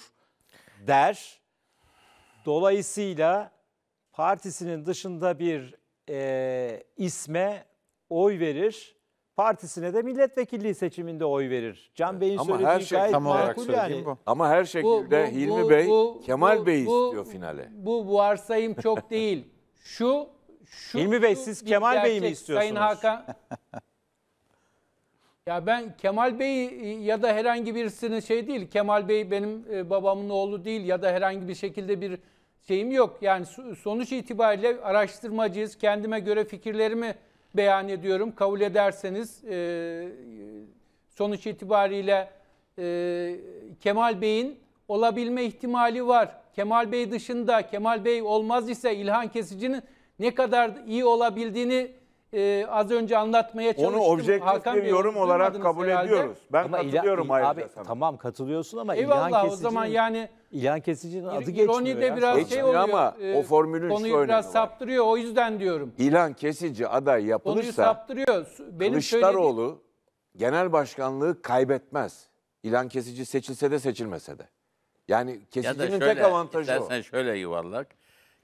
der. Dolayısıyla partisinin dışında bir e, isme oy verir. Partisine de milletvekilliği seçiminde oy verir. Can Bey'in Ama söylediği her şey gayet tam olarak makul yani. bu. Ama her şekilde bu- Hilmi bu- Bey bu- Kemal bu- Bey'i bu- istiyor finale. Bu varsayım çok değil. Şu şu Hilmi Bey, siz Kemal Bey'i mi gerçek. Sayın istiyorsunuz? Hakan. ya ben Kemal Bey e, ya da herhangi birisinin şey değil. Kemal Bey benim e, babamın oğlu değil ya da herhangi bir şekilde bir şeyim yok. Yani sonuç itibariyle araştırmacıyız. Kendime göre fikirlerimi beyan ediyorum. Kabul ederseniz e, sonuç itibariyle e, Kemal Bey'in olabilme ihtimali var. Kemal Bey dışında Kemal Bey olmaz ise İlhan Kesici'nin ne kadar iyi olabildiğini e, az önce anlatmaya çalıştım. Onu objektif Hakan bir Bey, yorum olarak kabul herhalde. ediyoruz. Ben ama katılıyorum ila, ayrıca abi, sana. Tamam katılıyorsun ama Eyvallah, İlhan Kesici'nin, o zaman yani, İlhan Kesici'nin adı geçmiyor. İroni de biraz geçmiyor şey oluyor. Ama e, o formülün konuyu biraz var. saptırıyor o yüzden diyorum. İlhan Kesici aday yapılırsa konuyu saptırıyor. Benim Kılıçdaroğlu söylediğim... genel başkanlığı kaybetmez. İlhan Kesici seçilse de seçilmese de. Yani Kesici'nin ya şöyle, tek avantajı o. şöyle yuvarlak.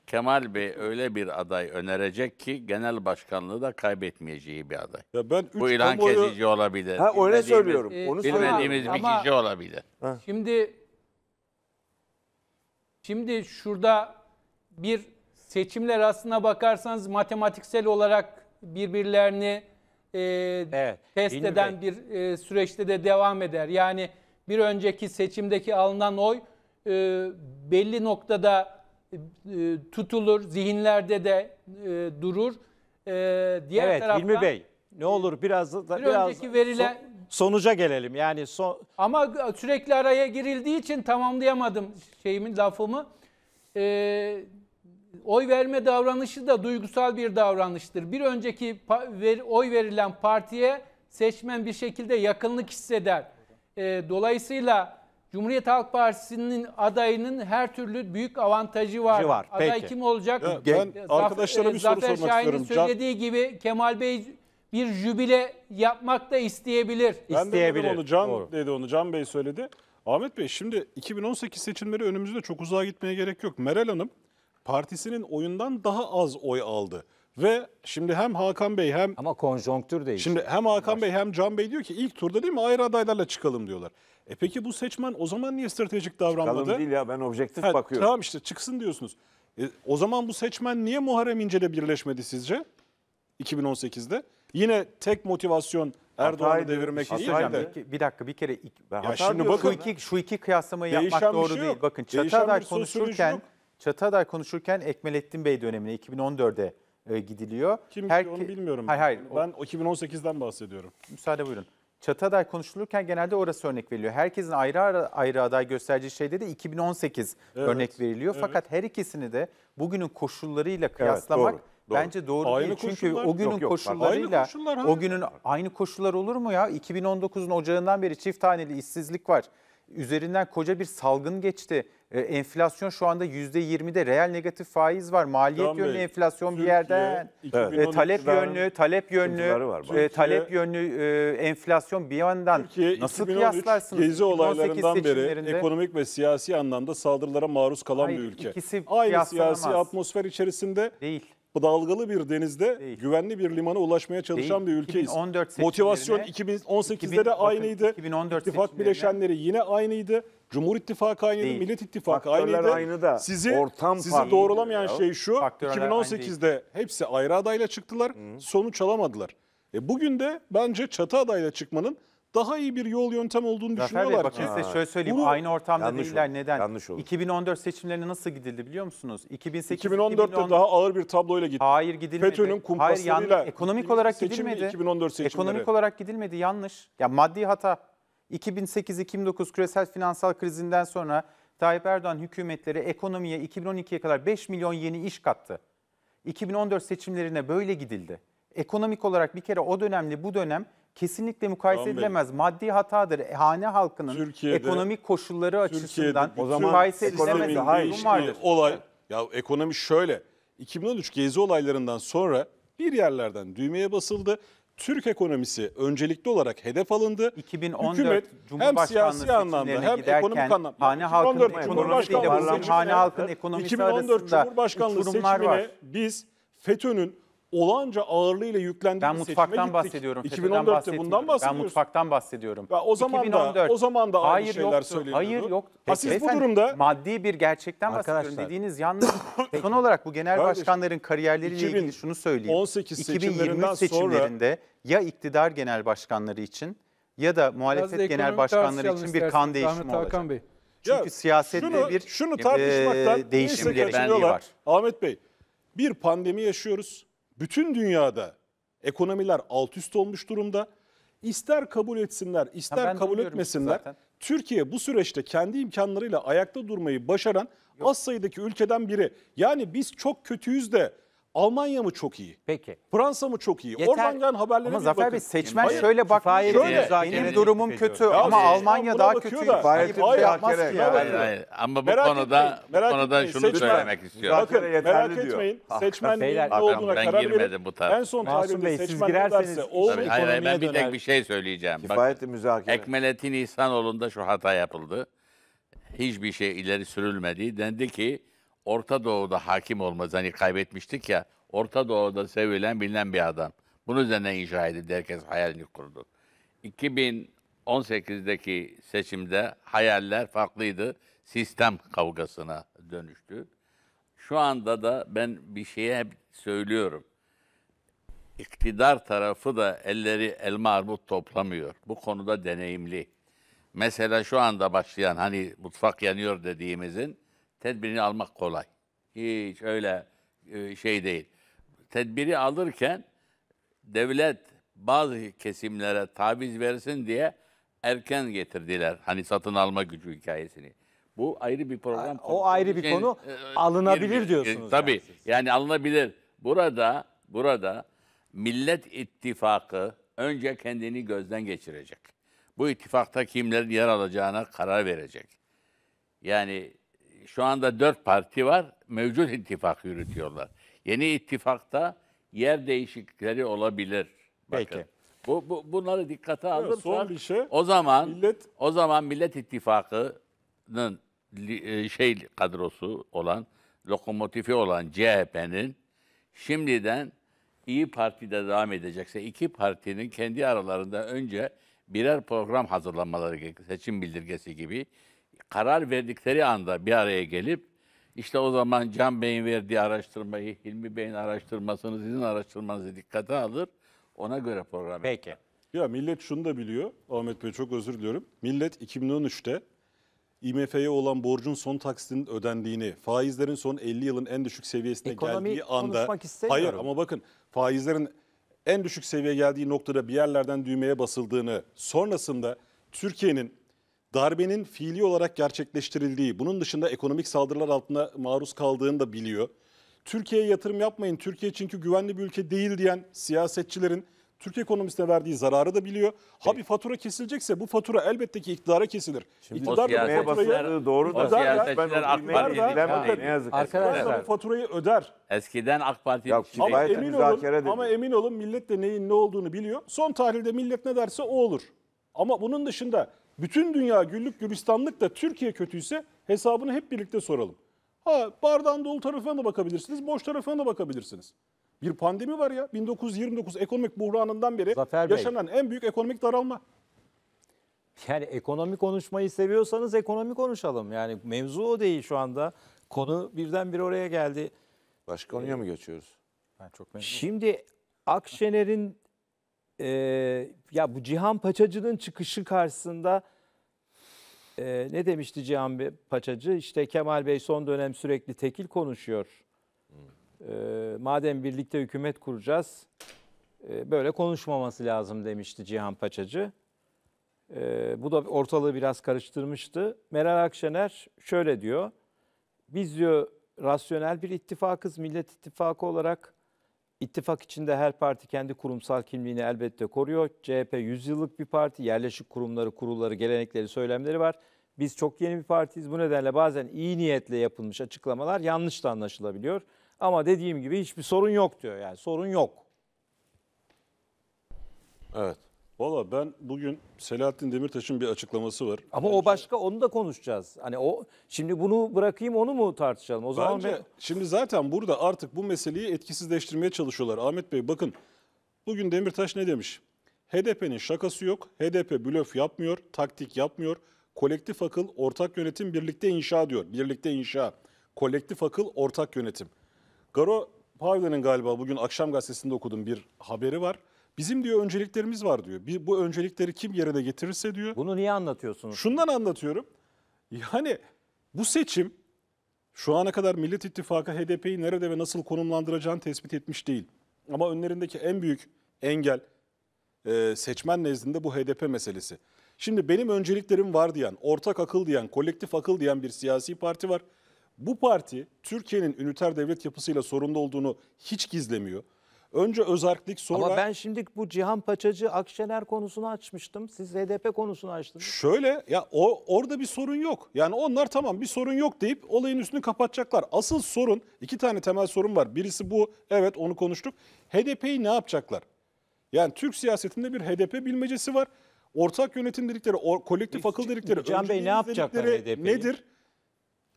Kemal Bey öyle bir aday önerecek ki genel başkanlığı da kaybetmeyeceği bir aday. Ya ben Bu ilan kamuoyu- kesici olabilir. Ha öyle Bilmediğimiz- söylüyorum. Ee, Onu söylüyorum. Bilmediğimiz bir kişi olabilir. Şimdi şimdi şurada bir seçimler aslına bakarsanız matematiksel olarak birbirlerini e, Evet, test eden bir e, süreçte de devam eder. Yani bir önceki seçimdeki alınan oy e, belli noktada e, tutulur, zihinlerde de e, durur. E, diğer evet taraftan, Hilmi Bey ne olur biraz da bir biraz önceki verilen son, sonuca gelelim. Yani son Ama sürekli araya girildiği için tamamlayamadım şeyimin lafımı. E, oy verme davranışı da duygusal bir davranıştır. Bir önceki ver, oy verilen partiye seçmen bir şekilde yakınlık hisseder. E, dolayısıyla Cumhuriyet Halk Partisi'nin adayının her türlü büyük avantajı var. Var, Aday peki. kim olacak? Ya, ee, ben Zafer, arkadaşlara bir soru Zafer sormak Şahin'in istiyorum. söylediği gibi Kemal Bey bir jübile yapmak da isteyebilir. Ben de dedim onu Can Doğru. dedi onu Can Bey söyledi. Ahmet Bey şimdi 2018 seçimleri önümüzde çok uzağa gitmeye gerek yok. Meral Hanım partisinin oyundan daha az oy aldı. Ve şimdi hem Hakan Bey hem Ama konjonktür değişti. şimdi hem Hakan Bey hem Can Bey diyor ki ilk turda değil mi ayrı adaylarla çıkalım diyorlar. E peki bu seçmen o zaman niye stratejik davranmadı? Çıkalım değil ya ben objektif ha, bakıyorum. Tamam işte çıksın diyorsunuz. E, o zaman bu seçmen niye Muharrem İnce'le birleşmedi sizce 2018'de? Yine tek motivasyon Erdoğan'ı şey devirmek değil de. Bir, dakika bir kere ben ya şimdi bakın, şu, iki, şu iki kıyaslamayı yapmak doğru şey değil. Yok. Bakın Çatağday konuşurken Çatağday konuşurken Ekmelettin Bey dönemine 2014'e e, gidiliyor. Kim Her, onu bilmiyorum. Hayır, hayır, ben o, 2018'den bahsediyorum. Müsaade buyurun. Çatı konuşulurken genelde orası örnek veriliyor. Herkesin ayrı ayrı aday göstereceği şeyde de 2018 evet, örnek veriliyor. Evet. Fakat her ikisini de bugünün koşullarıyla kıyaslamak evet, doğru, doğru. bence doğru aynı değil. Çünkü o günün yok, yok, koşullarıyla aynı koşullar, o günün aynı koşullar olur mu ya? 2019'un ocağından beri çift haneli işsizlik var. Üzerinden koca bir salgın geçti e, enflasyon şu anda %20'de reel negatif faiz var. Maliyet Can yönlü Bey, enflasyon Türkiye, bir yerden e, talep yönlü talep yönlü e, talep yönlü e, enflasyon bir yandan Türkiye, nasıl 2013 kıyaslarsınız? Gezi olaylarından beri ekonomik ve siyasi anlamda saldırılara maruz kalan Hayır, bir ülke. Aynı siyasi atmosfer içerisinde değil dalgalı bir denizde Değil. güvenli bir limana ulaşmaya çalışan Değil. bir ülkeyiz. Motivasyon 2018'de de aynıydı. 2014 İttifak bileşenleri yine aynıydı. Cumhur İttifakı aynıydı, Değil. Millet İttifakı Faktörler aynıydı. Aynı da, sizi ortam sizi doğrulamayan şey şu. Faktörler 2018'de hepsi ayrı adayla çıktılar. Hı. Sonuç alamadılar. E bugün de bence çatı adayla çıkmanın daha iyi bir yol yöntem olduğunu Zafer Bey düşünüyorlar bakın ki. size şöyle söyleyeyim. Bunu- Aynı ortamda Yanlış değiller. oldu, Neden? yanlış oldu. 2014 seçimlerine nasıl gidildi biliyor musunuz? 2008 2014'te 2010 daha ağır bir tabloyla gitti. Hayır gidilmedi. FETÖ'nün kumpaslarıyla Hayır, yanlış. ekonomik olarak seçimli gidilmedi. 2014 seçimleri. Ekonomik olarak gidilmedi yanlış. Ya maddi hata. 2008-2009 küresel finansal krizinden sonra Tayyip Erdoğan hükümetleri ekonomiye 2012'ye kadar 5 milyon yeni iş kattı. 2014 seçimlerine böyle gidildi. Ekonomik olarak bir kere o dönemle bu dönem kesinlikle mukayese edilemez. Maddi hatadır. E, Hane halkının Türkiye'de- ekonomik koşulları açısından bütün o zaman mukayese edilemez. Hayır, vardır. olay ya ekonomi şöyle 2013 gezi olaylarından sonra bir yerlerden düğmeye basıldı. Türk ekonomisi öncelikli olarak hedef alındı. 2014 Cumhurbaşkanlığı seçimlerine giderken hane halkının ekonomisiyle Cumhurbaşkanlığı hane seçimine- halkının ekonomisi 2014 Cumhurbaşkanlığı seçimine var. biz FETÖ'nün olağanca ağırlığıyla yüklendi. Ben mutfaktan bahsediyorum. FETÖ'den 2014'te bundan bahsediyorum. Ben mutfaktan bahsediyorum. Ya o zaman da- o zaman da aynı şeyler yoktu, Hayır yok. Ha, siz bu durumda- maddi bir gerçekten bahsediyorum dediğiniz yanlış. Son olarak bu genel Kardeşim, başkanların kariyerleriyle 2018 ilgili şunu söyleyeyim. 2023 seçimlerinden seçimlerinde ya iktidar genel başkanları için ya da Biraz muhalefet genel başkanları için bir kan değişimi Ahmet olacak. Bey. Çünkü siyasette bir şunu tartışmaktan e, değişim kaçınıyorlar. var. Ahmet Bey bir pandemi yaşıyoruz bütün dünyada ekonomiler alt üst olmuş durumda. İster kabul etsinler, ister kabul etmesinler. Türkiye bu süreçte kendi imkanlarıyla ayakta durmayı başaran Yok. az sayıdaki ülkeden biri. Yani biz çok kötüyüz de Almanya mı çok iyi? Peki. Fransa mı çok iyi? Oradan gelen haberlere ama bir Zafer bakın. Bey seçmen Hayır. şöyle bakmıyor. Şöyle. Benim durumum ediyor. kötü ya ama şey. Almanya daha kötü. Da. Hayır, hayır, yapmaz ki. Hayır, hayır. Ama bu merak konuda, etmeyin, merak konuda etmeyin. şunu seçmen, söylemek istiyorum. Bakın merak diyor. etmeyin. Ah, Seçmenliğin ne olduğuna karar verin. Ben girmedim bu tarafa. En son tarihinde seçmen ne derse Hayır, hayır. döner. Ben bir tek bir şey söyleyeceğim. Kifayetli müzakere. Ekmelettin İhsanoğlu'nda şu hata yapıldı. Hiçbir şey ileri sürülmedi. Dendi ki Orta Doğu'da hakim olmaz. Hani kaybetmiştik ya. Orta Doğu'da sevilen bilinen bir adam. Bunun üzerine inşa edildi. Herkes hayalini kurdu. 2018'deki seçimde hayaller farklıydı. Sistem kavgasına dönüştü. Şu anda da ben bir şeye hep söylüyorum. İktidar tarafı da elleri elma armut toplamıyor. Bu konuda deneyimli. Mesela şu anda başlayan hani mutfak yanıyor dediğimizin Tedbirini almak kolay. Hiç öyle e, şey değil. Tedbiri alırken devlet bazı kesimlere taviz versin diye erken getirdiler. Hani satın alma gücü hikayesini. Bu ayrı bir program. O ayrı bir şey, konu. E, alınabilir girmiş, diyorsunuz. E, tabii. Yani, yani alınabilir. Burada burada Millet ittifakı önce kendini gözden geçirecek. Bu ittifakta kimlerin yer alacağına karar verecek. Yani şu anda dört parti var. Mevcut ittifak yürütüyorlar. Yeni ittifakta yer değişiklikleri olabilir. Bakın. Peki. Bu, bu bunları dikkate alırsak son bir şey, o zaman millet o zaman Millet İttifakı'nın e, şey kadrosu olan lokomotifi olan CHP'nin şimdiden İyi Parti'de devam edecekse iki partinin kendi aralarında önce birer program hazırlanmaları gerekiyor. Seçim bildirgesi gibi karar verdikleri anda bir araya gelip işte o zaman Can Bey'in verdiği araştırmayı, Hilmi Bey'in araştırmasını, sizin araştırmanızı dikkate alır. Ona göre program Peki. Ya millet şunu da biliyor. Ahmet Bey çok özür diliyorum. Millet 2013'te IMF'ye olan borcun son taksitinin ödendiğini, faizlerin son 50 yılın en düşük seviyesine Ekonomi geldiği anda... Hayır ama bakın faizlerin en düşük seviyeye geldiği noktada bir yerlerden düğmeye basıldığını, sonrasında Türkiye'nin darbenin fiili olarak gerçekleştirildiği, bunun dışında ekonomik saldırılar altında maruz kaldığını da biliyor. Türkiye'ye yatırım yapmayın, Türkiye çünkü güvenli bir ülke değil diyen siyasetçilerin Türk ekonomisine verdiği zararı da biliyor. Ha bir fatura kesilecekse bu fatura elbette ki iktidara kesilir. Şimdi İktidar bu faturayı doğru da siyasetçiler ben AK Parti'yi bilemem ne yazık ki. Arkadaşlar bu faturayı öder. Eskiden AK Parti ya, ama, emin olun, ama emin olun millet de neyin ne olduğunu biliyor. Son tarihte millet ne derse o olur. Ama bunun dışında bütün dünya güllük gülistanlık da Türkiye kötüyse hesabını hep birlikte soralım. Ha bardağın dolu tarafına da bakabilirsiniz, boş tarafına da bakabilirsiniz. Bir pandemi var ya 1929 ekonomik buhranından beri Zafer Bey. yaşanan en büyük ekonomik daralma. Yani ekonomi konuşmayı seviyorsanız ekonomi konuşalım. Yani mevzu o değil şu anda. Konu birden bir oraya geldi. Başka konuya ee, mı geçiyoruz? Ben çok memnunum. Şimdi Akşener'in e, ya bu Cihan Paçacı'nın çıkışı karşısında e, ne demişti Cihan Paçacı? İşte Kemal Bey son dönem sürekli tekil konuşuyor. E, madem birlikte hükümet kuracağız e, böyle konuşmaması lazım demişti Cihan Paçacı. E, bu da ortalığı biraz karıştırmıştı. Meral Akşener şöyle diyor. Biz diyor rasyonel bir ittifakız. Millet ittifakı olarak İttifak içinde her parti kendi kurumsal kimliğini elbette koruyor. CHP 100 yıllık bir parti, yerleşik kurumları, kurulları, gelenekleri, söylemleri var. Biz çok yeni bir partiyiz. Bu nedenle bazen iyi niyetle yapılmış açıklamalar yanlış da anlaşılabiliyor. Ama dediğim gibi hiçbir sorun yok diyor yani sorun yok. Evet. Valla ben bugün Selahattin Demirtaş'ın bir açıklaması var. Ama bence, o başka onu da konuşacağız. Hani o şimdi bunu bırakayım onu mu tartışalım? O zaman bence, ben... şimdi zaten burada artık bu meseleyi etkisizleştirmeye çalışıyorlar. Ahmet Bey bakın bugün Demirtaş ne demiş? HDP'nin şakası yok. HDP blöf yapmıyor, taktik yapmıyor. Kolektif akıl, ortak yönetim, birlikte inşa diyor. Birlikte inşa. Kolektif akıl, ortak yönetim. Garo Pavlen'in galiba bugün akşam gazetesinde okudum bir haberi var. Bizim diyor önceliklerimiz var diyor. Bir, bu öncelikleri kim yerine getirirse diyor. Bunu niye anlatıyorsunuz? Şundan anlatıyorum. Yani bu seçim şu ana kadar Millet İttifakı HDP'yi nerede ve nasıl konumlandıracağını tespit etmiş değil. Ama önlerindeki en büyük engel e, seçmen nezdinde bu HDP meselesi. Şimdi benim önceliklerim var diyen, ortak akıl diyen, kolektif akıl diyen bir siyasi parti var. Bu parti Türkiye'nin üniter devlet yapısıyla sorunda olduğunu hiç gizlemiyor. Önce özerklik sonra... Ama ben şimdi bu Cihan Paçacı Akşener konusunu açmıştım. Siz HDP konusunu açtınız. Şöyle ya o, orada bir sorun yok. Yani onlar tamam bir sorun yok deyip olayın üstünü kapatacaklar. Asıl sorun iki tane temel sorun var. Birisi bu evet onu konuştuk. HDP'yi ne yapacaklar? Yani Türk siyasetinde bir HDP bilmecesi var. Ortak yönetim dedikleri, kolektif akıl dedikleri, Can Bey ne yapacaklar HDP'yi? Nedir?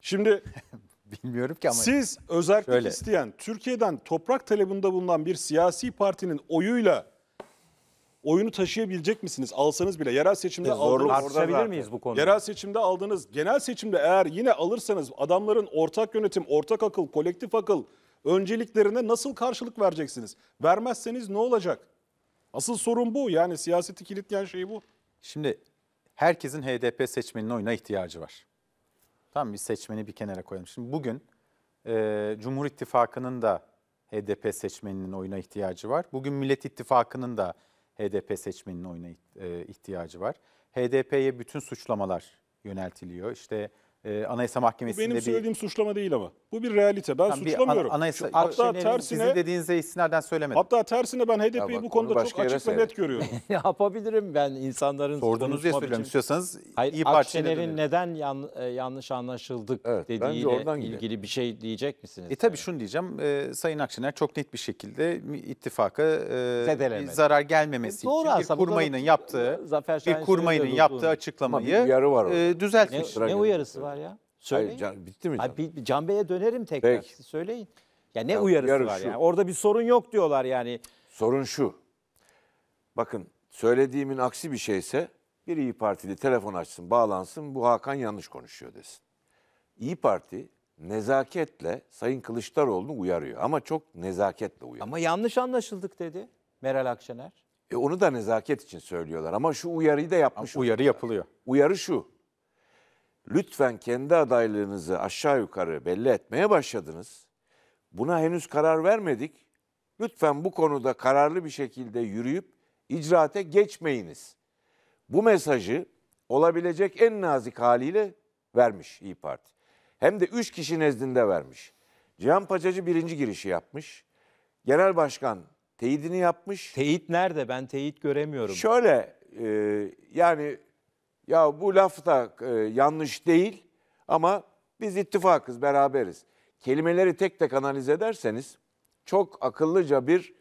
Şimdi Bilmiyorum ki ama. Siz özellik şöyle. isteyen, Türkiye'den toprak talebinde bulunan bir siyasi partinin oyuyla oyunu taşıyabilecek misiniz? Alsanız bile yerel seçimde e, aldığınız... Tartışabilir miyiz bu konuda? Yerel seçimde aldınız, genel seçimde eğer yine alırsanız adamların ortak yönetim, ortak akıl, kolektif akıl önceliklerine nasıl karşılık vereceksiniz? Vermezseniz ne olacak? Asıl sorun bu. Yani siyaseti kilitleyen şey bu. Şimdi herkesin HDP seçmeninin oyuna ihtiyacı var. Tamam bir seçmeni bir kenara koyalım. Şimdi bugün e, Cumhur İttifakı'nın da HDP seçmeninin oyuna ihtiyacı var. Bugün Millet İttifakı'nın da HDP seçmeninin oyuna e, ihtiyacı var. HDP'ye bütün suçlamalar yöneltiliyor. İşte e, Anayasa Mahkemesi'nde benim bir... söylediğim suçlama değil ama. Bu bir realite. Ben tamam, suçlamıyorum. An, anayasa, hatta tersine sizin dediğinize istinaden söylemedim. Hatta tersine ben HDP'yi bu konuda çok açık ve net görüyorum. yapabilirim ben insanların sorduğunuz diye söylüyorum. İstiyorsanız Hayır, iyi Akşener'in neden yan, e, yanlış anlaşıldık evet, dediğiyle ilgili gidelim. bir şey diyecek misiniz? E tabii yani? şunu diyeceğim. E, Sayın Akşener çok net bir şekilde ittifaka e, zarar gelmemesi e, için bir kurmayının yaptığı bir kurmayının yaptığı açıklamayı e, düzeltmiş. Ne uyarısı var? yapıyorlar ya? Söyleyin. Hayır, can, bitti mi? Can? Abi, can Bey'e dönerim tekrar. Peki. söyleyin. Ya ne ya, uyarısı var şu. yani? Orada bir sorun yok diyorlar yani. Sorun şu. Bakın söylediğimin aksi bir şeyse bir İyi Partili telefon açsın, bağlansın. Bu Hakan yanlış konuşuyor desin. İyi Parti nezaketle Sayın Kılıçdaroğlu'nu uyarıyor ama çok nezaketle uyarıyor. Ama yanlış anlaşıldık dedi Meral Akşener. E onu da nezaket için söylüyorlar ama şu uyarıyı da yapmış. Ama uyarı yapılıyor. Uyarı şu lütfen kendi adaylığınızı aşağı yukarı belli etmeye başladınız. Buna henüz karar vermedik. Lütfen bu konuda kararlı bir şekilde yürüyüp icraate geçmeyiniz. Bu mesajı olabilecek en nazik haliyle vermiş İyi Parti. Hem de üç kişi nezdinde vermiş. Cihan Paçacı birinci girişi yapmış. Genel Başkan teyidini yapmış. Teyit nerede? Ben teyit göremiyorum. Şöyle e, yani ya bu laf da e, yanlış değil ama biz ittifakız, beraberiz. Kelimeleri tek tek analiz ederseniz çok akıllıca bir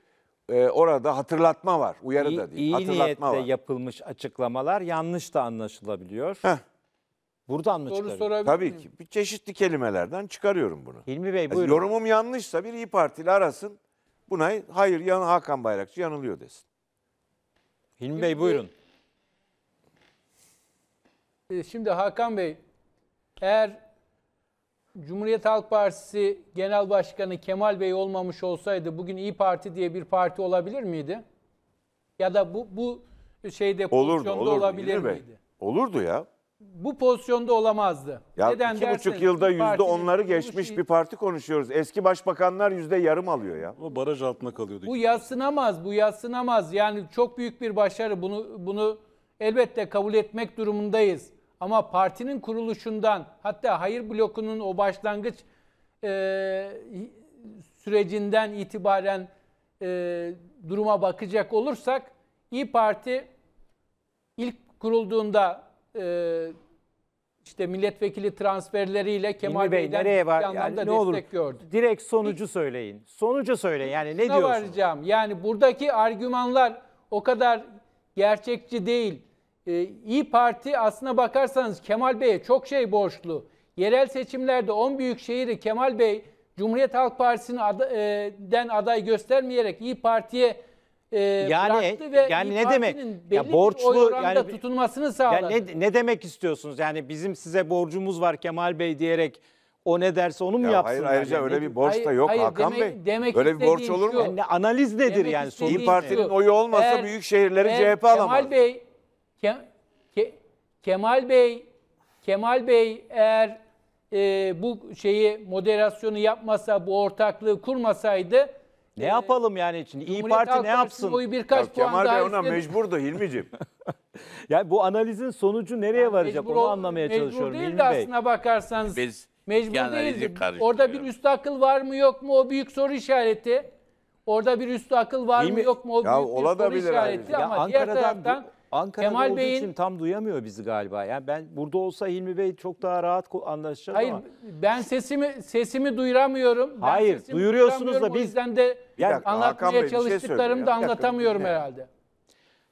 e, orada hatırlatma var. Uyarı iyi, da değil, İyi hatırlatma niyetle var. yapılmış açıklamalar yanlış da anlaşılabiliyor. Heh. Buradan mı Doğru çıkarıyor? Tabii ki. Bir çeşitli kelimelerden çıkarıyorum bunu. Hilmi Bey buyurun. Yorumum yanlışsa bir İyi Parti ile arasın. Buna hayır yan Hakan Bayrakçı yanılıyor desin. Hilmi Bey buyurun. Ee, şimdi Hakan Bey, eğer Cumhuriyet Halk Partisi Genel Başkanı Kemal Bey olmamış olsaydı bugün İyi Parti diye bir parti olabilir miydi? Ya da bu bu şeyde olurdu, pozisyonda olurdu, olabilir İlmi miydi? Bey. Olurdu ya. Bu pozisyonda olamazdı. Ya Neden iki buçuk yılda yüzde onları geçmiş şey bir parti konuşuyoruz. Eski başbakanlar yüzde yarım alıyor ya. O baraj altında kalıyordu. Bu yatsınamaz, bu yatsınamaz. Yani çok büyük bir başarı. Bunu bunu elbette kabul etmek durumundayız. Ama partinin kuruluşundan hatta hayır blokunun o başlangıç e, sürecinden itibaren e, duruma bakacak olursak İyi Parti ilk kurulduğunda e, işte milletvekili transferleriyle Kemal Bey, Bey'den nereye var? bir anlamda ne olur, gördü. Direkt sonucu İlk, söyleyin. Sonucu söyleyin. Yani ne diyorsunuz? varacağım. Yani buradaki argümanlar o kadar gerçekçi değil e, İyi Parti aslına bakarsanız Kemal Bey'e çok şey borçlu. Yerel seçimlerde 10 büyük şehri Kemal Bey Cumhuriyet Halk Partisi'nden e, aday göstermeyerek İyi Parti'ye e, yani ve yani İYİ ne demek ya borçlu yani tutunmasını sağladı. Yani ne, ne demek istiyorsunuz? Yani bizim size borcumuz var Kemal Bey diyerek o ne derse onu mu ya yapsınlar? Hayır ayrıca öyle bir borç da yok hayır, Hakan demek, Bey. Demek öyle bir borç olur mu? Yani analiz nedir demek yani? İyi Parti'nin oyu olmasa Eğer, büyük şehirleri CHP alamaz. Kemal Bey Ke, Ke, Kemal Bey Kemal Bey eğer e, bu şeyi moderasyonu yapmasa, bu ortaklığı kurmasaydı ne e, yapalım yani için? İyi Parti Halk ne yapsın? Oyu birkaç ya, Kemal puan Bey ona üstledim. mecburdu Hilmi'ciğim. yani bu analizin sonucu nereye yani varacak mecbur, onu anlamaya mecbur çalışıyorum değil Hilmi de Bey. aslına bakarsanız. Biz mecbur değiliz. Orada bir üst akıl var mı yok mu o büyük soru işareti. Orada bir üst akıl var mı yok mu o büyük ya, bir soru işareti. Ya, ama Ankara'dan diğer taraftan bu Ankara'da Kemal olduğu Bey'in, için tam duyamıyor bizi galiba. Yani ben burada olsa Hilmi Bey çok daha rahat anlaşacak hayır, ama. Hayır ben sesimi sesimi duyuramıyorum. Ben hayır sesimi duyuruyorsunuz da biz. de yani, anlatmaya şey çalıştıklarımı şey da anlatamıyorum dakika, herhalde.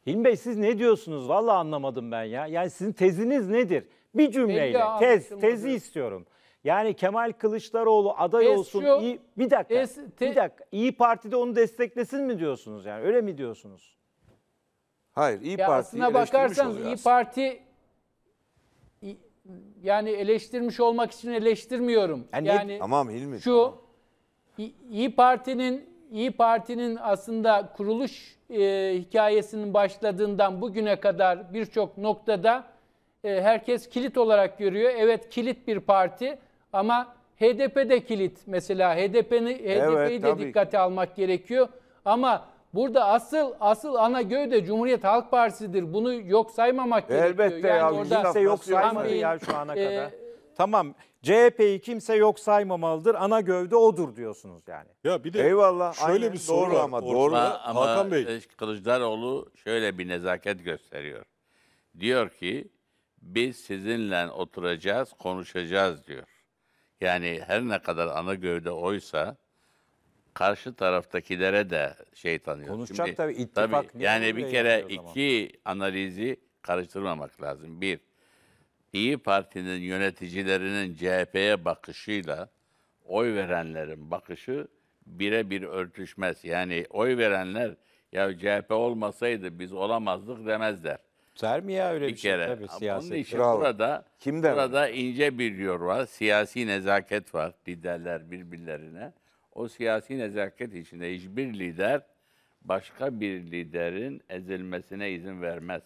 Hilmi Bey siz ne diyorsunuz? Valla anlamadım ben ya. Yani sizin teziniz nedir? Bir cümleyle Belli tez, tezi oluyor. istiyorum. Yani Kemal Kılıçdaroğlu aday tez olsun. Şu, iyi, bir dakika. Tez, te, bir dakika. İyi Parti'de onu desteklesin mi diyorsunuz yani? Öyle mi diyorsunuz? Hayır, İyi ya Parti aslına bakarsanız İyi Parti yani eleştirmiş olmak için eleştirmiyorum. Yani, yani tamam Hilmi. Şu tamam. İyi Parti'nin İyi Parti'nin aslında kuruluş e, hikayesinin başladığından bugüne kadar birçok noktada e, herkes kilit olarak görüyor. Evet kilit bir parti ama HDP de kilit mesela. HDP'yi evet, de dikkate almak gerekiyor. Ama burada asıl asıl ana gövde Cumhuriyet Halk Partisi'dir. Bunu yok saymamak Elbette gerekiyor. Yani ya, orada kimse yok saymadı ya şu ana e, kadar. E, tamam CHP'yi kimse yok saymamalıdır. Ana gövde odur diyorsunuz yani. Ya bir de Eyvallah, şöyle aynen, bir soru doğru var. ama doğru ama, ama Hakan Bey e, Kılıçdaroğlu şöyle bir nezaket gösteriyor. Diyor ki biz sizinle oturacağız, konuşacağız diyor. Yani her ne kadar ana gövde oysa karşı taraftakilere de şey tanıyor. Konuşacak Şimdi, tabii ittifak. Tabii, yani bir kere iki zaman. analizi karıştırmamak lazım. Bir, İyi Parti'nin yöneticilerinin CHP'ye bakışıyla oy verenlerin bakışı birebir örtüşmez. Yani oy verenler ya CHP olmasaydı biz olamazdık demezler. Der mi ya öyle bir, bir şey? Kere. Tabii, siyaset. için Bravo. burada, Kimden burada ince bir yor var. Siyasi nezaket var liderler birbirlerine o siyasi nezaket içinde hiçbir lider başka bir liderin ezilmesine izin vermez.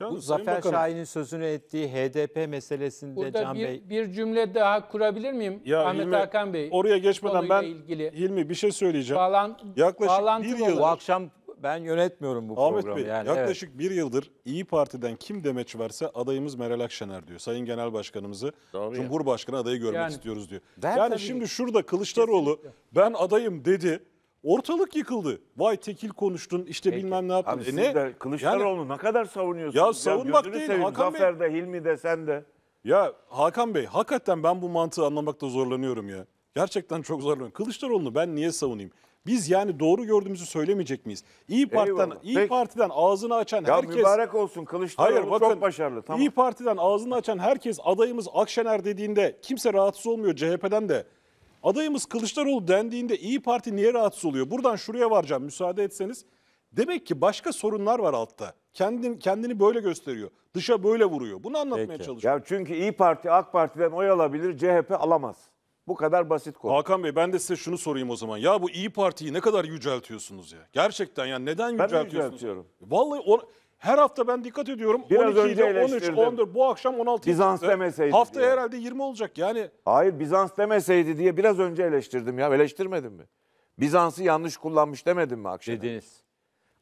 Bu Zafer Şahin'in sözünü ettiği HDP meselesinde Burada Can bir, Bey... bir cümle daha kurabilir miyim ya Ahmet Hilmi, Hakan Bey? Oraya geçmeden ben ilgili. Hilmi bir şey söyleyeceğim. Bağlan, Yaklaşık bir yıl... Bu akşam ben yönetmiyorum bu Ahmet programı. Bey yani, yaklaşık evet. bir yıldır İyi Parti'den kim demeç verse adayımız Meral Akşener diyor. Sayın Genel Başkanımızı Doğru Cumhurbaşkanı adayı görmek yani, istiyoruz diyor. Yani tabii. şimdi şurada Kılıçdaroğlu Kesinlikle. ben adayım dedi. Ortalık yıkıldı. Vay tekil konuştun işte Peki. bilmem ne yaptın. Abi e ne? De Kılıçdaroğlu yani, ne kadar savunuyorsun? Ya savunmak ya, değil seveyim. Hakan Zafer Bey. de Hilmi de sen de. Ya Hakan Bey hakikaten ben bu mantığı anlamakta zorlanıyorum ya. Gerçekten çok zorlanıyorum. Kılıçdaroğlu'nu ben niye savunayım? Biz yani doğru gördüğümüzü söylemeyecek miyiz? İyi Parti'den Eyvallah. İyi Peki. Parti'den ağzını açan Ya herkes mübarek olsun Kılıçdaroğlu Hayır bakın çok başarılı. Tamam. İyi Parti'den ağzını açan herkes adayımız Akşener dediğinde kimse rahatsız olmuyor CHP'den de. Adayımız Kılıçdaroğlu dendiğinde İyi Parti niye rahatsız oluyor? Buradan şuraya varacağım müsaade etseniz. Demek ki başka sorunlar var altta. Kendini, kendini böyle gösteriyor. Dışa böyle vuruyor. Bunu anlatmaya Peki. çalışıyor. Ya çünkü İyi Parti AK Parti'den oy alabilir, CHP alamaz. Bu kadar basit konu. Hakan Bey ben de size şunu sorayım o zaman. Ya bu İyi Parti'yi ne kadar yüceltiyorsunuz ya? Gerçekten yani neden yüceltiyorsunuz? Ben yüceltiyorum. Vallahi on, her hafta ben dikkat ediyorum. Biraz 12 önce 13, 14 bu akşam 16. Bizans demeseydi. Hafta diye. herhalde 20 olacak yani. Hayır Bizans demeseydi diye biraz önce eleştirdim ya. Eleştirmedim mi? Bizans'ı yanlış kullanmış demedim mi akşam? Dediniz.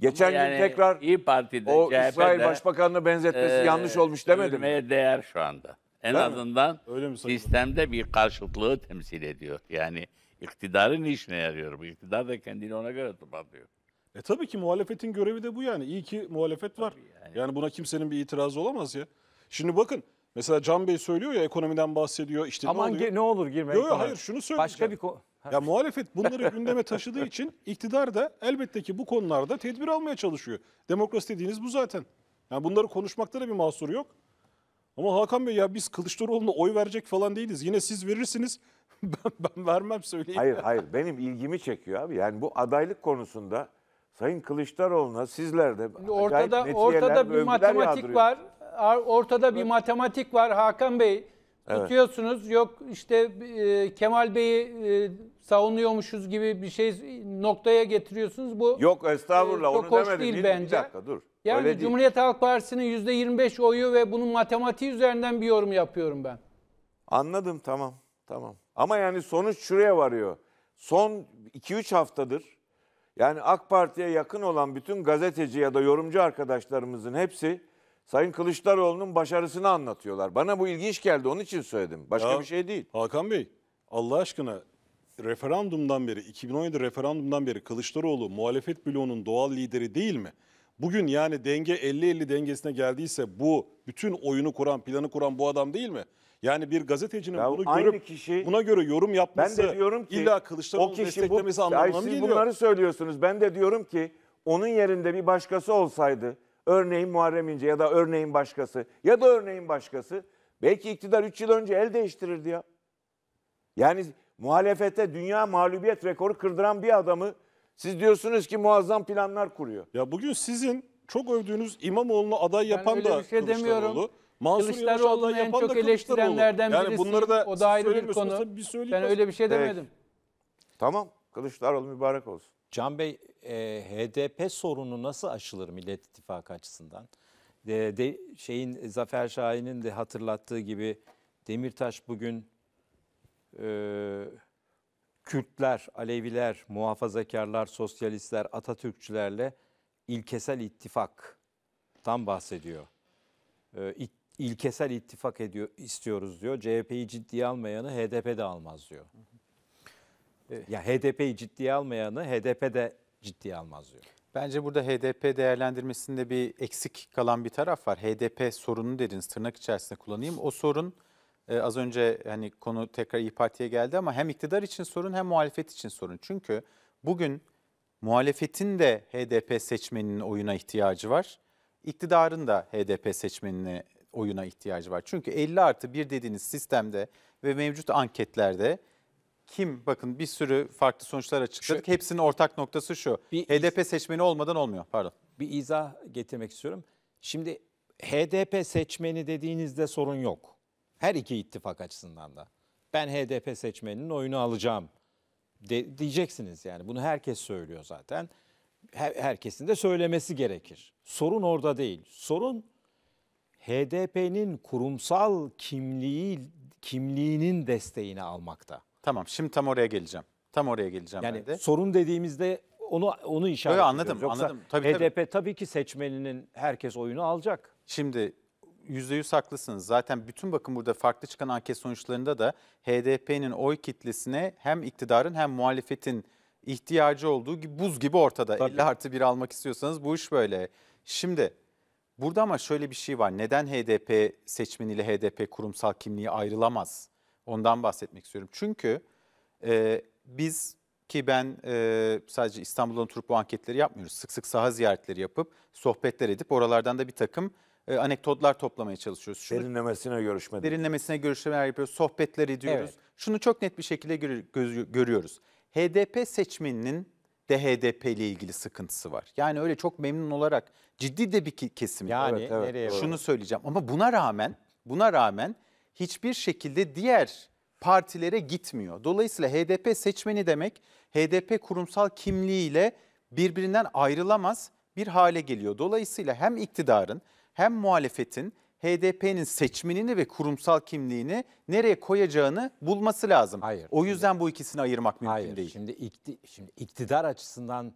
Geçen yani gün tekrar İyi Parti'de, o CHP'de, İsrail Başbakanı'nı benzetmesi e, yanlış olmuş demedim mi? değer şu anda. En Değil azından sistemde bir karşıtlığı temsil ediyor. Yani iktidarın işine yarıyor bu. İktidar da kendini ona göre toparlıyor. E tabii ki muhalefetin görevi de bu yani. İyi ki muhalefet var. yani. Yani. buna kimsenin bir itirazı olamaz ya. Şimdi bakın mesela Can Bey söylüyor ya ekonomiden bahsediyor. işte Aman ne ne olur girme. Yok yok hayır şunu söyleyeceğim. Başka bir ko- Ya muhalefet bunları gündeme taşıdığı için iktidar da elbette ki bu konularda tedbir almaya çalışıyor. Demokrasi dediğiniz bu zaten. Yani bunları konuşmakta da bir mahsur yok. Ama Hakan Bey ya biz Kılıçdaroğlu'na oy verecek falan değiliz. Yine siz verirsiniz. Ben, ben vermem söyleyeyim. Hayır hayır benim ilgimi çekiyor abi. Yani bu adaylık konusunda Sayın Kılıçdaroğlu'na sizler de ortada ortada bir matematik var. Ortada bir evet. matematik var Hakan Bey. Evet. yok işte e, Kemal Bey'i e, savunuyormuşuz gibi bir şey noktaya getiriyorsunuz. Bu Yok estağfururla e, onu demedim. değil bence. Bir dakika dur. Yani Öyle Cumhuriyet değil. Halk Partisi'nin %25 oyu ve bunun matematiği üzerinden bir yorum yapıyorum ben. Anladım tamam tamam. Ama yani sonuç şuraya varıyor. Son 2-3 haftadır yani AK Parti'ye yakın olan bütün gazeteci ya da yorumcu arkadaşlarımızın hepsi Sayın Kılıçdaroğlu'nun başarısını anlatıyorlar. Bana bu ilginç geldi onun için söyledim. Başka ya, bir şey değil. Hakan Bey Allah aşkına referandumdan beri 2017 referandumdan beri Kılıçdaroğlu muhalefet bloğunun doğal lideri değil mi? Bugün yani denge 50-50 dengesine geldiyse bu bütün oyunu kuran, planı kuran bu adam değil mi? Yani bir gazetecinin ya bunu aynı görüp kişi, buna göre yorum yapması ben de diyorum ki, illa Kılıçdaroğlu'nu desteklemesi bu, anlamına mı geliyor? bunları söylüyorsunuz. Ben de diyorum ki onun yerinde bir başkası olsaydı örneğin Muharrem İnce ya da örneğin başkası ya da örneğin başkası belki iktidar 3 yıl önce el değiştirirdi ya. Yani muhalefete dünya mağlubiyet rekoru kırdıran bir adamı siz diyorsunuz ki muazzam planlar kuruyor. Ya bugün sizin çok övdüğünüz İmamoğlu'nu aday yapan ben da bir şey Kılıçdaroğlu. Mansur Kılıçdaroğlu'nu en yapan çok da eleştirenlerden birisi. Yani bunları da o da ayrı bir konu. Bir ben öyle bir şey Peki. demedim. Tamam. Kılıçdaroğlu mübarek olsun. Can Bey, e, HDP sorunu nasıl aşılır Millet İttifakı açısından? De, de, şeyin Zafer Şahin'in de hatırlattığı gibi Demirtaş bugün e, Kürtler, Aleviler, muhafazakarlar, sosyalistler, Atatürkçülerle ilkesel ittifak tam bahsediyor. Ee, it, ittifak ediyor, istiyoruz diyor. CHP'yi ciddiye almayanı HDP de almaz diyor. Ee, ya HDP'yi ciddiye almayanı HDP de ciddiye almaz diyor. Bence burada HDP değerlendirmesinde bir eksik kalan bir taraf var. HDP sorunu dediniz tırnak içerisinde kullanayım. O sorun ee, az önce hani konu tekrar İyi Parti'ye geldi ama hem iktidar için sorun hem muhalefet için sorun. Çünkü bugün muhalefetin de HDP seçmeninin oyuna ihtiyacı var. İktidarın da HDP seçmenine oyuna ihtiyacı var. Çünkü 50 artı 1 dediğiniz sistemde ve mevcut anketlerde kim bakın bir sürü farklı sonuçlar açıkladık. Şu, Hepsinin ortak noktası şu. Bir, HDP seçmeni olmadan olmuyor. Pardon. Bir izah getirmek istiyorum. Şimdi HDP seçmeni dediğinizde sorun yok. Her iki ittifak açısından da. Ben HDP seçmeninin oyunu alacağım de, diyeceksiniz yani. Bunu herkes söylüyor zaten. Her, herkesin de söylemesi gerekir. Sorun orada değil. Sorun HDP'nin kurumsal kimliği kimliğinin desteğini almakta. Tamam şimdi tam oraya geleceğim. Tam oraya geleceğim yani ben de. sorun dediğimizde onu onu işaret Öyle anladım, Yoksa anladım. Tabii, HDP tabii. tabii ki seçmeninin herkes oyunu alacak. Şimdi %100 haklısınız. Zaten bütün bakın burada farklı çıkan anket sonuçlarında da HDP'nin oy kitlesine hem iktidarın hem muhalefetin ihtiyacı olduğu gibi buz gibi ortada. Tabii. 50 artı 1 almak istiyorsanız bu iş böyle. Şimdi burada ama şöyle bir şey var. Neden HDP seçmeniyle HDP kurumsal kimliği ayrılamaz? Ondan bahsetmek istiyorum. Çünkü e, biz ki ben e, sadece İstanbul'dan oturup bu anketleri yapmıyoruz. Sık sık saha ziyaretleri yapıp sohbetler edip oralardan da bir takım e, anekdotlar toplamaya çalışıyoruz. Şunu, Derinlemesine görüşmeler. Derinlemesine görüşmeler yapıyoruz, sohbetler ediyoruz. Evet. Şunu çok net bir şekilde gör, göz, görüyoruz. HDP seçmeninin de HDP ile ilgili sıkıntısı var. Yani öyle çok memnun olarak ciddi de bir kesim. Yani evet, evet, nereye şunu söyleyeceğim ama buna rağmen buna rağmen hiçbir şekilde diğer partilere gitmiyor. Dolayısıyla HDP seçmeni demek HDP kurumsal kimliğiyle birbirinden ayrılamaz bir hale geliyor. Dolayısıyla hem iktidarın hem muhalefetin HDP'nin seçmenini ve kurumsal kimliğini nereye koyacağını bulması lazım. Hayır. O yüzden şimdi, bu ikisini ayırmak mümkün hayır, değil. Şimdi, ikti, şimdi iktidar açısından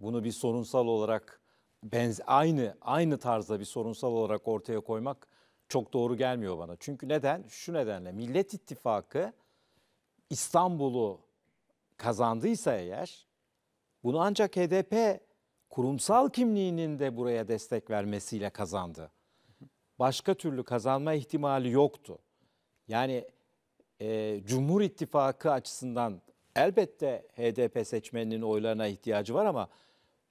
bunu bir sorunsal olarak benz aynı aynı tarzda bir sorunsal olarak ortaya koymak çok doğru gelmiyor bana. Çünkü neden? Şu nedenle Millet İttifakı İstanbul'u kazandıysa eğer bunu ancak HDP kurumsal kimliğinin de buraya destek vermesiyle kazandı. Başka türlü kazanma ihtimali yoktu. Yani e, Cumhur İttifakı açısından elbette HDP seçmeninin oylarına ihtiyacı var ama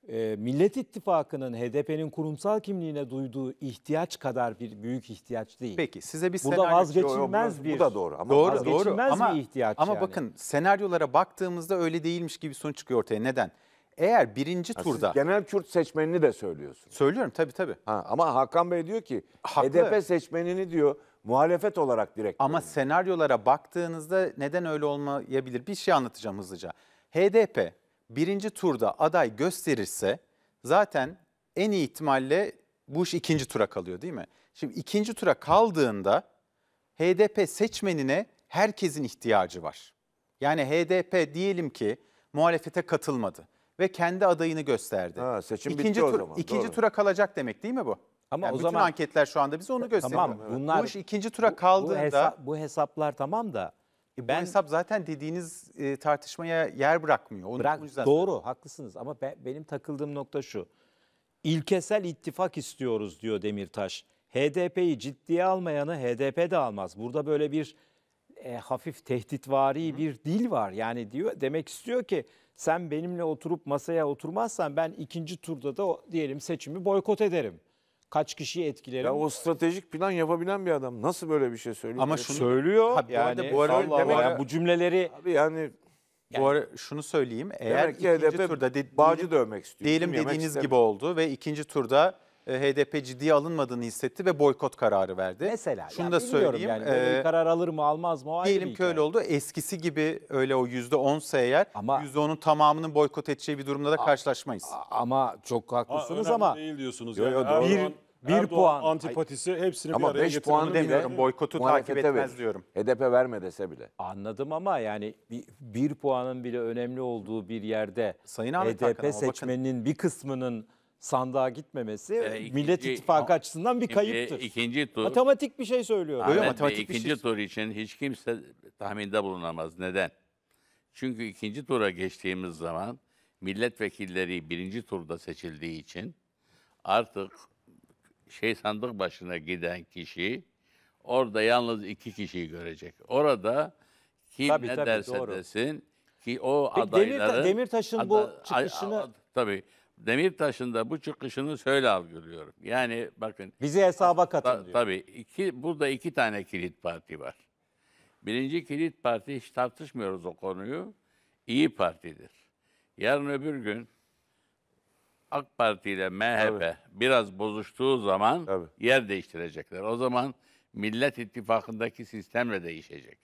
e, Millet İttifakı'nın HDP'nin kurumsal kimliğine duyduğu ihtiyaç kadar bir büyük ihtiyaç değil. Peki size bir Burada senaryo... vazgeçilmez bu, bir... Bu da doğru ama doğru, vazgeçilmez doğru. bir ihtiyaç ama, yani. Ama bakın senaryolara baktığımızda öyle değilmiş gibi sonuç çıkıyor ortaya. Neden? eğer birinci ha, turda... Siz genel Kürt seçmenini de söylüyorsun. Söylüyorum tabii tabii. Ha, ama Hakan Bey diyor ki Haklı. HDP seçmenini diyor muhalefet olarak direkt. Ama görüyor. senaryolara baktığınızda neden öyle olmayabilir? Bir şey anlatacağım hızlıca. HDP birinci turda aday gösterirse zaten en iyi ihtimalle bu iş ikinci tura kalıyor değil mi? Şimdi ikinci tura kaldığında HDP seçmenine herkesin ihtiyacı var. Yani HDP diyelim ki muhalefete katılmadı ve kendi adayını gösterdi. Ha, seçim ikinci bitti tur, o zaman. İkinci Doğru. tura kalacak demek değil mi bu? Ama yani o bütün zaman anketler şu anda bize onu gösteriyor. Tamam, bunlar, bu iş ikinci tura bu, kaldığında... Bu, hesap, bu hesaplar tamam da... E, ben, bu hesap zaten dediğiniz e, tartışmaya yer bırakmıyor. Onu, bırak, doğru, haklısınız ama be, benim takıldığım nokta şu. İlkesel ittifak istiyoruz diyor Demirtaş. HDP'yi ciddiye almayanı HDP de almaz. Burada böyle bir e, hafif tehditvari Hı. bir dil var. Yani diyor demek istiyor ki sen benimle oturup masaya oturmazsan ben ikinci turda da diyelim seçimi boykot ederim. Kaç kişiyi etkilerim? Ya o stratejik plan yapabilen bir adam nasıl böyle bir şey söylüyor? Ama şunu söylüyor. Ha, bu yani arada bu, ara, demek, yani, bu cümleleri abi yani yani, bu ara şunu söyleyeyim. Eğer ikinci HDP turda de, bağcı dövmek istiyor. Diyelim dediğiniz gibi oldu ve ikinci turda e, HDP ciddiye alınmadığını hissetti ve boykot kararı verdi. Mesela. Şunu da söyleyeyim. Yani böyle e, karar alır mı almaz mı o ayrı Diyelim ki öyle oldu. Eskisi gibi öyle o yüzde ise eğer Ama- %10'un tamamının boykot edeceği bir durumda da karşılaşmayız. Ama çok haklısınız Önemli ama değil diyorsunuz. Yo, yo, yani. Bir- bir puan. antipatisi hepsini bir Ama araya 5 getirir. demiyorum. Boykotu takip etmez diyorum. HDP verme dese bile. anladım ama yani bir, bir puanın bile önemli olduğu bir yerde Sayın Ahmet HDP seçmeninin bir kısmının sandığa gitmemesi e, ee, ikinci, Millet İttifakı o, açısından bir kayıptır. E, ikinci tur. Matematik bir şey söylüyorum. Öyle matematik Bey, ikinci bir şey. tur için hiç kimse tahminde bulunamaz. Neden? Çünkü ikinci tura geçtiğimiz zaman milletvekilleri birinci turda seçildiği için artık şey sandık başına giden kişi orada yalnız iki kişiyi görecek. Orada kim tabii, ne tabii, derse doğru. desin ki o Peki, adayların... Demirta, Demirtaş'ın bu çıkışını... A, a, tabii Demirtaş'ın da bu çıkışını şöyle algılıyorum. Yani bakın. Bizi hesaba katın ta, diyor. Tabii. Iki, burada iki tane kilit parti var. Birinci kilit parti hiç tartışmıyoruz o konuyu. İyi Parti'dir. Yarın öbür gün AK Parti ile MHP Tabii. biraz bozuştuğu zaman Tabii. yer değiştirecekler. O zaman Millet İttifakı'ndaki sistemle değişecek.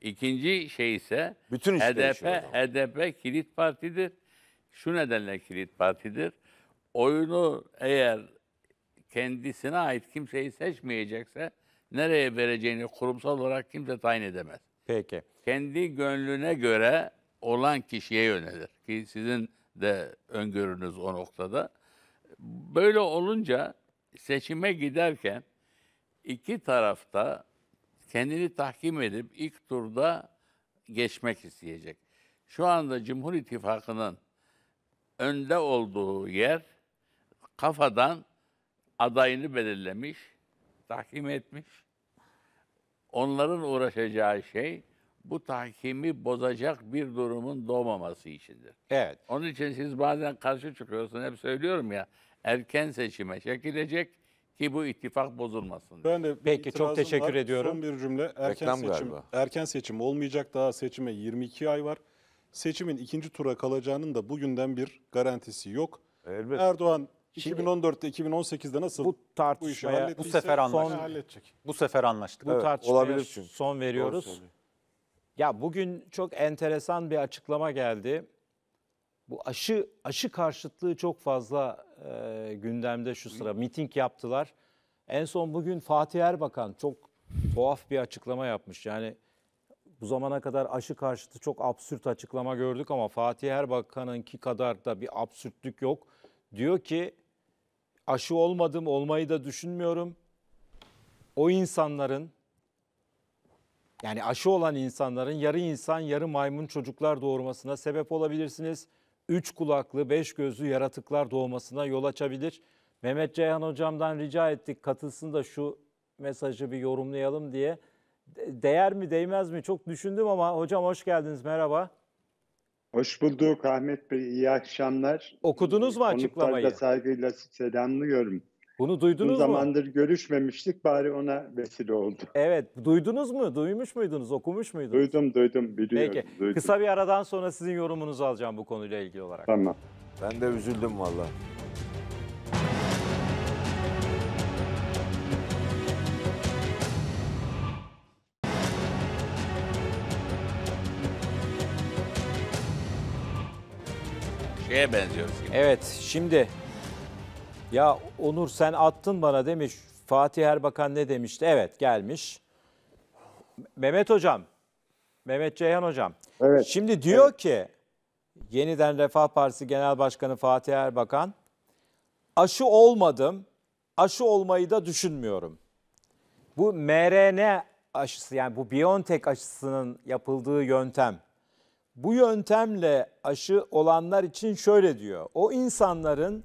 İkinci şey ise Bütün HDP, HDP kilit partidir şu nedenle kilit partidir. Oyunu eğer kendisine ait kimseyi seçmeyecekse nereye vereceğini kurumsal olarak kimse tayin edemez. Peki. Kendi gönlüne göre olan kişiye yönelir. Ki sizin de öngörünüz o noktada. Böyle olunca seçime giderken iki tarafta kendini tahkim edip ilk turda geçmek isteyecek. Şu anda Cumhur İttifakı'nın önde olduğu yer kafadan adayını belirlemiş, tahkim etmiş. Onların uğraşacağı şey bu tahkimi bozacak bir durumun doğmaması içindir. Evet. Onun için siz bazen karşı çıkıyorsunuz. Hep söylüyorum ya erken seçime çekilecek ki bu ittifak bozulmasın. Ben de peki çok teşekkür var. ediyorum. Son bir cümle erken Reklam seçim. Galiba. Erken seçim olmayacak daha seçime 22 ay var seçimin ikinci tura kalacağının da bugünden bir garantisi yok. Elbet. Erdoğan Şimdi- 2014'te 2018'de nasıl Bu bu işi tartışmaya bu sefer anlaştık. Bu sefer anlaştık. bu tartışmaya olabilir çünkü. son veriyoruz. Ya bugün çok enteresan bir açıklama geldi. Bu aşı aşı karşıtlığı çok fazla e, gündemde şu sıra. Miting yaptılar. En son bugün Fatih Erbakan çok tuhaf bir açıklama yapmış. Yani bu zamana kadar aşı karşıtı çok absürt açıklama gördük ama Fatih Erbakan'ınki kadar da bir absürtlük yok. Diyor ki aşı olmadım, olmayı da düşünmüyorum. O insanların yani aşı olan insanların yarı insan, yarı maymun çocuklar doğurmasına sebep olabilirsiniz. Üç kulaklı, beş gözlü yaratıklar doğmasına yol açabilir. Mehmet Ceyhan hocamdan rica ettik katılsın da şu mesajı bir yorumlayalım diye değer mi değmez mi çok düşündüm ama hocam hoş geldiniz merhaba. Hoş bulduk Ahmet Bey iyi akşamlar. Okudunuz mu açıklamayı? Konuklarda saygıyla selamlıyorum. Bunu duydunuz mu mu? zamandır görüşmemiştik bari ona vesile oldu. Evet duydunuz mu? Duymuş muydunuz? Okumuş muydunuz? Duydum duydum biliyorum. Peki duydum. kısa bir aradan sonra sizin yorumunuzu alacağım bu konuyla ilgili olarak. Tamam. Ben de üzüldüm vallahi. şeye benziyoruz gibi. Evet şimdi ya Onur sen attın bana demiş. Fatih Erbakan ne demişti? Evet gelmiş. Mehmet Hocam, Mehmet Ceyhan Hocam. Evet. Şimdi diyor evet. ki yeniden Refah Partisi Genel Başkanı Fatih Erbakan aşı olmadım, aşı olmayı da düşünmüyorum. Bu mRNA aşısı yani bu BioNTech aşısının yapıldığı yöntem bu yöntemle aşı olanlar için şöyle diyor. O insanların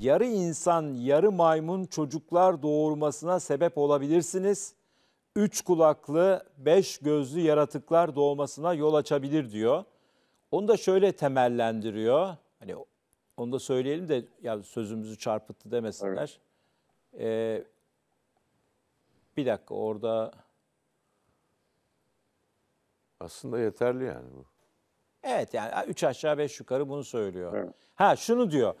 yarı insan yarı maymun çocuklar doğurmasına sebep olabilirsiniz. Üç kulaklı, beş gözlü yaratıklar doğmasına yol açabilir diyor. Onu da şöyle temellendiriyor. Hani onu da söyleyelim de ya sözümüzü çarpıttı demesinler. Evet. Ee, bir dakika orada... Aslında yeterli yani bu. Evet yani üç aşağı beş yukarı bunu söylüyor. Evet. Ha şunu diyor.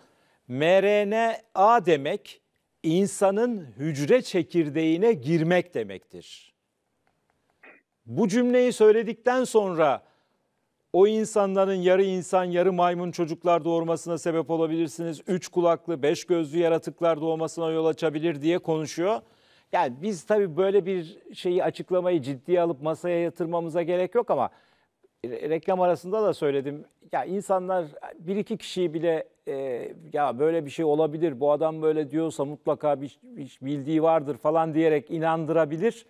mRNA demek insanın hücre çekirdeğine girmek demektir. Bu cümleyi söyledikten sonra o insanların yarı insan yarı maymun çocuklar doğurmasına sebep olabilirsiniz. Üç kulaklı, beş gözlü yaratıklar doğmasına yol açabilir diye konuşuyor. Yani biz tabii böyle bir şeyi açıklamayı ciddiye alıp masaya yatırmamıza gerek yok ama reklam arasında da söyledim. Ya insanlar bir iki kişiyi bile e, ya böyle bir şey olabilir, bu adam böyle diyorsa mutlaka bir, bir bildiği vardır falan diyerek inandırabilir.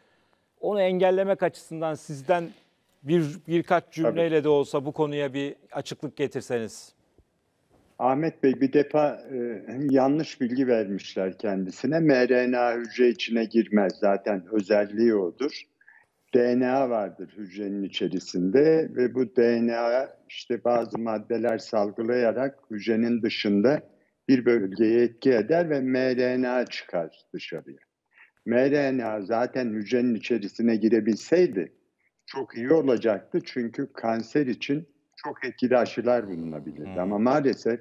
Onu engellemek açısından sizden bir birkaç cümleyle Tabii. de olsa bu konuya bir açıklık getirseniz. Ahmet Bey bir defa e, yanlış bilgi vermişler kendisine. mRNA hücre içine girmez zaten özelliği odur. DNA vardır hücrenin içerisinde ve bu DNA işte bazı maddeler salgılayarak hücrenin dışında bir bölgeye etki eder ve mRNA çıkar dışarıya. mRNA zaten hücrenin içerisine girebilseydi çok iyi olacaktı çünkü kanser için çok etkili aşılar bulunabilirdi. Hmm. Ama maalesef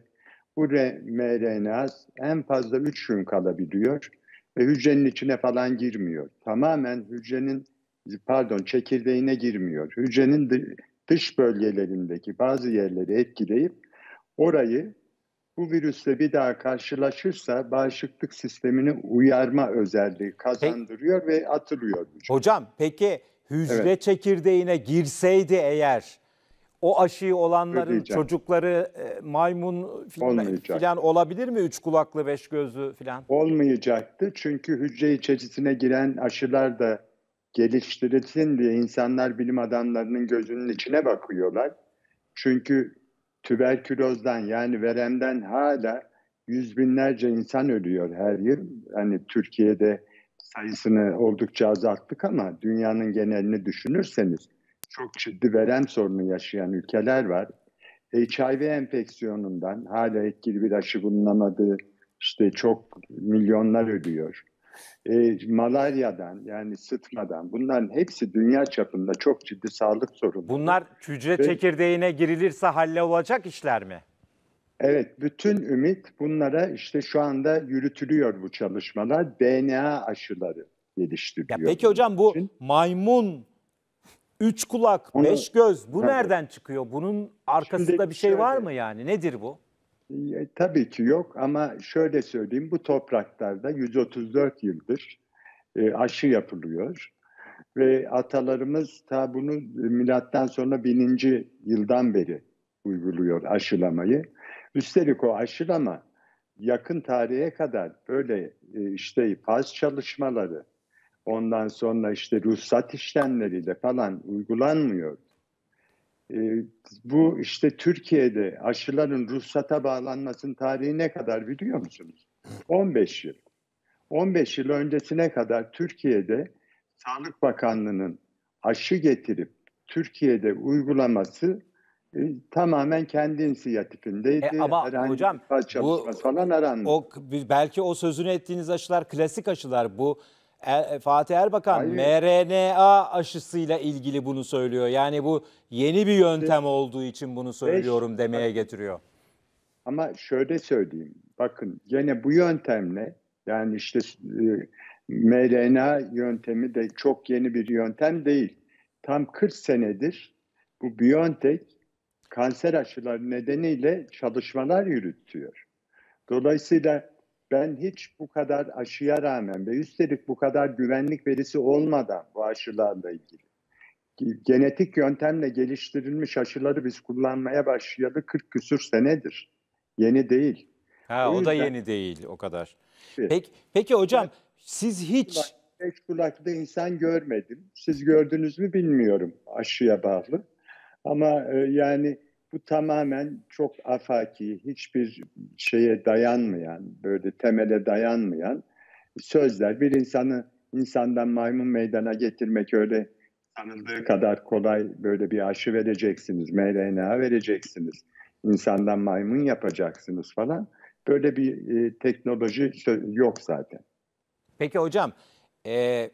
bu mRNA en fazla 3 gün kalabiliyor ve hücrenin içine falan girmiyor. Tamamen hücrenin pardon çekirdeğine girmiyor. Hücrenin dış bölgelerindeki bazı yerleri etkileyip orayı bu virüsle bir daha karşılaşırsa bağışıklık sistemini uyarma özelliği kazandırıyor Peki. ve atılıyor. Hocam, hocam peki hücre evet. çekirdeğine girseydi eğer o aşıyı olanların Ödeyeceğim. çocukları e, maymun filan olabilir mi? Üç kulaklı, beş gözlü filan? Olmayacaktı çünkü hücre içerisine giren aşılar da geliştirilsin diye insanlar bilim adamlarının gözünün içine bakıyorlar. Çünkü tüberkülozdan yani veremden hala yüz binlerce insan ölüyor her yıl. Hani Türkiye'de sayısını oldukça azalttık ama dünyanın genelini düşünürseniz çok ciddi verem sorunu yaşayan ülkeler var. HIV enfeksiyonundan hala etkili bir aşı bulunamadığı işte çok milyonlar ölüyor e, malaryadan yani sıtmadan bunların hepsi dünya çapında çok ciddi sağlık sorunu. Bunlar hücre çekirdeğine girilirse hallolacak işler mi? Evet, bütün ümit bunlara işte şu anda yürütülüyor bu çalışmalar. DNA aşıları geliştiriliyor. Ya peki hocam bu için. maymun üç kulak, Onu, beş göz bu evet. nereden çıkıyor? Bunun arkasında Şimdi bir şey şöyle, var mı yani? Nedir bu? E, tabii ki yok ama şöyle söyleyeyim bu topraklarda 134 yıldır e, aşı yapılıyor ve atalarımız ta bunu e, milattan sonra bininci yıldan beri uyguluyor aşılamayı. Üstelik o aşılama yakın tarihe kadar böyle e, işte faz çalışmaları, ondan sonra işte ruhsat işlemleriyle falan uygulanmıyor. Ee, bu işte Türkiye'de aşıların ruhsata bağlanmasının tarihi ne kadar biliyor musunuz? 15 yıl. 15 yıl öncesine kadar Türkiye'de Sağlık Bakanlığı'nın aşı getirip Türkiye'de uygulaması e, tamamen kendi inisiyatifindeydi. E ama Herhangi hocam bu falan aranmıyor. O, belki o sözünü ettiğiniz aşılar klasik aşılar bu er, e, Fatih Erbakan Hayır. mRNA aşısıyla ilgili bunu söylüyor. Yani bu yeni bir yöntem olduğu için bunu söylüyorum Beş, demeye getiriyor. Ama şöyle söyleyeyim. Bakın gene bu yöntemle yani işte e, mRNA yöntemi de çok yeni bir yöntem değil. Tam 40 senedir bu BioNTech kanser aşıları nedeniyle çalışmalar yürütüyor. Dolayısıyla ben hiç bu kadar aşıya rağmen ve üstelik bu kadar güvenlik verisi olmadan bu aşılarla ilgili genetik yöntemle geliştirilmiş aşıları biz kullanmaya başlayalı 40 küsür senedir. Yeni değil. Ha o, o da yeni değil o kadar. Peki, peki hocam evet. siz hiç beş kulaklı insan görmedim. Siz gördünüz mü bilmiyorum aşıya bağlı. Ama e, yani bu tamamen çok afaki, hiçbir şeye dayanmayan, böyle temele dayanmayan sözler. Bir insanı insandan maymun meydana getirmek öyle sanıldığı kadar kolay böyle bir aşı vereceksiniz, mRNA vereceksiniz, insandan maymun yapacaksınız falan. Böyle bir e, teknoloji yok zaten. Peki hocam, e,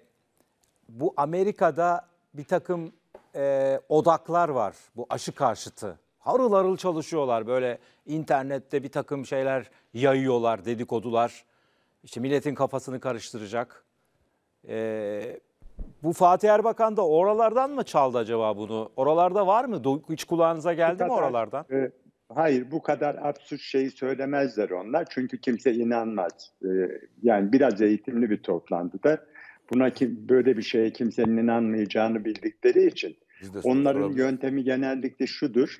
bu Amerika'da bir takım e, odaklar var, bu aşı karşıtı harıl harıl çalışıyorlar. Böyle internette bir takım şeyler yayıyorlar, dedikodular. İşte milletin kafasını karıştıracak. Ee, bu Fatih Erbakan da oralardan mı çaldı acaba bunu? Oralarda var mı? Hiç kulağınıza geldi kadar, mi oralardan? E, hayır bu kadar absürt şeyi söylemezler onlar. Çünkü kimse inanmaz. E, yani biraz eğitimli bir toplandı da buna kim, böyle bir şeye kimsenin inanmayacağını bildikleri için. Onların yöntemi genellikle şudur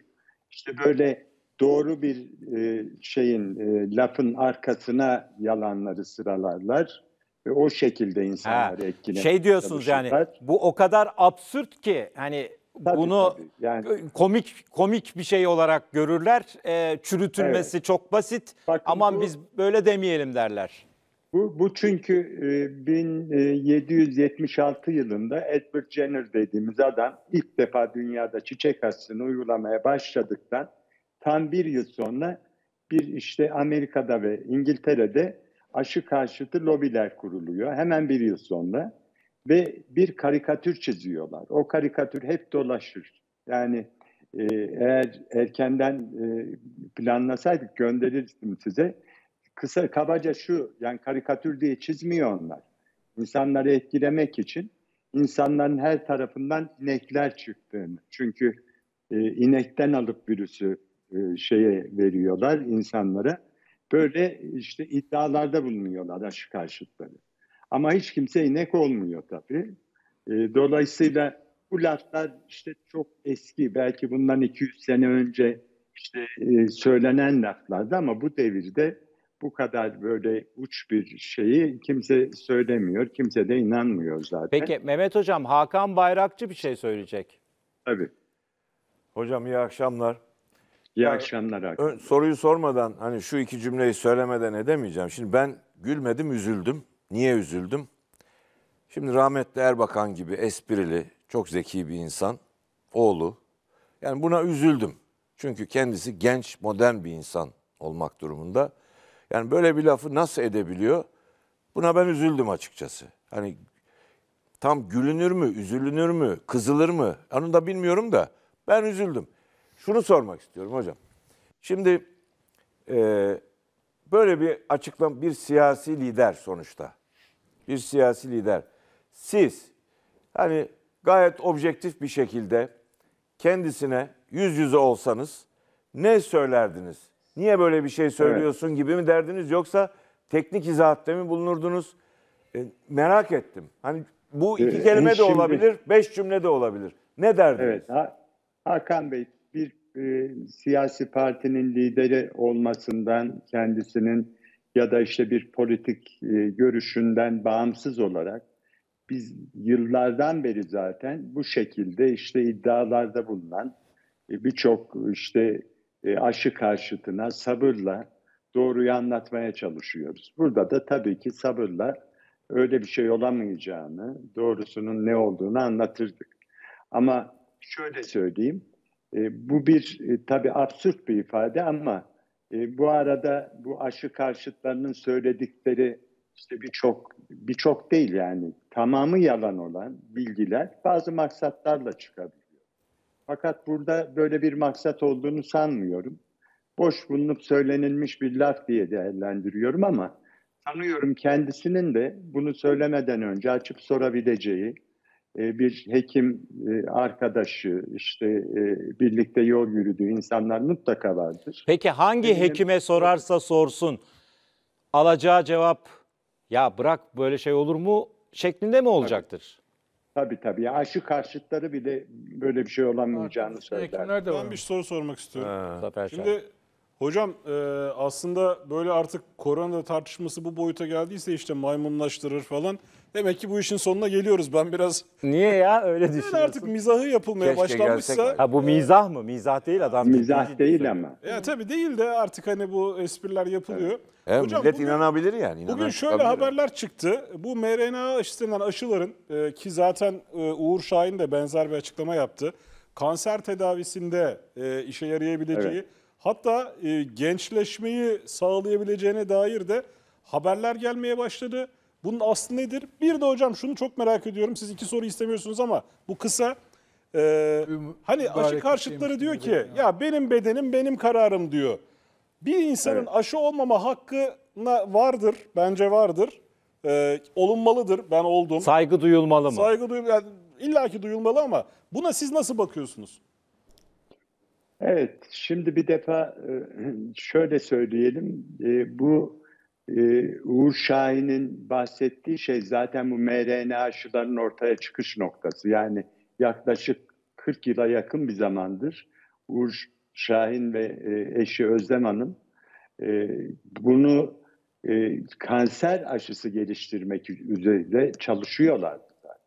işte böyle doğru bir e, şeyin e, lafın arkasına yalanları sıralarlar ve o şekilde insanları etkilemeye Şey diyorsunuz yani bu o kadar absürt ki hani tabii, bunu tabii. Yani, komik komik bir şey olarak görürler. E, çürütülmesi evet. çok basit. Bakın Aman bu, biz böyle demeyelim derler. Bu, bu çünkü 1776 e, e, yılında Edward Jenner dediğimiz adam ilk defa dünyada çiçek aslını uygulamaya başladıktan tam bir yıl sonra bir işte Amerika'da ve İngiltere'de aşı karşıtı lobiler kuruluyor. Hemen bir yıl sonra ve bir karikatür çiziyorlar. O karikatür hep dolaşır. Yani e, eğer erkenden planlasaydık gönderirdim size kısa kabaca şu yani karikatür diye çizmiyor onlar. İnsanları etkilemek için insanların her tarafından inekler çıktığını. Çünkü e, inekten alıp virüsü e, şeye veriyorlar insanlara. Böyle işte iddialarda bulunuyorlar aşı karşıtları. Ama hiç kimse inek olmuyor tabii. E, dolayısıyla bu laflar işte çok eski belki bundan 200 sene önce işte e, söylenen laflardı ama bu devirde bu kadar böyle uç bir şeyi kimse söylemiyor, kimse de inanmıyor zaten. Peki Mehmet Hocam, Hakan Bayrakçı bir şey söyleyecek. Tabii. Hocam iyi akşamlar. İyi yani, akşamlar Hakan. Soruyu sormadan, hani şu iki cümleyi söylemeden edemeyeceğim. Şimdi ben gülmedim, üzüldüm. Niye üzüldüm? Şimdi rahmetli Erbakan gibi esprili, çok zeki bir insan, oğlu. Yani buna üzüldüm. Çünkü kendisi genç, modern bir insan olmak durumunda. Yani böyle bir lafı nasıl edebiliyor? Buna ben üzüldüm açıkçası. Hani tam gülünür mü, üzülünür mü, kızılır mı? Onu da bilmiyorum da ben üzüldüm. Şunu sormak istiyorum hocam. Şimdi e, böyle bir açıklam, bir siyasi lider sonuçta. Bir siyasi lider. Siz hani gayet objektif bir şekilde kendisine yüz yüze olsanız ne söylerdiniz? Niye böyle bir şey söylüyorsun evet. gibi mi derdiniz yoksa teknik izahatte mi bulunurdunuz? E, merak ettim. Hani bu iki kelime e, şimdi, de olabilir, beş cümle de olabilir. Ne derdiniz? Evet, ha, Hakan Bey bir e, siyasi partinin lideri olmasından kendisinin ya da işte bir politik e, görüşünden bağımsız olarak biz yıllardan beri zaten bu şekilde işte iddialarda bulunan e, birçok işte e, aşı karşıtına sabırla doğruyu anlatmaya çalışıyoruz. Burada da tabii ki sabırla öyle bir şey olamayacağını, doğrusunun ne olduğunu anlatırdık. Ama şöyle söyleyeyim, e, bu bir e, tabii absürt bir ifade ama e, bu arada bu aşı karşıtlarının söyledikleri işte birçok birçok değil yani tamamı yalan olan bilgiler bazı maksatlarla çıkabilir. Fakat burada böyle bir maksat olduğunu sanmıyorum. Boş bulunup söylenilmiş bir laf diye değerlendiriyorum ama sanıyorum kendisinin de bunu söylemeden önce açıp sorabileceği e, bir hekim e, arkadaşı işte e, birlikte yol yürüdüğü insanlar mutlaka vardır. Peki hangi hekime sorarsa sorsun alacağı cevap ya bırak böyle şey olur mu şeklinde mi olacaktır? Tabii tabii. Yani aşı karşıtları bile böyle bir şey olamayacağını söyler. Ben bir soru sormak istiyorum. Zafer Şimdi hocam e, aslında böyle artık korona tartışması bu boyuta geldiyse işte maymunlaştırır falan. Demek ki bu işin sonuna geliyoruz. Ben biraz Niye ya öyle yani artık mizahı yapılmaya Keşke başlanmışsa. gelsek. Ha bu mizah mı? Mizah değil adam. Mizah değil ama. Ya tabii değil de artık hani bu espriler yapılıyor. E, Hocam, millet bugün, inanabilir yani. İnanan bugün şöyle haberler çıktı. Bu mRNA aşısından aşıların e, ki zaten e, Uğur Şahin de benzer bir açıklama yaptı. Kanser tedavisinde e, işe yarayabileceği evet. hatta e, gençleşmeyi sağlayabileceğine dair de haberler gelmeye başladı. Bunun aslı nedir? Bir de hocam şunu çok merak ediyorum. Siz iki soru istemiyorsunuz ama bu kısa. Ee, hani aşı karşıtları diyor ki ya. ya benim bedenim benim kararım diyor. Bir insanın evet. aşı olmama hakkına vardır, bence vardır. Ee, olunmalıdır, ben oldum. Saygı duyulmalı mı? Saygı duyulmalı, yani illaki duyulmalı ama buna siz nasıl bakıyorsunuz? Evet, şimdi bir defa e, şöyle söyleyelim. E, bu e, Uğur Şahin'in bahsettiği şey zaten bu mRNA aşılarının ortaya çıkış noktası. Yani yaklaşık 40 yıla yakın bir zamandır Uğur Şahin ve e, eşi Özlem Hanım e, bunu e, kanser aşısı geliştirmek üzere çalışıyorlardı zaten.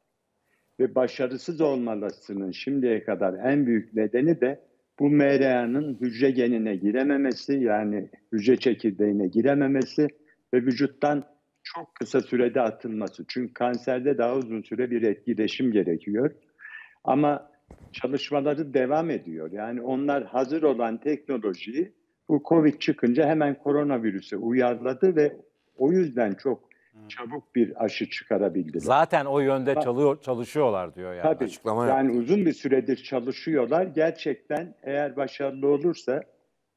Ve başarısız olmalarının şimdiye kadar en büyük nedeni de bu mRNA'nın hücre genine girememesi yani hücre çekirdeğine girememesi ve vücuttan çok kısa sürede atılması. Çünkü kanserde daha uzun süre bir etkileşim gerekiyor. Ama çalışmaları devam ediyor. Yani onlar hazır olan teknolojiyi bu Covid çıkınca hemen koronavirüse uyarladı ve o yüzden çok hmm. çabuk bir aşı çıkarabildiler. Zaten o yönde çalıyor, çalışıyorlar diyor yani. Tabii, Açıklama yani yaptı. uzun bir süredir çalışıyorlar. Gerçekten eğer başarılı olursa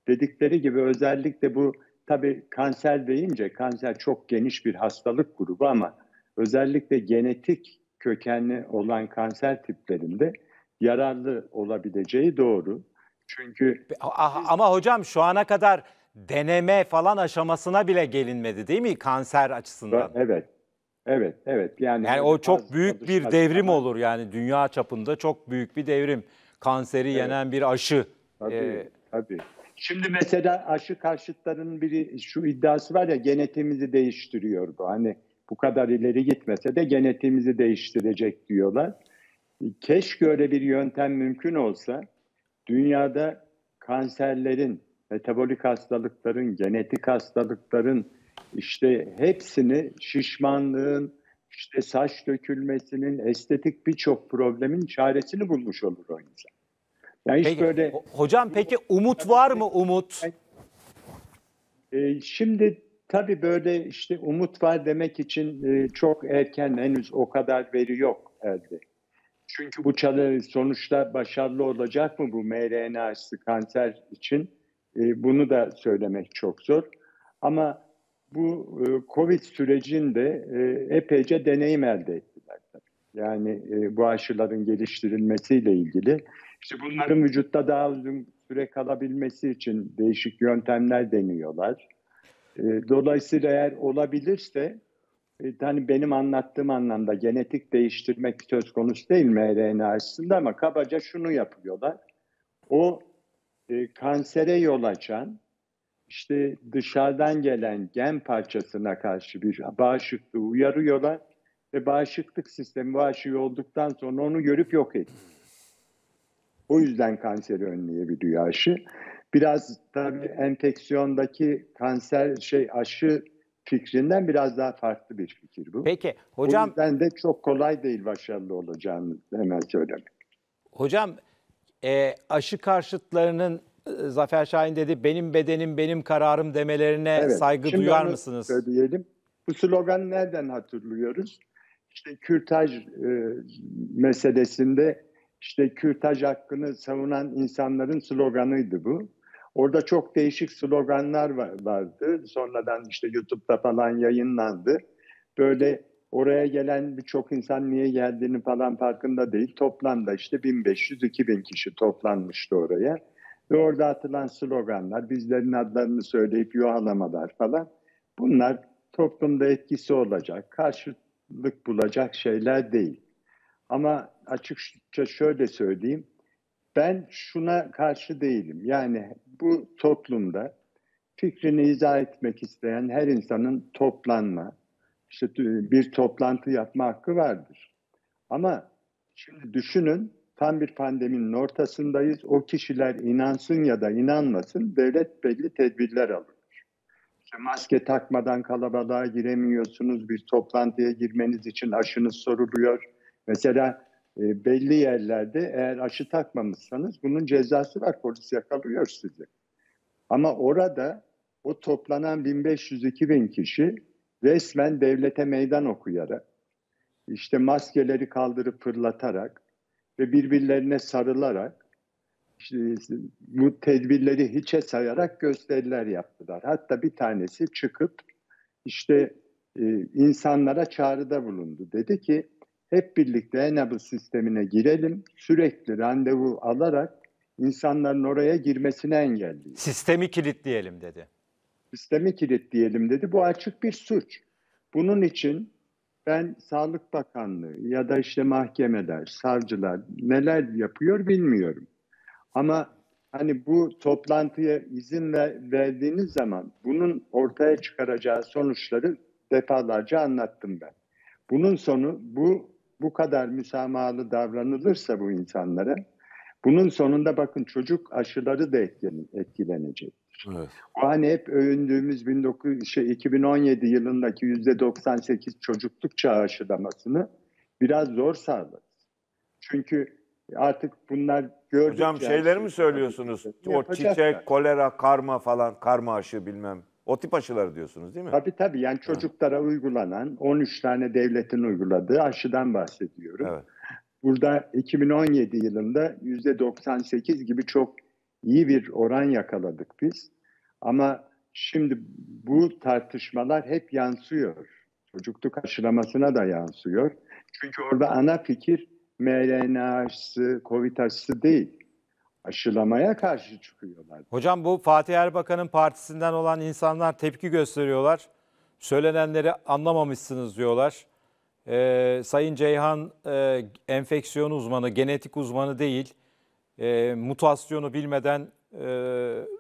dedikleri gibi özellikle bu tabii kanser deyince kanser çok geniş bir hastalık grubu ama özellikle genetik kökenli olan kanser tiplerinde yararlı olabileceği doğru. Çünkü ama hocam şu ana kadar deneme falan aşamasına bile gelinmedi değil mi kanser açısından? Evet. Evet, evet. Yani, yani o çok büyük bir devrim ama. olur yani dünya çapında çok büyük bir devrim. Kanseri evet. yenen bir aşı. Tabii, ee, tabii. Şimdi mesela aşı karşıtlarının biri şu iddiası var ya genetimizi değiştiriyor bu. Hani bu kadar ileri gitmese de genetimizi değiştirecek diyorlar. Keşke öyle bir yöntem mümkün olsa dünyada kanserlerin, metabolik hastalıkların, genetik hastalıkların işte hepsini şişmanlığın, işte saç dökülmesinin, estetik birçok problemin çaresini bulmuş olur o insan. Yani peki, hiç böyle hocam peki umut var mı umut? E, şimdi tabii böyle işte umut var demek için e, çok erken henüz o kadar veri yok elde. Çünkü bu çalışma sonuçta başarılı olacak mı bu mRNA kanser için? E, bunu da söylemek çok zor. Ama bu e, COVID sürecinde e, epeyce deneyim elde ettiler. Yani e, bu aşıların geliştirilmesiyle ilgili. İşte bunların vücutta daha uzun süre kalabilmesi için değişik yöntemler deniyorlar. E, dolayısıyla eğer olabilirse e, hani benim anlattığım anlamda genetik değiştirmek söz konusu değil mRNA açısından ama kabaca şunu yapıyorlar. O e, kansere yol açan işte dışarıdan gelen gen parçasına karşı bir bağışıklığı uyarıyorlar ve bağışıklık sistemi bağışığı olduktan sonra onu görüp yok ediyor. O yüzden kanseri önleyebiliyor aşı. Biraz tabii enfeksiyondaki kanser şey aşı fikrinden biraz daha farklı bir fikir bu. Peki hocam. O yüzden de çok kolay değil başarılı olacağını hemen söylemek. Hocam e, aşı karşıtlarının e, Zafer Şahin dedi benim bedenim benim kararım demelerine evet, saygı şimdi duyar mısınız? Söyleyelim. Bu slogan nereden hatırlıyoruz? İşte kürtaj e, meselesinde işte kürtaj hakkını savunan insanların sloganıydı bu. Orada çok değişik sloganlar vardı. Sonradan işte YouTube'da falan yayınlandı. Böyle oraya gelen birçok insan niye geldiğini falan farkında değil. Toplamda işte 1500-2000 kişi toplanmıştı oraya. Ve orada atılan sloganlar, bizlerin adlarını söyleyip yuhalamalar falan. Bunlar toplumda etkisi olacak, karşılık bulacak şeyler değil. Ama açıkça şöyle söyleyeyim, ben şuna karşı değilim. Yani bu toplumda fikrini izah etmek isteyen her insanın toplanma, işte bir toplantı yapma hakkı vardır. Ama şimdi düşünün tam bir pandeminin ortasındayız. O kişiler inansın ya da inanmasın devlet belli tedbirler alır. İşte maske takmadan kalabalığa giremiyorsunuz. Bir toplantıya girmeniz için aşınız soruluyor. Mesela e, belli yerlerde eğer aşı takmamışsanız bunun cezası var. Polis yakalıyor sizi. Ama orada o toplanan 1500-2000 kişi resmen devlete meydan okuyarak, işte maskeleri kaldırıp fırlatarak ve birbirlerine sarılarak işte bu tedbirleri hiçe sayarak gösteriler yaptılar. Hatta bir tanesi çıkıp işte e, insanlara çağrıda bulundu. Dedi ki hep birlikte enable sistemine girelim. Sürekli randevu alarak insanların oraya girmesini engelleyelim. Sistemi kilitleyelim dedi. Sistemi kilitleyelim dedi. Bu açık bir suç. Bunun için ben Sağlık Bakanlığı ya da işte mahkemeler, savcılar neler yapıyor bilmiyorum. Ama hani bu toplantıya izin ver, verdiğiniz zaman bunun ortaya çıkaracağı sonuçları defalarca anlattım ben. Bunun sonu bu bu kadar müsamahalı davranılırsa bu insanlara bunun sonunda bakın çocuk aşıları da etkilenecek. Evet. O hani hep övündüğümüz 19, şey, 2017 yılındaki %98 çocukluk çağı aşılamasını biraz zor sağladı. Çünkü artık bunlar gördükçe... Hocam şeyleri mi söylüyorsunuz? O çiçek, kolera, karma falan, karma aşı bilmem. O tip aşılar diyorsunuz değil mi? Tabii tabii yani çocuklara uygulanan 13 tane devletin uyguladığı aşıdan bahsediyorum. Evet. Burada 2017 yılında %98 gibi çok iyi bir oran yakaladık biz. Ama şimdi bu tartışmalar hep yansıyor. Çocukluk aşılamasına da yansıyor. Çünkü orada ana fikir mRNA aşısı, COVID aşısı değil aşılamaya karşı çıkıyorlar. Hocam bu Fatih Erbakan'ın partisinden olan insanlar tepki gösteriyorlar. Söylenenleri anlamamışsınız diyorlar. Ee, Sayın Ceyhan e, enfeksiyon uzmanı, genetik uzmanı değil. E, mutasyonu bilmeden e,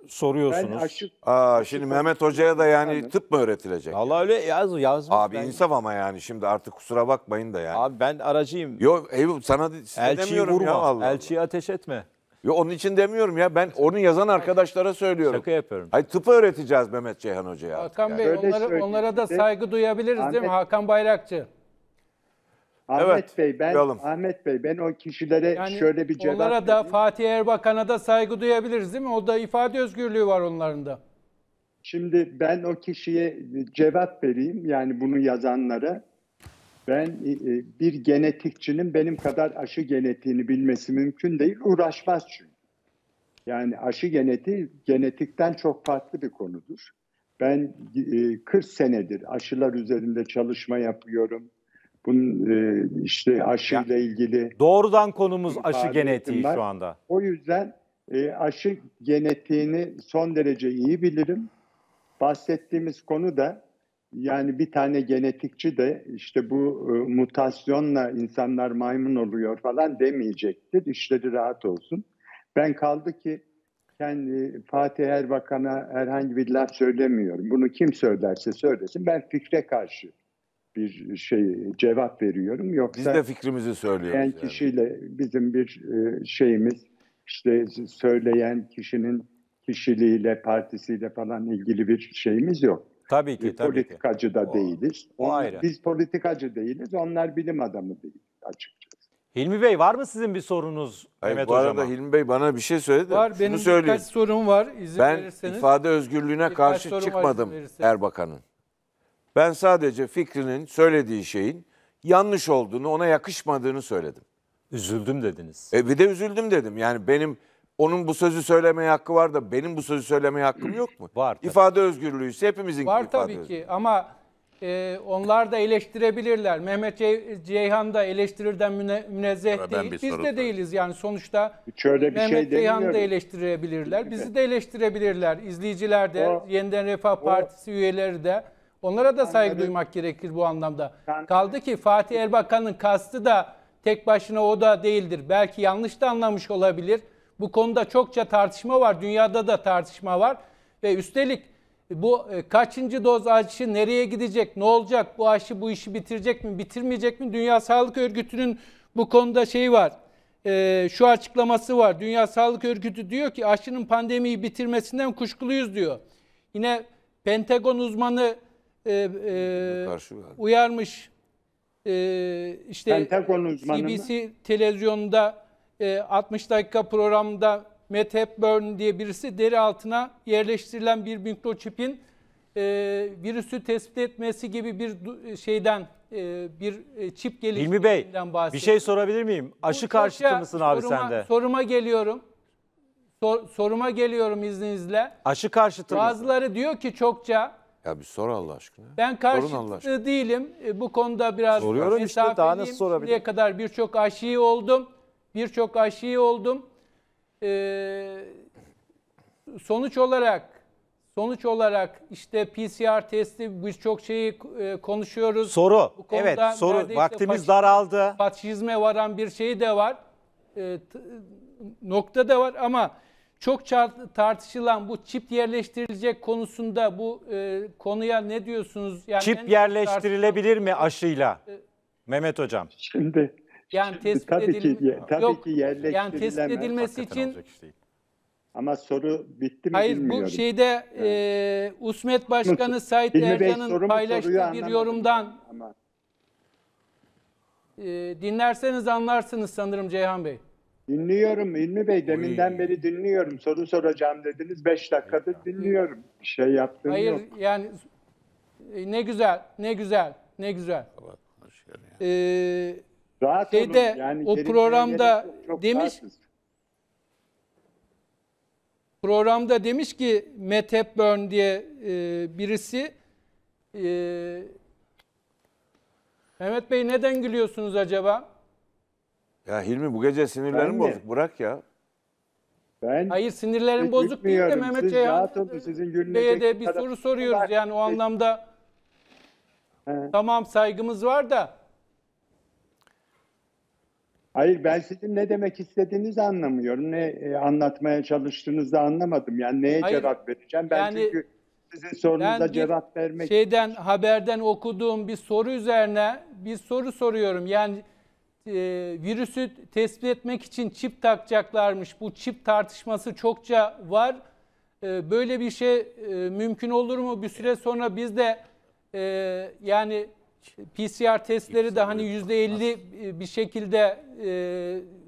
soruyorsunuz. Ben aşık. Aa, aşı, şimdi aşı, Mehmet Hoca'ya da yani anladım. tıp mı öğretilecek? Allah öyle yaz, yazmış. Abi ben... insaf ama yani şimdi artık kusura bakmayın da yani. Abi ben aracıyım. Yok Eyüp sana size Elçiyi demiyorum vurma. ya Allah. Elçiyi ateş etme. Yo, onun için demiyorum ya. Ben onu yazan arkadaşlara söylüyorum. Şaka yapıyorum. Hayır tıpı öğreteceğiz Mehmet Ceyhan Hoca'ya. Hakan Bey Öyle onlara, onlara da saygı duyabiliriz değil mi? Hakan Bayrakçı. Ahmet Evet, Bey ben duyalım. Ahmet Bey ben o kişilere Yani şöyle bir cevap onlara da vereyim. Fatih Erbakan'a da saygı duyabiliriz değil mi? O da ifade özgürlüğü var onların da. Şimdi ben o kişiye cevap vereyim yani bunu yazanlara. Ben e, e, bir genetikçinin benim kadar aşı genetiğini bilmesi mümkün değil. Uğraşmaz çünkü. Yani aşı genetiği genetikten çok farklı bir konudur. Ben 40 e, senedir aşılar üzerinde çalışma yapıyorum. Bunun işte aşıyla ilgili... Doğrudan konumuz aşı genetiği var. şu anda. O yüzden aşı genetiğini son derece iyi bilirim. Bahsettiğimiz konu da yani bir tane genetikçi de işte bu e, mutasyonla insanlar maymun oluyor falan demeyecektir. İşleri rahat olsun. Ben kaldı ki kendi e, Fatih Erbakan'a herhangi bir laf söylemiyorum. Bunu kim söylerse söylesin. Ben fikre karşı bir şey cevap veriyorum. Yoksa Biz de fikrimizi söylüyoruz. Yani kişiyle bizim bir e, şeyimiz işte söyleyen kişinin kişiliğiyle, partisiyle falan ilgili bir şeyimiz yok. Tabii ki. Tabii politikacı ki. da o, değiliz. O onlar, ayrı. Biz politikacı değiliz, onlar bilim adamı değil açıkçası. Hilmi Bey var mı sizin bir sorunuz Hayır, Mehmet bu arada hocama? Hilmi Bey bana bir şey söyledi. Var Şunu benim söyleyeyim. birkaç sorum var izin ben verirseniz. Ben ifade özgürlüğüne karşı çıkmadım Erbakan'ın. Ben sadece fikrinin söylediği şeyin yanlış olduğunu ona yakışmadığını söyledim. Üzüldüm dediniz. E bir de üzüldüm dedim. Yani benim onun bu sözü söylemeye hakkı var da benim bu sözü söylemeye hakkım yok mu? Var. Tabii. İfade özgürlüğü ise hepimizin var ifade tabii ki ama e, onlar da eleştirebilirler. Mehmet Ce- Ceyhan da eleştirirden müne- münezzeh Ben değil. Biz de değiliz yani sonuçta Şöyle bir şey Mehmet şey Ceyhan da eleştirebilirler. Bizi de eleştirebilirler. İzleyiciler de, O- Yeniden Refah Partisi üyeleri de. Onlara da saygı duymak gerekir bu anlamda. Ben- Kaldı ki Fatih Erbakan'ın kastı da tek başına o da değildir. Belki yanlış da anlamış olabilir. Bu konuda çokça tartışma var. Dünyada da tartışma var. Ve üstelik bu e, kaçıncı doz aşı nereye gidecek, ne olacak, bu aşı bu işi bitirecek mi, bitirmeyecek mi? Dünya Sağlık Örgütü'nün bu konuda şeyi var, e, şu açıklaması var. Dünya Sağlık Örgütü diyor ki aşının pandemiyi bitirmesinden kuşkuluyuz diyor. Yine Pentagon uzmanı e, e uyarmış. E, işte Pentagon uzmanı CBC mı? televizyonunda 60 e, dakika programda Matt Hepburn diye birisi deri altına yerleştirilen bir mikroçipin e, virüsü tespit etmesi gibi bir şeyden e, bir e, çip geliştirdiğinden bahsediyor. Bir şey sorabilir miyim? Aşı karşıtı mısın abi soruma, sende? Soruma geliyorum. Sor, soruma geliyorum izninizle. Aşı karşıtı Bazıları mısın? diyor ki çokça ya bir sor Allah aşkına. Ben karşıtı değilim. Bu konuda biraz Soruyorum işte daha nasıl sorabilirim? Şimdiye kadar birçok aşıyı oldum birçok aşıyı oldum. Ee, sonuç olarak sonuç olarak işte PCR testi biz çok şeyi e, konuşuyoruz. Soru. Evet soru. Vaktimiz faşizme, daraldı. Faşizme varan bir şey de var. E, nokta da var ama çok tartışılan bu çip yerleştirilecek konusunda bu e, konuya ne diyorsunuz? Yani çip yerleştirilebilir mi aşıyla? E, Mehmet Hocam. Şimdi yani tespit tabii edil... ki, tabii yok, ki yerleştirilemez. Yani tespit edilmesi Hakikaten için ama soru bitti mi Hayır, bilmiyorum. Hayır bu şeyde yani. e, Usmet Başkanı Sait Ercan'ın paylaştığı bir yorumdan ama. E, dinlerseniz anlarsınız sanırım Ceyhan Bey. Dinliyorum İlmi Bey. Deminden Oy. beri dinliyorum. Soru soracağım dediniz. Beş dakikadır dinliyorum. Bir şey yaptığım Hayır, yok. Hayır yani e, ne güzel, ne güzel, ne güzel. Ee, Rahat Şeyde, olun. Yani o programda çok demiş rahatsız. programda demiş ki Matt Hepburn diye e, birisi e, Mehmet Bey neden gülüyorsunuz acaba? Ya Hilmi bu gece sinirlerim bozuk. Bırak ya. Ben Hayır sinirlerim bozuk değil de Mehmet Bey'e de bir soru soruyoruz. Yani o e, anlamda tamam saygımız var da Hayır ben sizin ne demek istediğinizi anlamıyorum. Ne e, anlatmaya çalıştığınızı anlamadım. Yani neye Hayır, cevap vereceğim? Ben yani, çünkü sizin sorunuza cevap vermek Şeyden için. haberden okuduğum bir soru üzerine bir soru soruyorum. Yani e, virüsü tespit etmek için çip takacaklarmış. Bu çip tartışması çokça var. E, böyle bir şey e, mümkün olur mu? Bir süre sonra biz de e, yani PCR testleri de hani yüzde %50 e, bir şekilde e,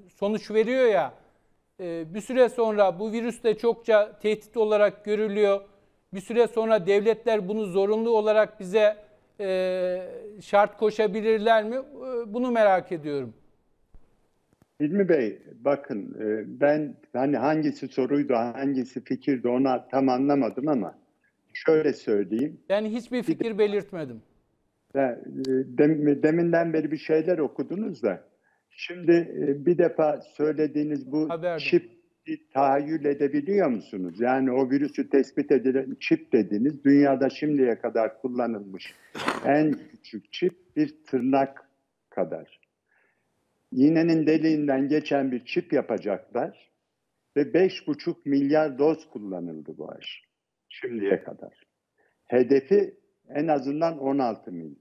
sonuç veriyor ya. E, bir süre sonra bu virüs de çokça tehdit olarak görülüyor. Bir süre sonra devletler bunu zorunlu olarak bize şart koşabilirler mi? Bunu merak ediyorum. Hilmi Bey bakın ben hani hangisi soruydu hangisi fikirdi ona tam anlamadım ama şöyle söyleyeyim. Ben hiçbir fikir belirtmedim. E, deminden beri bir şeyler okudunuz da. Şimdi e, bir defa söylediğiniz bu Haberdim. çip tahayyül edebiliyor musunuz? Yani o virüsü tespit edilen çip dediniz. dünyada şimdiye kadar kullanılmış en küçük çip bir tırnak kadar. İğnenin deliğinden geçen bir çip yapacaklar ve beş buçuk milyar doz kullanıldı bu aşı şimdiye kadar. Hedefi en azından 16 milyar.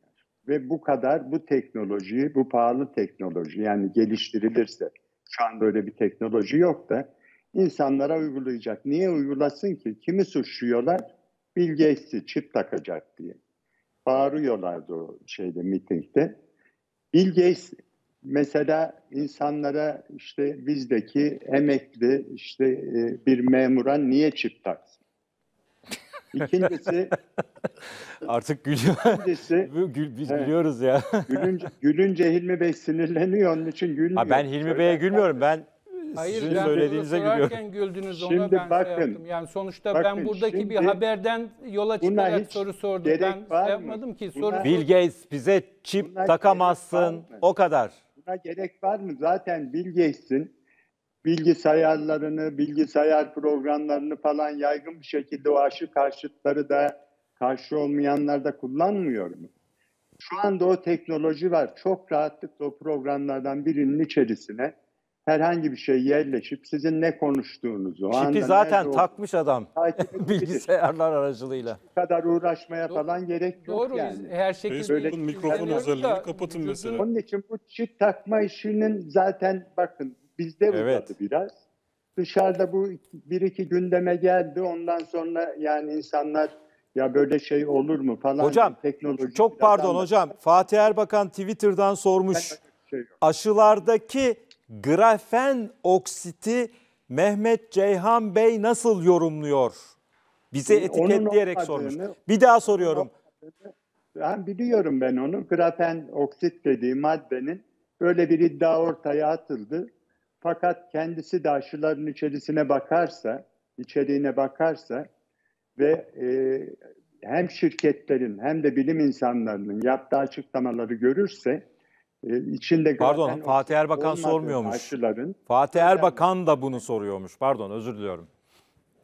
Ve bu kadar bu teknolojiyi, bu pahalı teknoloji yani geliştirilirse, şu an böyle bir teknoloji yok da insanlara uygulayacak. Niye uygulasın ki? Kimi suçluyorlar? Bill çip takacak diye. Bağırıyorlardı o şeyde, mitingde. Bill mesela insanlara işte bizdeki emekli işte e, bir memura niye çip taksın? İkincisi Artık gülüyor. biz biliyoruz ya. gülünce, gülünce Hilmi Bey sinirleniyor onun için gülmüyor. Ha ben Hilmi Bey'e gülmüyorum. Ben Hayır, sizin ben söylediğinize gülüyorum. güldünüz ona şimdi ben şey bakın, şey Yani sonuçta bakın, ben buradaki bir haberden yola çıkarak soru sordum. Ben şey yapmadım ki. Buna, soru Bill Gates bize çip takamazsın o kadar. Buna gerek var mı? Zaten Bill Gates'in bilgisayarlarını, bilgisayar programlarını falan yaygın bir şekilde o aşı karşıtları da karşı olmayanlar da kullanmıyor mu? Şu anda o teknoloji var. Çok rahatlıkla o programlardan birinin içerisine herhangi bir şey yerleşip sizin ne konuştuğunuzu... Çipi zaten takmış adam bilgisayarlar aracılığıyla. Bu kadar uğraşmaya Do falan gerek yok doğru, yani. Doğru her şekilde... Facebook'un mikrofon özelliğini kapatın mesela. Onun için bu çip takma işinin zaten bakın bizde uzadı evet. biraz. Dışarıda bu bir iki gündeme geldi ondan sonra yani insanlar ya böyle şey olur mu falan. Hocam teknoloji çok pardon da... hocam. Fatih Erbakan Twitter'dan sormuş. Şey Aşılardaki grafen oksiti Mehmet Ceyhan Bey nasıl yorumluyor? Bize ee, etiketleyerek sormuş. Bir daha soruyorum. Ben biliyorum ben onu. Grafen oksit dediği maddenin böyle bir iddia ortaya atıldı. Fakat kendisi de aşıların içerisine bakarsa, içeriğine bakarsa ve e, hem şirketlerin hem de bilim insanlarının yaptığı açıklamaları görürse e, içinde Pardon Fatih Erbakan sormuyormuş. Aşıların, Fatih Erbakan da bunu soruyormuş. Pardon özür diliyorum.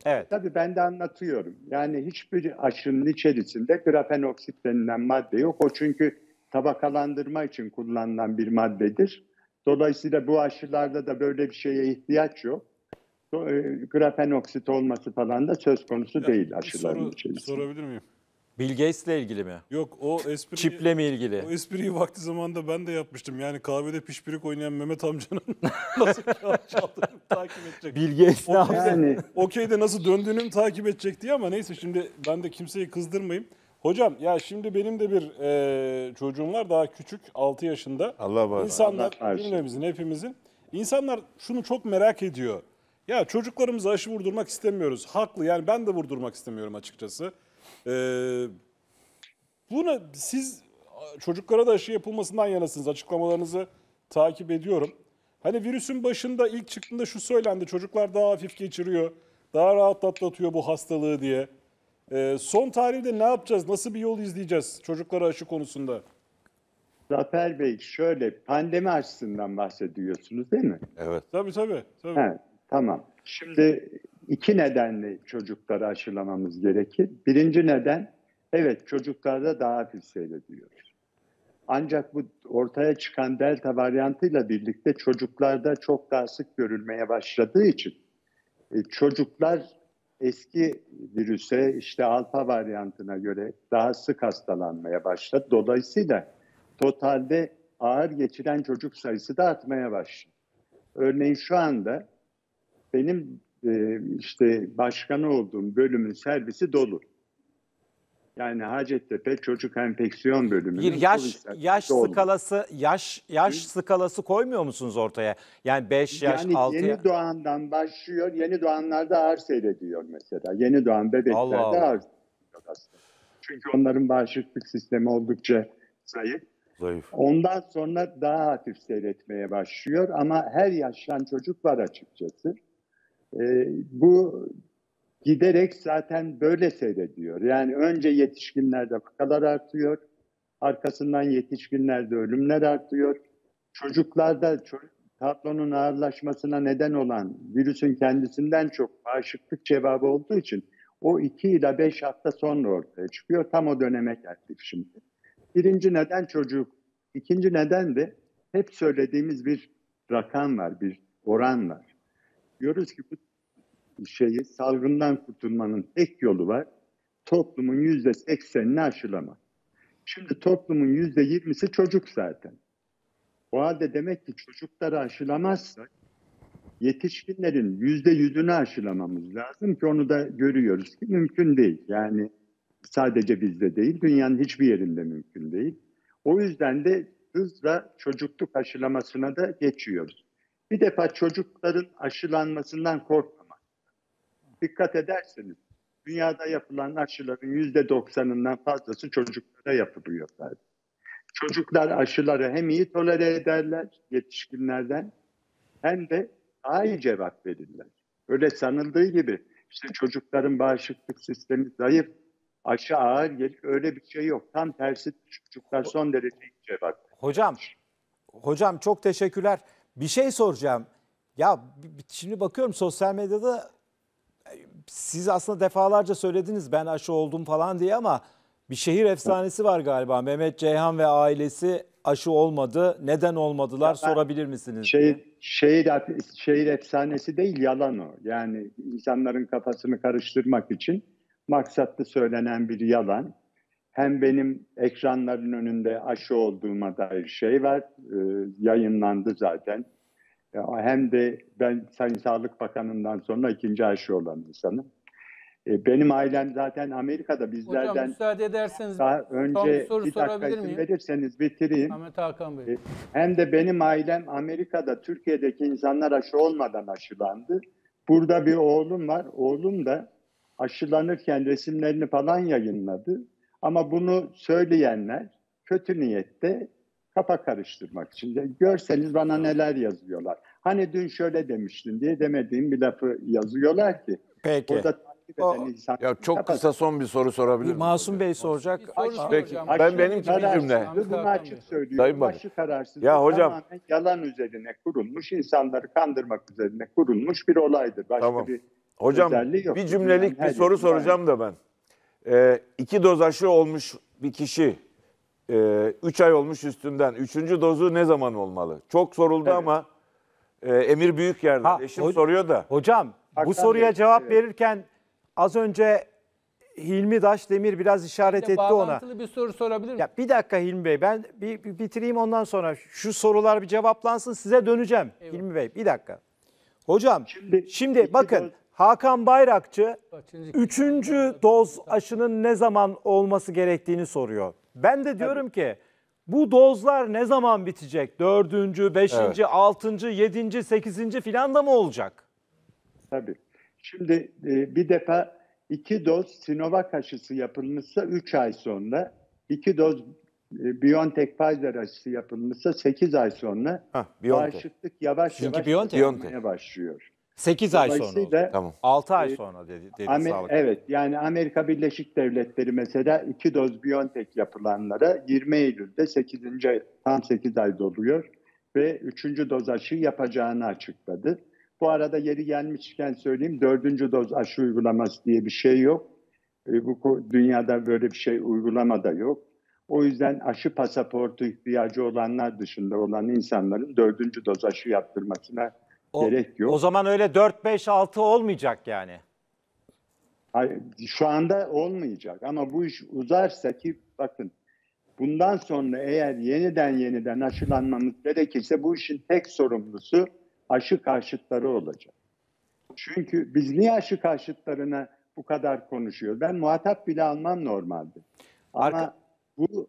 Evet. Tabii ben de anlatıyorum. Yani hiçbir aşının içerisinde grafenoksit denilen madde yok. O çünkü tabakalandırma için kullanılan bir maddedir. Dolayısıyla bu aşılarda da böyle bir şeye ihtiyaç yok. E, grafen oksit olması falan da söz konusu ya, değil aşıların soru, içerisinde. Sorabilir miyim? Bill Gates'le ilgili mi? Yok o espri... Çiple mi ilgili? O espriyi vakti zamanında ben de yapmıştım. Yani kahvede pişpirik oynayan Mehmet amcanın nasıl kağıt takip edecek. Bill Gates ne yaptı? Yani... Okey'de nasıl döndüğünü takip edecek diye ama neyse şimdi ben de kimseyi kızdırmayayım. Hocam ya şimdi benim de bir e, çocuğum var daha küçük 6 yaşında. Allah var. İnsanlar Allah cümlemizin hepimizin. İnsanlar şunu çok merak ediyor. Ya çocuklarımıza aşı vurdurmak istemiyoruz. Haklı yani ben de vurdurmak istemiyorum açıkçası. Ee, buna siz çocuklara da aşı yapılmasından yanasınız. Açıklamalarınızı takip ediyorum. Hani virüsün başında ilk çıktığında şu söylendi. Çocuklar daha hafif geçiriyor. Daha rahat atlatıyor bu hastalığı diye. Ee, son tarihte ne yapacağız? Nasıl bir yol izleyeceğiz çocuklara aşı konusunda? Zafer Bey şöyle pandemi açısından bahsediyorsunuz değil mi? Evet. Tabii tabii. tabii. Evet. Tamam. Şimdi iki nedenle çocukları aşılamamız gerekir. Birinci neden, evet çocuklarda daha hafif seyrediliyor. Ancak bu ortaya çıkan delta varyantıyla birlikte çocuklarda çok daha sık görülmeye başladığı için e, çocuklar eski virüse işte alfa varyantına göre daha sık hastalanmaya başladı. Dolayısıyla totalde ağır geçiren çocuk sayısı da artmaya başladı. Örneğin şu anda benim e, işte başkanı olduğum bölümün servisi dolu. Yani Hacettepe Çocuk Enfeksiyon Bölümü. Bir yaş yaş dolu. skalası yaş yaş Hı? skalası koymuyor musunuz ortaya? Yani 5 yaş 6 yani yeni ya... doğandan başlıyor. Yeni doğanlarda ağır seyrediyor mesela. Yeni doğan bebeklerde Allah ağır Çünkü onların bağışıklık sistemi oldukça zayıf. Zayıf. Ondan sonra daha hafif seyretmeye başlıyor ama her yaştan çocuk var açıkçası. E, bu giderek zaten böyle seyrediyor. Yani önce yetişkinlerde vakalar artıyor, arkasından yetişkinlerde ölümler artıyor. Çocuklarda ço tablonun ağırlaşmasına neden olan virüsün kendisinden çok bağışıklık cevabı olduğu için o iki ila beş hafta sonra ortaya çıkıyor. Tam o döneme geldik şimdi. Birinci neden çocuk. ikinci neden de hep söylediğimiz bir rakam var, bir oran var. Diyoruz ki bu şeyi salgından kurtulmanın tek yolu var. Toplumun yüzde seksenini aşılama. Şimdi toplumun yüzde yirmisi çocuk zaten. O halde demek ki çocukları aşılamazsak yetişkinlerin yüzde yüzünü aşılamamız lazım ki onu da görüyoruz ki mümkün değil. Yani sadece bizde değil, dünyanın hiçbir yerinde mümkün değil. O yüzden de hızla çocukluk aşılamasına da geçiyoruz. Bir defa çocukların aşılanmasından korkmamak. Dikkat ederseniz dünyada yapılan aşıların yüzde doksanından fazlası çocuklara yapılıyor zaten. Çocuklar aşıları hem iyi tolere ederler yetişkinlerden hem de daha iyi cevap verirler. Öyle sanıldığı gibi işte çocukların bağışıklık sistemi zayıf, aşı ağır gelir öyle bir şey yok. Tam tersi çocuklar son derece iyi cevap verir. Hocam, hocam çok teşekkürler. Bir şey soracağım. Ya şimdi bakıyorum sosyal medyada e, siz aslında defalarca söylediniz ben aşı oldum falan diye ama bir şehir efsanesi var galiba. Mehmet Ceyhan ve ailesi aşı olmadı. Neden olmadılar ya sorabilir misiniz? Şey, şehir, şehir efsanesi değil yalan o. Yani insanların kafasını karıştırmak için maksatlı söylenen bir yalan hem benim ekranların önünde aşı olduğuma dair şey var, e, yayınlandı zaten. E, hem de ben Sayın Sağlık Bakanı'ndan sonra ikinci aşı olan insanım. E, benim ailem zaten Amerika'da bizlerden Hocam, müsaade ederseniz daha önce bir, soru bir dakika izin miyim? verirseniz bitireyim. Ahmet Hakan Bey. E, hem de benim ailem Amerika'da Türkiye'deki insanlar aşı olmadan aşılandı. Burada bir oğlum var. Oğlum da aşılanırken resimlerini falan yayınladı. Ama bunu söyleyenler kötü niyette kafa karıştırmak için. Görseniz bana neler yazıyorlar. Hani dün şöyle demiştin diye demediğim bir lafı yazıyorlar ki. Peki. Burada o, ya çok kapat. kısa son bir soru sorabilir miyim? Masum Bey soracak. Soru Aa, Peki. Ben benim benimki bir cümle. Bunu açık söylüyorum. Başı kararsız. Ya hocam yalan üzerine kurulmuş, insanları kandırmak üzerine kurulmuş bir olaydır. Başka tamam. bir Hocam bir cümlelik bir soru soracağım da ben e, iki doz aşı olmuş bir kişi 3 e, ay olmuş üstünden. Üçüncü dozu ne zaman olmalı? Çok soruldu evet. ama e, Emir Büyük yerde. Eşim soruyor da. Hocam Hakan bu soruya Bey, cevap evet. verirken az önce Hilmi Daş Demir biraz işaret işte etti ona. Bağlantılı bir soru sorabilir miyim? Ya bir dakika Hilmi Bey ben bir, bir bitireyim ondan sonra şu sorular bir cevaplansın size döneceğim. Evet. Hilmi Bey bir dakika. Hocam şimdi, şimdi bakın Hakan Bayrakçı Kaçıncı üçüncü doz aşının ne zaman olması gerektiğini soruyor. Ben de diyorum ki bu dozlar ne zaman bitecek? Dördüncü, beşinci, altıncı, yedinci, sekizinci filan da mı olacak? Tabii. Şimdi e, bir defa iki doz Sinovac aşısı yapılmışsa 3 ay sonra, iki doz e, BioNTech Pfizer aşısı yapılmışsa 8 ay sonra Hah, BioNTech. bağışıklık yavaş Çünkü yavaş BioNTech. başlıyor. 8 ay sonra oldu. Tamam. 6 ay ee, sonra dedi, dedi Amer- sağlık. Evet yani Amerika Birleşik Devletleri mesela 2 doz Biontech yapılanlara 20 Eylül'de 8. tam 8 ay doluyor ve 3. doz aşı yapacağını açıkladı. Bu arada yeri gelmişken söyleyeyim 4. doz aşı uygulaması diye bir şey yok. Ee, bu dünyada böyle bir şey uygulama da yok. O yüzden aşı pasaportu ihtiyacı olanlar dışında olan insanların dördüncü doz aşı yaptırmasına o, gerek yok. O zaman öyle 4-5-6 olmayacak yani. Hayır, şu anda olmayacak ama bu iş uzarsa ki bakın bundan sonra eğer yeniden yeniden aşılanmamız gerekirse bu işin tek sorumlusu aşı karşıtları olacak. Çünkü biz niye aşı karşıtlarına bu kadar konuşuyor? Ben muhatap bile almam normalde. Ama Arka... bu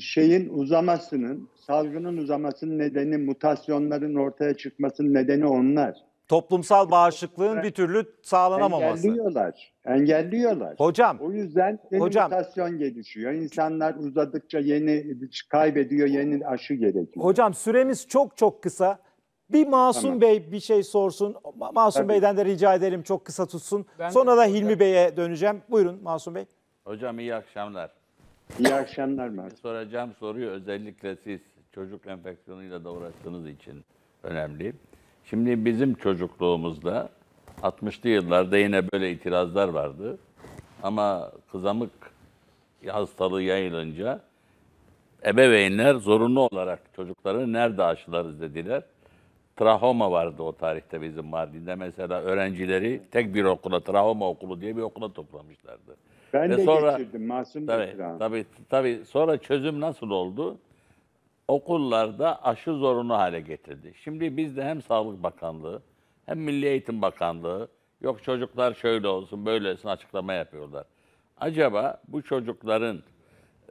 şeyin uzamasının, salgının uzamasının nedeni, mutasyonların ortaya çıkmasının nedeni onlar. Toplumsal bağışıklığın bir türlü sağlanamaması. Engelliyorlar. Engelliyorlar. Hocam. O yüzden yeni hocam, mutasyon gelişiyor. İnsanlar uzadıkça yeni kaybediyor, yeni aşı gerekiyor. Hocam süremiz çok çok kısa. Bir Masum tamam. Bey bir şey sorsun. Masum Tabii. Bey'den de rica edelim çok kısa tutsun. Ben Sonra da Hilmi Bey'e döneceğim. Buyurun Masum Bey. Hocam iyi akşamlar. İyi akşamlar Mert. Soracağım soruyu özellikle siz çocuk enfeksiyonuyla da uğraştığınız için önemli. Şimdi bizim çocukluğumuzda 60'lı yıllarda yine böyle itirazlar vardı. Ama kızamık hastalığı yayılınca ebeveynler zorunlu olarak çocukları nerede aşılarız dediler. Trahoma vardı o tarihte bizim Mardin'de. Mesela öğrencileri tek bir okula, Trahoma Okulu diye bir okula toplamışlardı. Ben Ve de sonra, geçirdim masum tabii, bir tabii, tabii. Sonra çözüm nasıl oldu? Okullarda aşı zorunu hale getirdi. Şimdi biz de hem Sağlık Bakanlığı hem Milli Eğitim Bakanlığı yok çocuklar şöyle olsun böyle olsun açıklama yapıyorlar. Acaba bu çocukların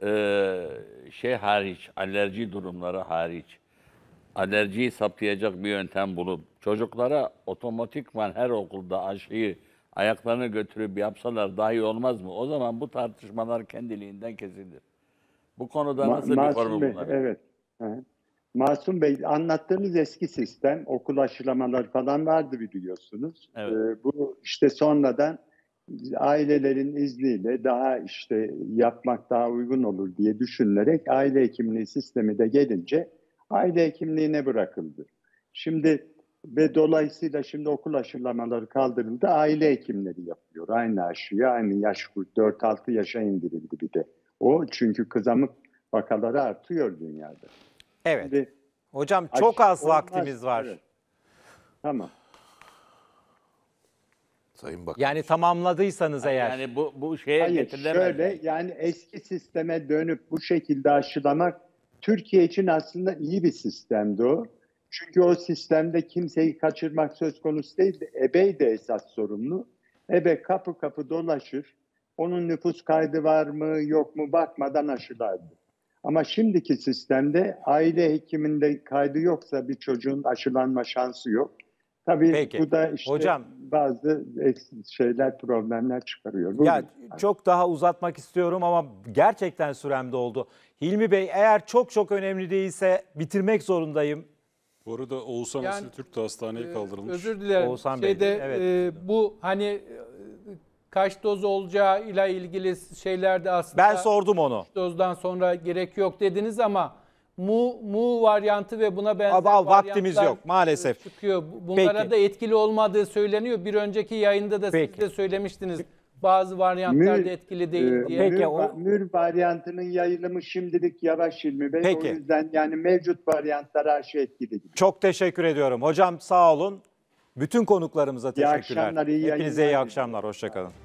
e, şey hariç, alerji durumları hariç, alerjiyi saptayacak bir yöntem bulup çocuklara otomatikman her okulda aşıyı ayaklarını götürüp yapsalar dahi olmaz mı? O zaman bu tartışmalar kendiliğinden kesilir. Bu konuda nasıl Ma- bir formu bunlar? Evet. Masum Bey anlattığınız eski sistem okul aşılamalar falan vardı biliyorsunuz. Evet. Ee, bu işte sonradan ailelerin izniyle daha işte yapmak daha uygun olur diye düşünülerek aile hekimliği sistemi de gelince aile hekimliğine bırakıldı. Şimdi ve dolayısıyla şimdi okul aşılamaları kaldırıldı. Aile hekimleri yapıyor. Aynı aşıya aynı yaş 4-6 yaşa indirildi bir de. O çünkü kızamık vakaları artıyor dünyada. Evet. Şimdi, Hocam çok az olmaz, vaktimiz var. Evet. Tamam. Sayın Bakan. Yani tamamladıysanız yani eğer. Yani bu, bu şeye Hayır, getirilemez. Şöyle yani eski sisteme dönüp bu şekilde aşılamak Türkiye için aslında iyi bir sistemdi o. Çünkü o sistemde kimseyi kaçırmak söz konusu değil. EBEY de esas sorumlu. EBE kapı kapı dolaşır. Onun nüfus kaydı var mı yok mu bakmadan aşılardı. Ama şimdiki sistemde aile hekiminde kaydı yoksa bir çocuğun aşılanma şansı yok. Tabii Peki. bu da işte Hocam, bazı şeyler, problemler çıkarıyor. Ya çok daha uzatmak istiyorum ama gerçekten süremde oldu. Hilmi Bey eğer çok çok önemli değilse bitirmek zorundayım. Bu arada Oğuzhan yani, Asil Türk hastaneye e, kaldırılmış. Özür dilerim. Oğuzhan Şeyde, Bey. Evet. E, bu hani e, kaç doz olacağı ile ilgili şeylerde aslında... Ben sordum onu. Dozdan sonra gerek yok dediniz ama mu, mu varyantı ve buna benzer Ama vaktimiz yok maalesef. çıkıyor. Bunlara Peki. da etkili olmadığı söyleniyor. Bir önceki yayında da Peki. siz de söylemiştiniz bazı varyantlarda mür, etkili değil e, diye. Peki, mür, o... mür varyantının yayılımı şimdilik yavaş 25. Peki. O yüzden yani mevcut varyantlar her şey etkili. Çok teşekkür ediyorum. Hocam sağ olun. Bütün konuklarımıza teşekkürler. İyi akşamlar, iyi Hepinize iyi akşamlar. Hoşçakalın.